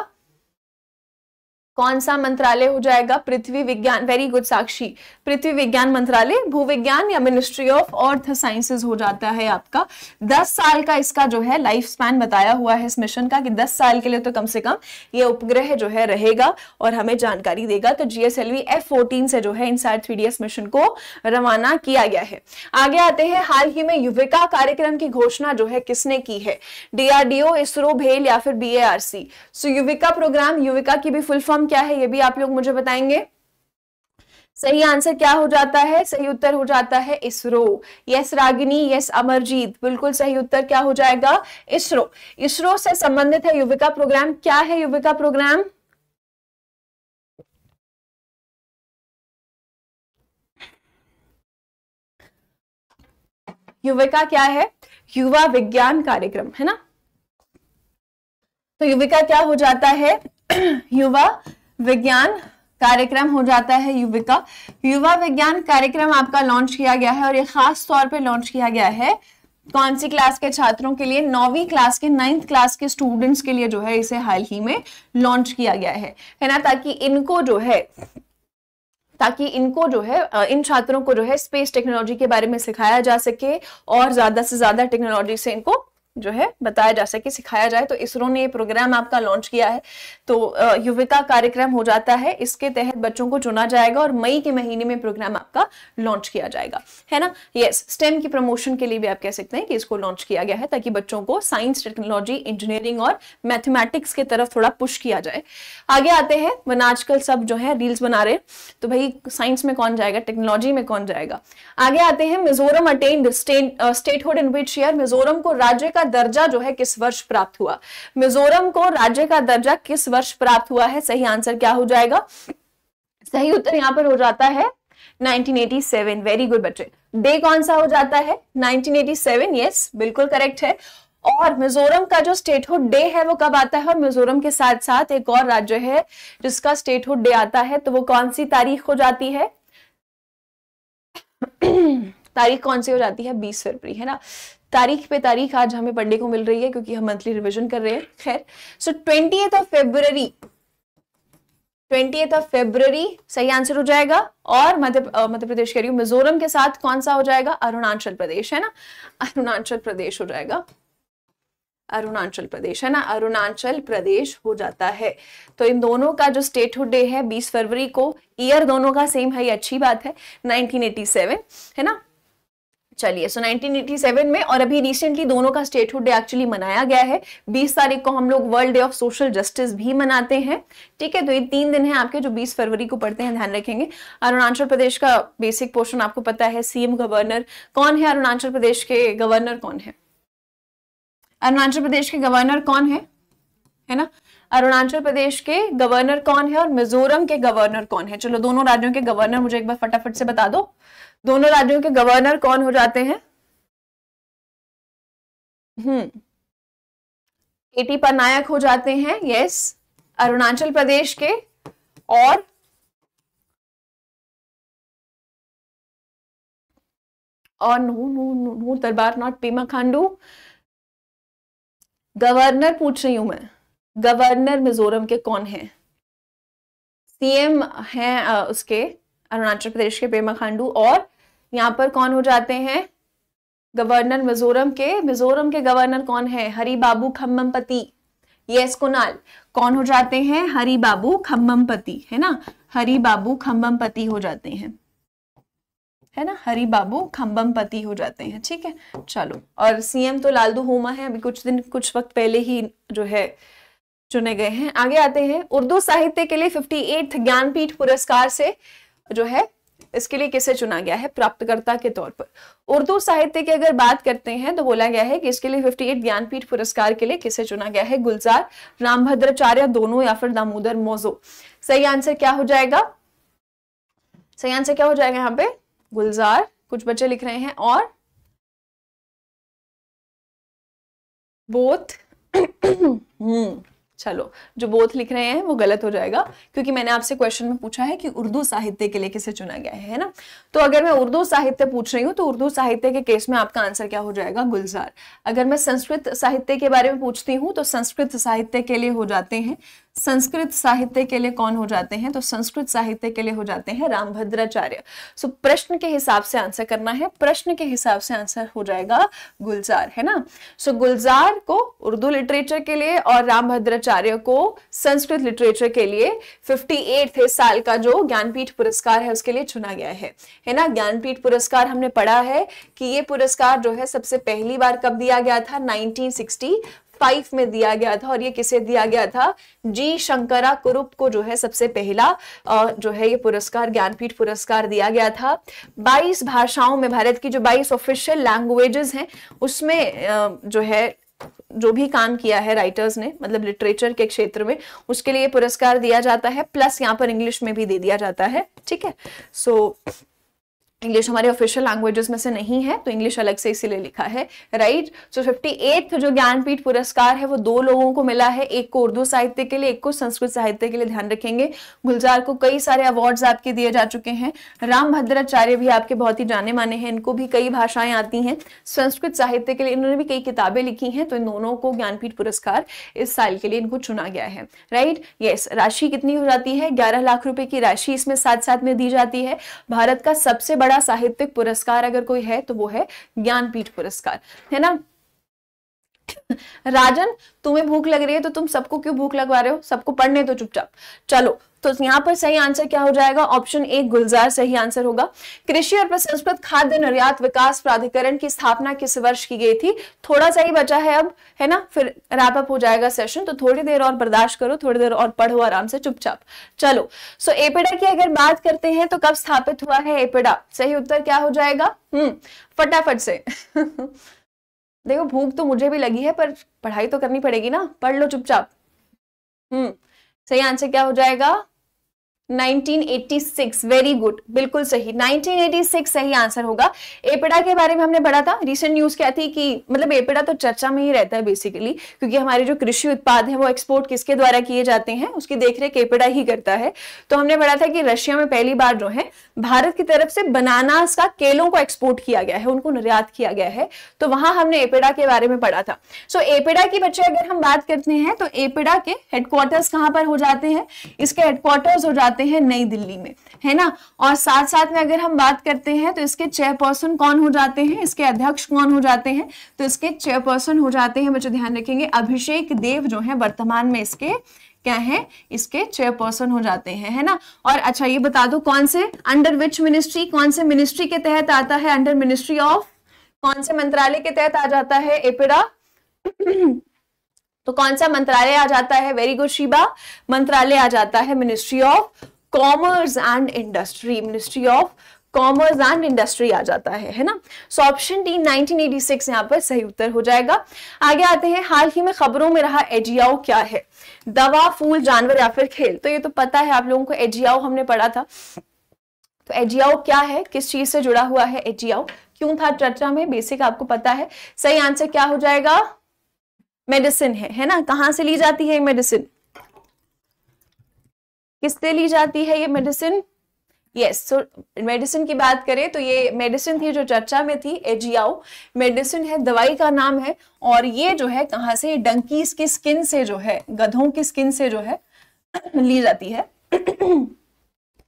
कौन सा मंत्रालय हो जाएगा पृथ्वी विज्ञान वेरी गुड साक्षी पृथ्वी विज्ञान मंत्रालय भू विज्ञान या मिनिस्ट्री ऑफ अर्थ साइंसेज हो जाता है आपका दस साल का इसका जो है लाइफ स्पैन बताया हुआ है इस मिशन का कि दस साल के लिए तो कम से कम ये उपग्रह जो है रहेगा और हमें जानकारी देगा तो जीएसएलवी एफ फोर्टीन से जो है इन सार थ्री मिशन को रवाना किया गया है आगे आते हैं हाल ही में युविका कार्यक्रम की घोषणा जो है किसने की है डीआरडीओ इसरो भेल या फिर BARC so YUVIKA programme YUVIKA की भी फुल फॉर्म क्या है ये भी आप लोग मुझे बताएंगे सही आंसर क्या हो जाता है सही उत्तर हो जाता है ISRO yes Ragini yes Amarjeet बिल्कुल सही उत्तर क्या हो जाएगा इसरो इसरो से संबंधित है युविका प्रोग्राम क्या है युविका प्रोग्राम युविका क्या है युवा विज्ञान कार्यक्रम है ना तो युविका क्या हो जाता है *clears throat* युवा विज्ञान कार्यक्रम हो जाता है युविका युवा विज्ञान कार्यक्रम आपका लॉन्च किया गया है और ये खास तौर पे लॉन्च किया गया है कौन सी क्लास के छात्रों के लिए नौवीं क्लास के नाइन्थ क्लास के स्टूडेंट्स के लिए जो है इसे हाल ही में लॉन्च किया गया है है ना ताकि इनको जो है ताकि इनको जो है इन छात्रों को जो है स्पेस टेक्नोलॉजी के बारे में सिखाया जा सके और ज्यादा से ज्यादा टेक्नोलॉजी से इनको जो है बताया जा सके सिखाया जाए तो इसरो ने ये प्रोग्राम आपका लॉन्च किया है तो युविका कार्यक्रम हो जाता है इसके तहत बच्चों को चुना जाएगा और मई के महीने में प्रोग्राम आपका लॉन्च किया जाएगा है ना यस स्टेम की प्रमोशन के लिए भी आप कह सकते हैं कि इसको लॉन्च किया गया है ताकि बच्चों को साइंस टेक्नोलॉजी इंजीनियरिंग और मैथमेटिक्स की तरफ थोड़ा पुश किया जाए आगे आते हैं वन आजकल सब जो है रील्स बना रहे तो भाई साइंस में कौन जाएगा टेक्नोलॉजी में कौन जाएगा आगे आते हैं Mizoram attain state in which share Mizoram को राज्य का का दर्जा जो है किस वर्ष प्राप्त हुआ मिजोरम को राज्य का दर्जा किस वर्ष प्राप्त हुआ है सही आंसर क्या हो जाएगा सही उत्तर यहाँ पर हो जाता है 1987 वेरी गुड बच्चे डे कौन सा हो जाता है 1987 यस yes, बिल्कुल करेक्ट है और मिजोरम का जो स्टेटहुड डे है वो कब आता है और मिजोरम के साथ साथ एक और राज्य है जिसका स्टेटहुड डे आता है तो वो कौन सी तारीख हो जाती है *clears throat* तारीख कौन सी हो जाती है 20 फरवरी है ना तारीख पे तारीख आज हमें पढ़ने को मिल रही है क्योंकि हम मंथली रिविजन कर रहे हैं खैर so twenty of February twenty of February सही आंसर हो जाएगा और मध्य मध्य प्रदेश कह रही हूँ मिजोरम के साथ कौन सा हो जाएगा अरुणाचल प्रदेश है ना अरुणाचल प्रदेश हो जाएगा अरुणाचल प्रदेश है ना अरुणाचल प्रदेश हो जाता है तो इन दोनों का जो स्टेटहुड डे है 20 फरवरी को ईयर दोनों का सेम है ये अच्छी बात है 1987 है ना चलिए सो so 1987 में और अभी रिसेंटली दोनों का स्टेटहुड डे एक्चुअली मनाया गया है 20 तारीख को हम लोग world day of social justice भी मनाते हैं ठीक है तो ये तीन दिन है आपके जो 20 फरवरी को पढ़ते हैं ध्यान रखेंगे अरुणाचल प्रदेश का बेसिक पोर्शन आपको पता है सीएम गवर्नर कौन है अरुणाचल प्रदेश के गवर्नर कौन है अरुणाचल प्रदेश के गवर्नर कौन है है ना अरुणाचल प्रदेश के गवर्नर कौन है और मिजोरम के गवर्नर कौन है चलो दोनों राज्यों के गवर्नर मुझे एक बार फटाफट से बता दो दोनों राज्यों के गवर्नर कौन हो जाते हैं हम्म पर नायक हो जाते हैं यस अरुणाचल प्रदेश के और और no no no no Darbar not Pema Khandu governor पूछ रही हूं मैं गवर्नर मिजोरम के कौन है सीएम है उसके अरुणाचल प्रदेश के पेमा खांडू और यहाँ पर कौन हो जाते हैं गवर्नर मिजोरम के मिजोरम के गवर्नर कौन है हरी बाबू खम्बमपति यस कुनाल कौन हो जाते हैं हरी बाबू खम्बमपति है ना हरी बाबू खम्बमपति हो जाते हैं है ना हरी बाबू खम्बम पति हो जाते हैं ठीक है चलो और सीएम तो लालदू होमा है अभी कुछ दिन कुछ वक्त पहले ही जो है चुने गए हैं आगे आते हैं उर्दू साहित्य के लिए फिफ्टी एट्थ ज्ञानपीठ पुरस्कार से जो है इसके लिए किसे चुना गया है प्राप्तकर्ता के तौर पर उर्दू साहित्य की अगर बात करते हैं तो बोला गया है कि इसके लिए 58 ज्ञानपीठ पुरस्कार के लिए किसे चुना गया है गुलजार रामभद्राचार्य दोनों या फिर दामोदर मोजो सही आंसर क्या हो जाएगा सही आंसर क्या हो जाएगा यहाँ पे गुलजार कुछ बच्चे लिख रहे हैं और बोथ *clears throat* हम्म। चलो जो बोथ लिख रहे हैं वो गलत हो जाएगा क्योंकि मैंने आपसे क्वेश्चन में पूछा है कि उर्दू साहित्य के लिए किसे चुना गया है ना तो अगर मैं उर्दू साहित्य पूछ रही हूँ तो उर्दू साहित्य के केस में आपका आंसर क्या हो जाएगा गुलजार अगर मैं संस्कृत साहित्य के बारे में पूछती हूँ तो संस्कृत साहित्य के लिए हो जाते हैं संस्कृत साहित्य के लिए कौन हो जाते हैं तो संस्कृत साहित्य के लिए हो जाते हैं रामभद्राचार्य सो so, प्रश्न के हिसाब से आंसर करना है प्रश्न के हिसाब से आंसर हो जाएगा गुलजार है ना सो so, गुलजार को उर्दू लिटरेचर के लिए और रामभद्राचार्य को संस्कृत लिटरेचर के लिए फिफ्टी एट साल का जो ज्ञानपीठ पुरस्कार है उसके लिए चुना गया है है ना ज्ञानपीठ पुरस्कार हमने पढ़ा है कि ये पुरस्कार जो है सबसे पहली बार कब दिया गया था नाइनटीन फाइव में दिया गया था और ये किसे दिया गया था जी शंकरा कुरुप को जो है सबसे पहला जो है ये पुरस्कार ज्ञानपीठ पुरस्कार दिया गया था बाईस भाषाओं में भारत की जो बाईस ऑफिशियल लैंग्वेजेस हैं उसमें जो है जो भी काम किया है राइटर्स ने मतलब लिटरेचर के क्षेत्र में उसके लिए पुरस्कार दिया जाता है प्लस यहाँ पर इंग्लिश में भी दे दिया जाता है ठीक है सो so, इंग्लिश हमारे ऑफिशियल लैंग्वेजेस में से नहीं है तो इंग्लिश अलग से इसीलिए लिखा है राइट सो फिफ्टी एथ जो ज्ञानपीठ पुरस्कार है वो दो लोगों को मिला है एक को उर्दू साहित्य के लिए एक को संस्कृत साहित्य के लिए ध्यान रखेंगे गुलजार को कई सारे अवार्ड्स आपके दिए जा चुके हैं राम भद्राचार्य भी आपके बहुत ही जाने माने हैं इनको भी कई भाषाएं आती हैं संस्कृत साहित्य के लिए इन्होंने भी कई किताबें लिखी हैं तो इन दोनों को ज्ञानपीठ पुरस्कार इस साल के लिए इनको चुना गया है राइट यस राशि कितनी हो जाती है ग्यारह लाख रुपए की राशि इसमें साथ साथ में दी जाती है भारत का सबसे बड़ा बड़ा साहित्यिक पुरस्कार अगर कोई है तो वो है ज्ञानपीठ पुरस्कार है ना राजन तुम्हें भूख लग रही है तो तुम सबको क्यों भूख लगवा रहे हो सबको पढ़ने तो चुपचाप चलो तो यहाँ पर सही आंसर क्या हो जाएगा ऑप्शन ए गुलजार सही आंसर होगा कृषि और प्रसंस्कृत खाद्य निर्यात विकास प्राधिकरण की स्थापना किस वर्ष की गई थी थोड़ा सा ही बचा है अब है ना फिर रैप अप हो जाएगा सेशन तो थोड़ी देर और बर्दाश्त करो थोड़ी देर और पढ़ो आराम से चुपचाप चलो सो एपेडा की अगर बात करते हैं तो कब स्थापित हुआ है एपेडा सही उत्तर क्या हो जाएगा हम्म फटाफट से *laughs* देखो भूख तो मुझे भी लगी है पर पढ़ाई तो करनी पड़ेगी ना पढ़ लो चुपचाप हम्म सही आंसर क्या हो जाएगा 1986 वेरी गुड बिल्कुल सही 1986 सही आंसर होगा एपेडा के बारे में हमने पढ़ा था रिसेंट न्यूज क्या थी कि मतलब एपेडा तो चर्चा में ही रहता है बेसिकली क्योंकि हमारे जो कृषि उत्पाद हैं वो एक्सपोर्ट किसके द्वारा किए जाते हैं उसकी देखरेख एपेडा ही करता है तो हमने पढ़ा था कि रशिया में पहली बार जो है भारत की तरफ से बनानास का केलों को एक्सपोर्ट किया गया है उनको निर्यात किया गया है तो वहां हमने एपेडा के बारे में पढ़ा था सो so, एपेडा की बच्चे अगर हम बात करते हैं तो एपेडा के हेडक्वार्टर्स कहाँ पर हो जाते हैं इसके हेडक्वार्टर्स हो जाते आते हैं नई दिल्ली में है ना और साथ साथ में अगर हम बात करते हैं तो इसके चेयरपर्सन कौन हो जाते हैं इसके अध्यक्ष कौन हो जाते हैं तो इसके चेयरपर्सन हो जाते हैं बच्चों ध्यान रखेंगे अभिषेक देव जो है वर्तमान में इसके क्या है इसके चेयरपर्सन हो जाते हैं है ना और अच्छा ये बता दो कौन से अंडर विच मिनिस्ट्री कौन से मिनिस्ट्री के तहत आता है अंडर मिनिस्ट्री ऑफ कौन से मंत्रालय के तहत आ जाता है एपिडा तो कौन सा मंत्रालय आ जाता है वेरी गुड शिबा मंत्रालय आ जाता है ministry of commerce and industry ministry of commerce and industry आ जाता है है ना सो ऑप्शन डी 1986 यहाँ पर सही उत्तर हो जाएगा आगे आते हैं हाल ही में खबरों में रहा एजियाओ क्या है दवा फूल जानवर या फिर खेल तो ये तो पता है आप लोगों को एजियाओ हमने पढ़ा था तो एजियाओ क्या है किस चीज से जुड़ा हुआ है एजियाओ क्यों था चर्चा में बेसिक आपको पता है सही आंसर क्या हो जाएगा मेडिसिन है है ना कहां से ली जाती है ये मेडिसिन किससे ली जाती है ये मेडिसिन यस सो मेडिसिन की बात करें तो ये मेडिसिन थी जो चर्चा में थी एजियाओ मेडिसिन है दवाई का नाम है और ये जो है कहां से डंकीज की स्किन से जो है गधों की स्किन से जो है ली जाती है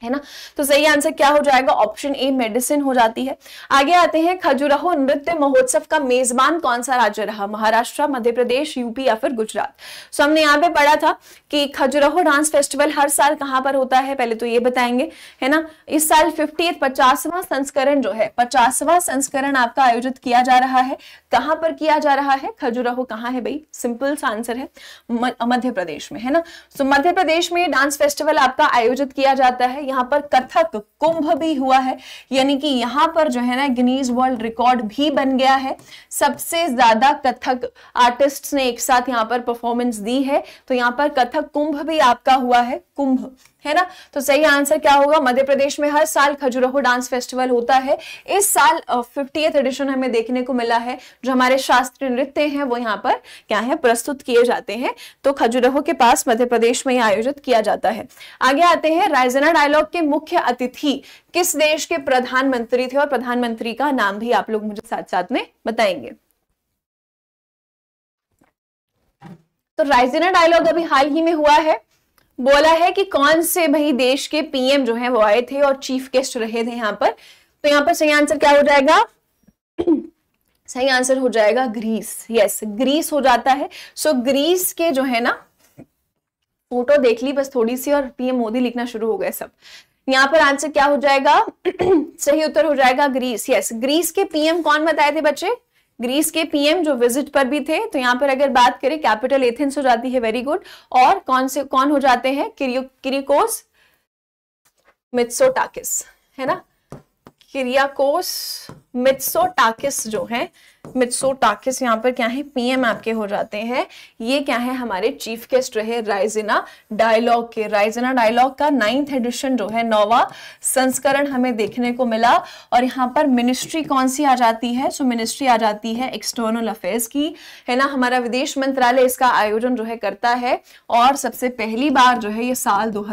है ना तो सही आंसर क्या हो जाएगा ऑप्शन ए मेडिसिन हो जाती है आगे आते हैं खजुराहो नृत्य महोत्सव का मेजबान कौन सा राज्य रहा महाराष्ट्र मध्य प्रदेश यूपी या फिर गुजरात सो हमने यहाँ पे पढ़ा था कि खजुराहो डांस फेस्टिवल हर साल कहाँ पर होता है पहले तो ये बताएंगे है ना इस साल फिफ्टी पचासवां संस्करण जो है पचासवां संस्करण आपका आयोजित किया जा रहा है कहाँ पर किया जा रहा है खजुराहो कहाँ है भाई सिंपल सा आंसर है मध्य प्रदेश में है ना सो तो मध्य प्रदेश में डांस फेस्टिवल आपका आयोजित किया जाता है यहाँ पर कथक कुंभ भी हुआ है यानी कि यहाँ पर जो है ना गिनीज वर्ल्ड रिकॉर्ड भी बन गया है सबसे ज्यादा कथक आर्टिस्ट ने एक साथ यहाँ पर परफॉर्मेंस दी है तो यहाँ पर कथक कुंभ भी आपका हुआ है कुंभ है ना तो सही आंसर क्या होगा मध्य प्रदेश में हर साल खजुराहो डांस फेस्टिवल होता है इस साल फिफ्टी एडिशन हमें देखने को मिला है जो हमारे शास्त्रीय नृत्य हैं वो यहाँ पर क्या है प्रस्तुत किए जाते हैं तो खजुराहो के पास मध्य प्रदेश में आयोजित किया जाता है आगे आते हैं रायजना डायलॉग के मुख्य अतिथि किस देश के प्रधानमंत्री थे और प्रधानमंत्री का नाम भी आप लोग मुझे साथ साथ में बताएंगे तो राइजिना डायलॉग अभी हाल ही में हुआ है बोला है कि कौन से भाई देश के पीएम जो है वो आए थे और चीफ गेस्ट रहे थे यहां पर तो यहां पर सही आंसर क्या हो जाएगा *clears throat* सही आंसर हो जाएगा ग्रीस यस ग्रीस हो जाता है सो so, ग्रीस के जो है ना फोटो देख ली बस थोड़ी सी और पीएम मोदी लिखना शुरू हो गए सब यहां पर आंसर क्या हो जाएगा *clears throat* सही उत्तर हो जाएगा ग्रीस यस ग्रीस के पीएम कौन बताए थे बच्चे ग्रीस के पीएम जो विजिट पर भी थे तो यहाँ पर अगर बात करें कैपिटल एथेंस हो जाती है वेरी गुड और कौन से कौन हो जाते हैं किरिकोस मित्सोटाकिस है ना किरियाकोस मित्सोटाकिस जो है मित्सोटाकिस यहाँ पर क्या है पीएम आपके हो जाते हैं ये क्या है हमारे चीफ गेस्ट रहे राइजिना डायलॉग के राइजिना डायलॉग का नाइन्थ एडिशन जो है नोवा संस्करण हमें देखने को मिला और यहाँ पर मिनिस्ट्री कौन सी आ जाती है सो मिनिस्ट्री आ जाती है एक्सटर्नल अफेयर्स की है ना हमारा विदेश मंत्रालय इसका आयोजन जो है करता है और सबसे पहली बार जो है ये साल दो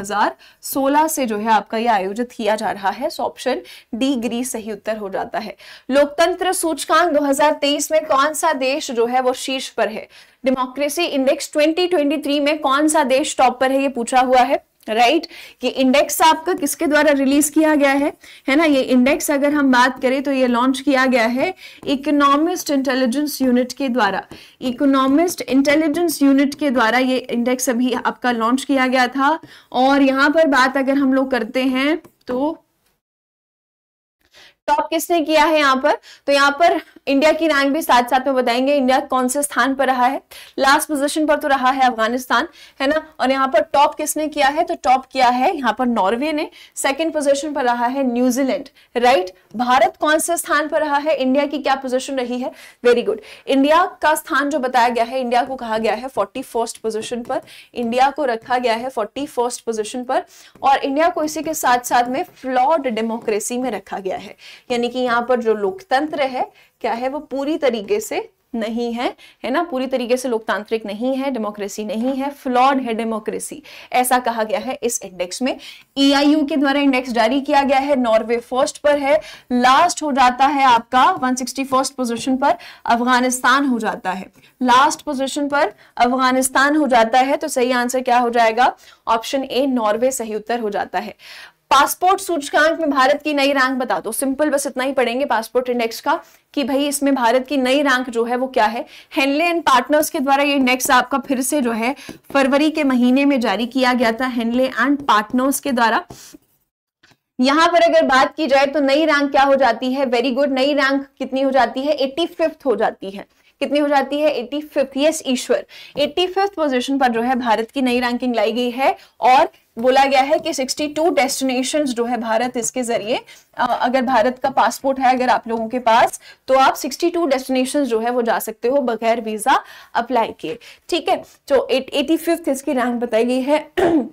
से जो है आपका ये आयोजित किया जा रहा है सो ऑप्शन डी ग्री सही उत्तर हो जाता है लोकतंत्र सूचकांक दो 2023 में कौन सा देश जो है वो शीर्ष पर है डेमोक्रेसी इंडेक्स 2023 में कौन सा देश टॉप पर है ये पूछा हुआ है राइट right? ये इंडेक्स आपका किसके द्वारा रिलीज किया गया है है ना ये इंडेक्स अगर हम बात करें तो ये लॉन्च किया गया है इकोनॉमिस्ट इंटेलिजेंस यूनिट के द्वारा इकोनॉमिस्ट इंटेलिजेंस यूनिट के द्वारा ये इंडेक्स अभी आपका लॉन्च किया गया था और यहां पर बात अगर हम लोग करते हैं तो टॉप किसने किया है यहां पर तो यहां पर इंडिया की रैंक भी साथ साथ में बताएंगे इंडिया कौन से स्थान पर रहा है लास्ट पोजिशन पर तो रहा है अफगानिस्तान है ना और यहाँ पर टॉप किसने किया है तो टॉप किया है यहाँ पर नॉर्वे ने सेकंड पोजीशन पर रहा है न्यूजीलैंड राइट भारत कौन से स्थान पर रहा है इंडिया की क्या पोजिशन रही है वेरी गुड इंडिया का स्थान जो बताया गया है इंडिया को कहा गया है फोर्टी पोजिशन पर इंडिया को रखा गया है फोर्टी पोजिशन पर और इंडिया को इसी के साथ साथ में फ्लॉड डेमोक्रेसी में रखा गया है यानी कि यहाँ पर जो लोकतंत्र है क्या है वो पूरी तरीके से नहीं है है ना पूरी तरीके से लोकतांत्रिक नहीं है डेमोक्रेसी नहीं है फ्लॉड है डेमोक्रेसी ऐसा कहा गया है इस इंडेक्स में ईआईयू e के द्वारा इंडेक्स जारी किया गया है नॉर्वे फर्स्ट पर है लास्ट हो जाता है आपका फर्स्ट पोजीशन पर अफगानिस्तान हो जाता है लास्ट पोजीशन पर अफगानिस्तान हो जाता है तो सही आंसर क्या हो जाएगा ऑप्शन ए नॉर्वे सही उत्तर हो जाता है पासपोर्ट सूचकांक में भारत की नई रैंक बता दो सिंपल बस इतना ही पढ़ेंगे पासपोर्ट इंडेक्स का कि भाई इसमें भारत की नई रैंक जो है वो क्या है हेनले एंड पार्टनर्स के द्वारा ये इंडेक्स आपका फिर से जो है फरवरी के महीने में जारी किया गया था हेनले एंड पार्टनर्स के द्वारा यहां पर अगर बात की जाए तो नई रैंक क्या हो जाती है वेरी गुड नई रैंक कितनी हो जाती है एट्टी हो जाती है कितनी हो जाती है eighty fifth yes Ishwar eighty fifth position पर जो है भारत की नई रैंकिंग लाई गई है और बोला गया है कि 62 डेस्टिनेशंस जो है भारत इसके जरिए अगर भारत का पासपोर्ट है अगर आप लोगों के पास तो आप 62 डेस्टिनेशंस जो है वो जा सकते हो बगैर वीजा अप्लाई किए ठीक है तो एटी फिफ्थ इसकी रैंक बताई गई है *clears throat*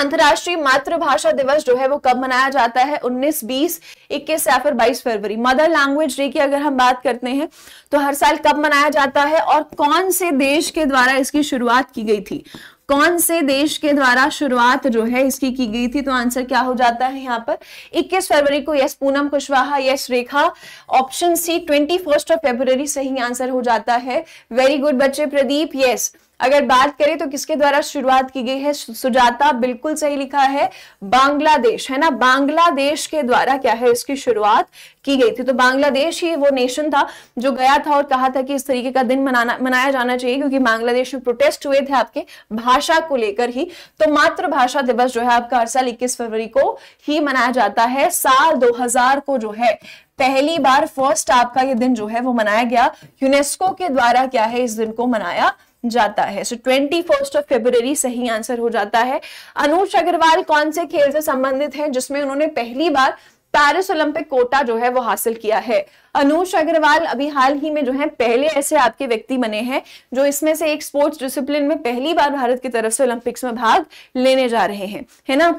अंतर्राष्ट्रीय मातृभाषा दिवस जो है वो कब मनाया जाता है 19, 20, 21 या फिर 22 फरवरी मदर लैंग्वेज डे की अगर हम बात करते हैं तो हर साल कब मनाया जाता है और कौन से देश के द्वारा इसकी शुरुआत की गई थी कौन से देश के द्वारा शुरुआत जो है इसकी की गई थी तो आंसर क्या हो जाता है यहाँ पर 21 फरवरी को yes Poonam Kushwaha yes Rekha option C twenty first of February सही आंसर हो जाता है वेरी गुड बच्चे प्रदीप यस yes. अगर बात करें तो किसके द्वारा शुरुआत की गई है सुजाता बिल्कुल सही लिखा है बांग्लादेश है ना बांग्लादेश के द्वारा क्या है इसकी शुरुआत की गई थी तो बांग्लादेश ही वो नेशन था जो गया था और कहा था कि इस तरीके का दिन मनाना मनाया जाना चाहिए क्योंकि बांग्लादेश में प्रोटेस्ट हुए थे आपके भाषा को लेकर ही तो मातृभाषा दिवस जो है आपका हर साल इक्कीस फरवरी को ही मनाया जाता है साल दो को जो है पहली बार फर्स्ट आपका ये दिन जो है वो मनाया गया यूनेस्को के द्वारा क्या है इस दिन को मनाया जाता है so twenty first of February सही आंसर हो जाता है अनुज अग्रवाल कौन से खेल से संबंधित हैं जिसमें उन्होंने पहली बार पेरिस ओलंपिक कोटा जो है वो हासिल किया है अनुज अग्रवाल अभी हाल ही में जो है पहले ऐसे आपके व्यक्ति बने हैं जो इसमें से एक स्पोर्ट्स डिसिप्लिन में पहली बार भारत की तरफ से ओलंपिक्स में भाग लेने जा रहे हैं है ना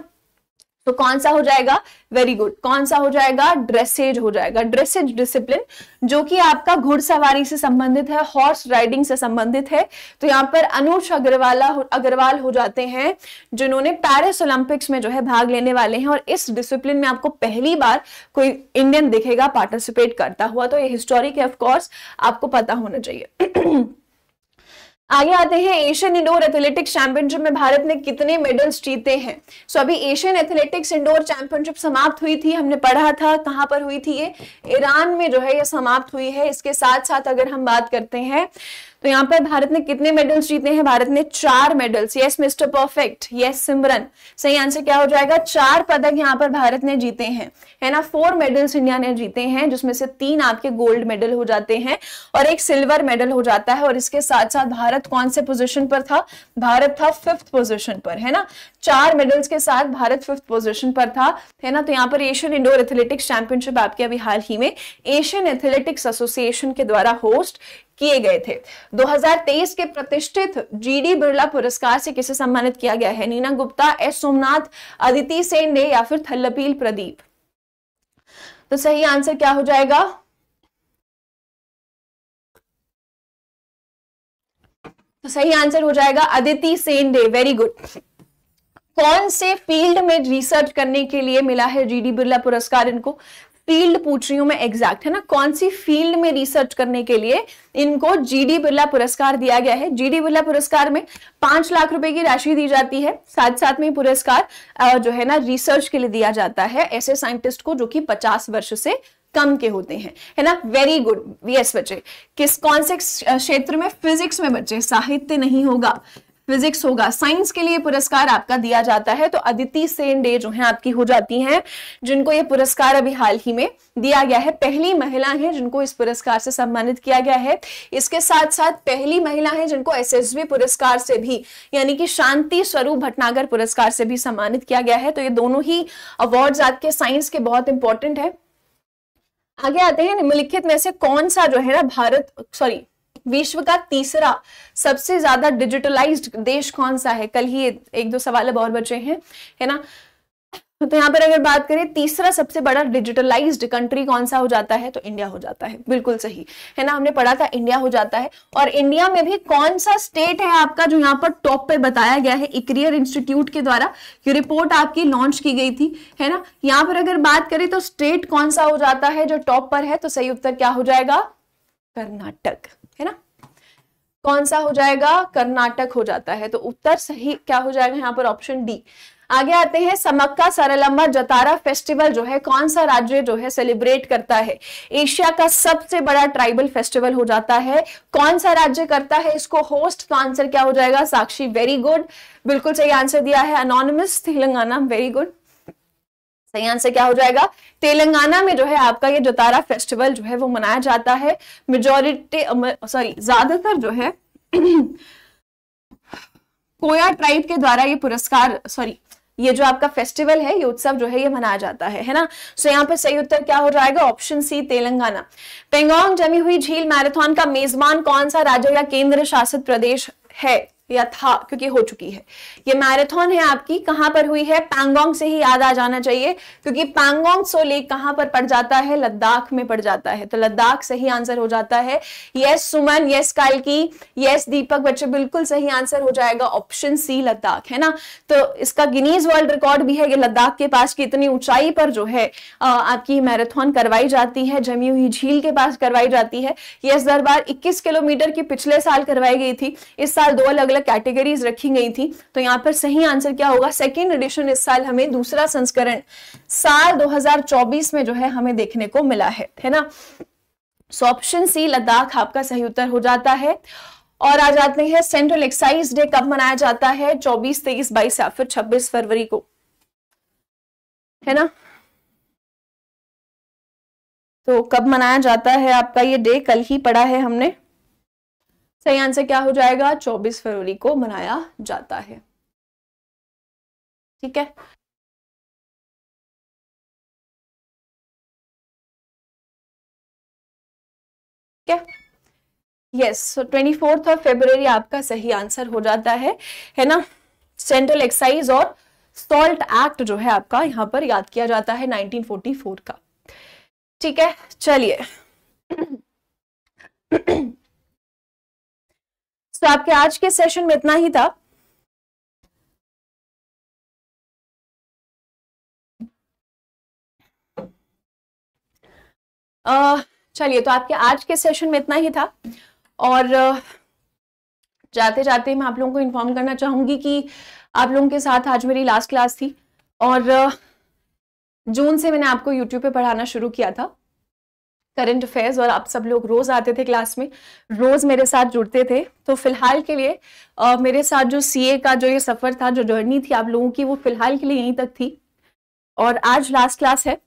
तो कौन सा हो जाएगा वेरी गुड कौन सा हो जाएगा ड्रेसेज हो जाएगा ड्रेसेज डिसिप्लिन जो कि आपका घुड़सवारी से संबंधित है हॉर्स राइडिंग से संबंधित है तो यहाँ पर अनुष अग्रवाला अग्रवाल हो जाते हैं जिन्होंने पेरिस ओलंपिक्स में जो है भाग लेने वाले हैं और इस डिसिप्लिन में आपको पहली बार कोई इंडियन दिखेगा पार्टिसिपेट करता हुआ तो ये हिस्टोरिक है ऑफकोर्स आपको पता होना चाहिए *clears throat* आगे आते हैं एशियन इंडोर एथलेटिक्स चैंपियनशिप में भारत ने कितने मेडल्स जीते हैं सो so, अभी एशियन एथलेटिक्स इंडोर चैंपियनशिप समाप्त हुई थी हमने पढ़ा था कहां पर हुई थी ये ईरान में जो है ये समाप्त हुई है इसके साथ साथ अगर हम बात करते हैं तो यहाँ पर भारत ने कितने मेडल्स जीते हैं भारत ने चार medals yes mister perfect yes Simran सही आंसर क्या हो जाएगा चार पदक यहाँ पर भारत ने जीते हैं है ना फोर मेडल्स इंडिया ने जीते हैं जिसमें से तीन आपके गोल्ड मेडल हो जाते हैं और एक सिल्वर मेडल हो जाता है और इसके साथ साथ भारत कौन से पोजिशन पर था भारत था फिफ्थ पोजिशन पर है ना चार मेडल्स के साथ भारत फिफ्थ पोजिशन पर था है ना तो यहाँ पर एशियन इंडोर एथलेटिक्स चैंपियनशिप आपके अभी हाल ही में एशियन एथलेटिक्स एसोसिएशन के द्वारा होस्ट किए गए थे 2023 के प्रतिष्ठित जीडी बिरला पुरस्कार से किसे सम्मानित किया गया है नीना गुप्ता एस सोमनाथ अदिति सेन ने या फिर थल्लपील प्रदीप तो सही आंसर क्या हो जाएगा तो सही आंसर हो जाएगा अदिति सेन डे वेरी गुड कौन से फील्ड में रिसर्च करने के लिए मिला है जीडी बिरला पुरस्कार इनको फील्ड पूछ रही हूं मैं एग्जैक्ट है ना कौन सी फील्ड में रिसर्च करने के लिए इनको जीडी बिरला पुरस्कार दिया गया है जीडी बिरला पुरस्कार में पांच लाख रुपए की राशि दी जाती है साथ साथ में पुरस्कार जो है ना रिसर्च के लिए दिया जाता है ऐसे साइंटिस्ट को जो कि पचास वर्ष से कम के होते हैं है ना वेरी गुड यस बच्चे किस कौन से क्षेत्र में फिजिक्स में बच्चे साहित्य नहीं होगा फिजिक्स होगा साइंस के लिए पुरस्कार आपका दिया जाता है तो अदिति सेन डे जो है आपकी हो जाती हैं जिनको ये पुरस्कार अभी हाल ही में दिया गया है पहली महिला है जिनको इस पुरस्कार से सम्मानित किया गया है इसके साथ साथ पहली महिला है जिनको एसएसबी पुरस्कार से भी यानी कि शांति स्वरूप भटनागर पुरस्कार से भी सम्मानित किया गया है तो ये दोनों ही अवार्ड आपके साइंस के बहुत इंपॉर्टेंट है आगे आते हैं निम्नलिखित में से कौन सा जो है ना भारत सॉरी विश्व का तीसरा सबसे ज्यादा डिजिटलाइज्ड देश कौन सा है कल ही एक दो सवाल अब और बचे हैं है ना तो यहाँ पर अगर बात करें तीसरा सबसे बड़ा डिजिटलाइज्ड कंट्री कौन सा हो जाता है तो इंडिया हो जाता है बिल्कुल सही है ना हमने पढ़ा था इंडिया हो जाता है और इंडिया में भी कौन सा स्टेट है आपका जो यहाँ पर टॉप पे बताया गया है इक्रियर इंस्टीट्यूट के द्वारा ये रिपोर्ट आपकी लॉन्च की गई थी है ना यहाँ पर अगर बात करें तो स्टेट कौन सा हो जाता है जो टॉप पर है तो सही उत्तर क्या हो जाएगा कर्नाटक है ना कौन सा हो जाएगा कर्नाटक हो जाता है तो उत्तर सही क्या हो जाएगा यहाँ पर ऑप्शन डी आगे आते हैं समक्का सरलम्बा जतारा फेस्टिवल जो है कौन सा राज्य जो है सेलिब्रेट करता है एशिया का सबसे बड़ा ट्राइबल फेस्टिवल हो जाता है कौन सा राज्य करता है इसको होस्ट तो आंसर क्या हो जाएगा साक्षी वेरी गुड बिल्कुल सही आंसर दिया है अनोनमस तेलंगाना वेरी गुड सही आंसर क्या हो जाएगा तेलंगाना में जो है आपका ये जतारा फेस्टिवल जो है वो मनाया जाता है मेजोरिटी सॉरी ज्यादातर जो है *clears throat* कोया ट्राइब के द्वारा ये पुरस्कार सॉरी ये जो आपका फेस्टिवल है ये उत्सव जो है ये मनाया जाता है है ना सो यहाँ पर सही उत्तर क्या हो जाएगा ऑप्शन सी तेलंगाना पेंगोंग जमी हुई झील मैराथन का मेजबान कौन सा राज्य या केंद्र शासित प्रदेश है या था क्योंकि हो चुकी है ये मैराथन है आपकी कहां पर हुई है पैंगोंग से ही याद आ जाना चाहिए क्योंकि पैंगोंग सो लेक कहां पर पड़ जाता है लद्दाख में पड़ जाता है तो लद्दाख सही आंसर हो जाता है यस सुमन यस की यस दीपक बच्चे बिल्कुल सही आंसर हो जाएगा ऑप्शन सी लद्दाख है ना तो इसका गिनीज वर्ल्ड रिकॉर्ड भी है ये लद्दाख के पास की इतनी ऊंचाई पर जो है आपकी मैराथन करवाई जाती है जमी हुई झील के पास करवाई जाती है यस दरबार इक्कीस किलोमीटर की पिछले साल करवाई गई थी इस साल दो अलग अलग अलग कैटेगरीज रखी गई थी तो यहाँ पर सही आंसर क्या होगा सेकेंड एडिशन इस साल हमें दूसरा संस्करण साल 2024 में जो है हमें देखने को मिला है है ना सो ऑप्शन सी लद्दाख आपका सही उत्तर हो जाता है और आ जाते हैं सेंट्रल एक्साइज डे कब मनाया जाता है 24, 23, 22 या फिर 26 फरवरी को है ना तो कब मनाया जाता है आपका ये डे कल ही पढ़ा है हमने सही आंसर क्या हो जाएगा 24 फरवरी को मनाया जाता है ठीक है ठीक है yes so twenty fourth of February आपका सही आंसर हो जाता है है ना सेंट्रल एक्साइज और सॉल्ट एक्ट जो है आपका यहां पर याद किया जाता है 1944 का ठीक है चलिए तो आपके आज के सेशन में इतना ही था चलिए तो आपके आज के सेशन में इतना ही था और जाते जाते मैं आप लोगों को इन्फॉर्म करना चाहूंगी कि आप लोगों के साथ आज मेरी लास्ट क्लास थी और जून से मैंने आपको यूट्यूब पे पढ़ाना शुरू किया था करंट अफेयर्स और आप सब लोग रोज़ आते थे क्लास में रोज़ मेरे साथ जुड़ते थे तो फ़िलहाल के लिए आ, मेरे साथ जो सीए का जो ये सफ़र था जो जर्नी थी आप लोगों की वो फ़िलहाल के लिए यहीं तक थी और आज लास्ट क्लास है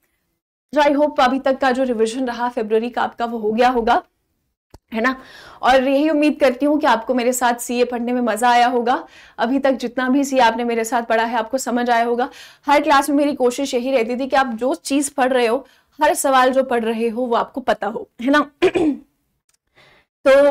जो आई होप अभी तक का जो रिविजन रहा फेबररी का आपका वो हो गया होगा है ना और यही उम्मीद करती हूँ कि आपको मेरे साथ सीए पढ़ने में मज़ा आया होगा अभी तक जितना भी सीए आपने मेरे साथ पढ़ा है आपको समझ आया होगा हर क्लास में मेरी कोशिश यही रहती थी कि आप जो चीज़ पढ़ रहे हो हर सवाल जो पढ़ रहे हो वो आपको पता हो है ना *clears throat* तो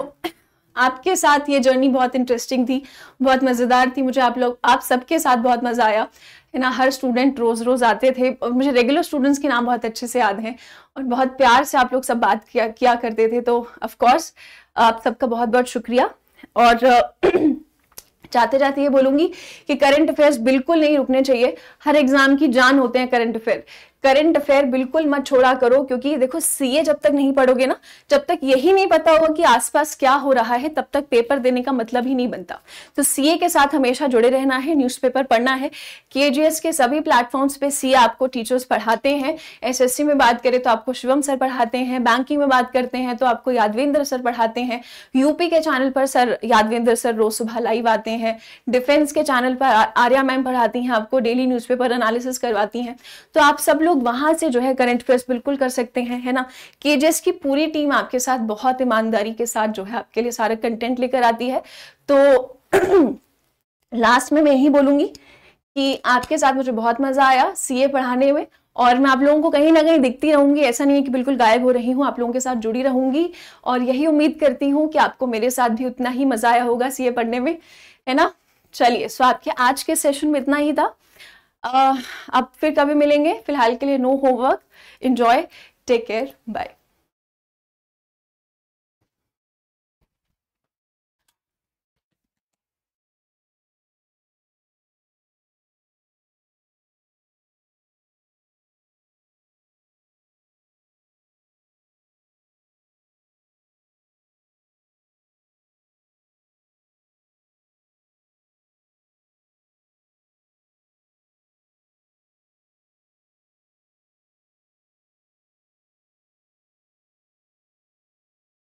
आपके साथ ये जर्नी बहुत इंटरेस्टिंग थी बहुत मज़ेदार थी मुझे आप लोग आप सबके साथ बहुत मज़ा आया है ना हर स्टूडेंट रोज़ रोज़ आते थे और मुझे रेगुलर स्टूडेंट्स के नाम बहुत अच्छे से याद हैं और बहुत प्यार से आप लोग सब बात किया किया करते थे तो ऑफकोर्स आप सबका बहुत बहुत शुक्रिया और *clears throat* चाहते जाते ये बोलूंगी कि करंट अफेयर्स बिल्कुल नहीं रुकने चाहिए हर एग्जाम की जान होते हैं करंट अफेयर करंट अफेयर बिल्कुल मत छोड़ा करो क्योंकि देखो सीए जब तक नहीं पढ़ोगे ना जब तक यही नहीं पता होगा कि आसपास क्या हो रहा है तब तक पेपर देने का मतलब ही नहीं बनता तो सीए के साथ हमेशा जुड़े रहना है न्यूज़पेपर पढ़ना है केजीएस के सभी प्लेटफॉर्म्स पे सीए आपको टीचर्स पढ़ाते हैं एसएससी में बात करें तो आपको शिवम सर पढ़ाते हैं बैंकिंग में बात करते हैं तो आपको यादवेंद्र सर पढ़ाते हैं यूपी के चैनल पर सर यादवेंद्र सर रोज सुबह लाइव आते हैं डिफेंस के चैनल पर आर्या मैम पढ़ाती हैं आपको डेली न्यूज़पेपर एनालिसिस करवाती हैं तो आप सब लोग लोग वहां से जो है करंट प्रेस बिल्कुल कर सकते हैं है ना केजेस की पूरी टीम आपके साथ बहुत ईमानदारी के साथ जो है आपके लिए सारा कंटेंट लेकर आती है तो लास्ट *clears throat* में मैं यही बोलूंगी कि आपके साथ मुझे बहुत मजा आया सीए पढ़ाने में और मैं आप लोगों को कहीं ना कहीं दिखती रहूंगी ऐसा नहीं है कि बिल्कुल गायब हो रही हूँ आप लोगों के साथ जुड़ी रहूंगी और यही उम्मीद करती हूँ कि आपको मेरे साथ भी उतना ही मजा आया होगा सीए पढ़ने में है ना चलिए सो आपके आज के सेशन में इतना ही था अब uh, फिर कभी मिलेंगे फिलहाल के लिए no homework enjoy take care bye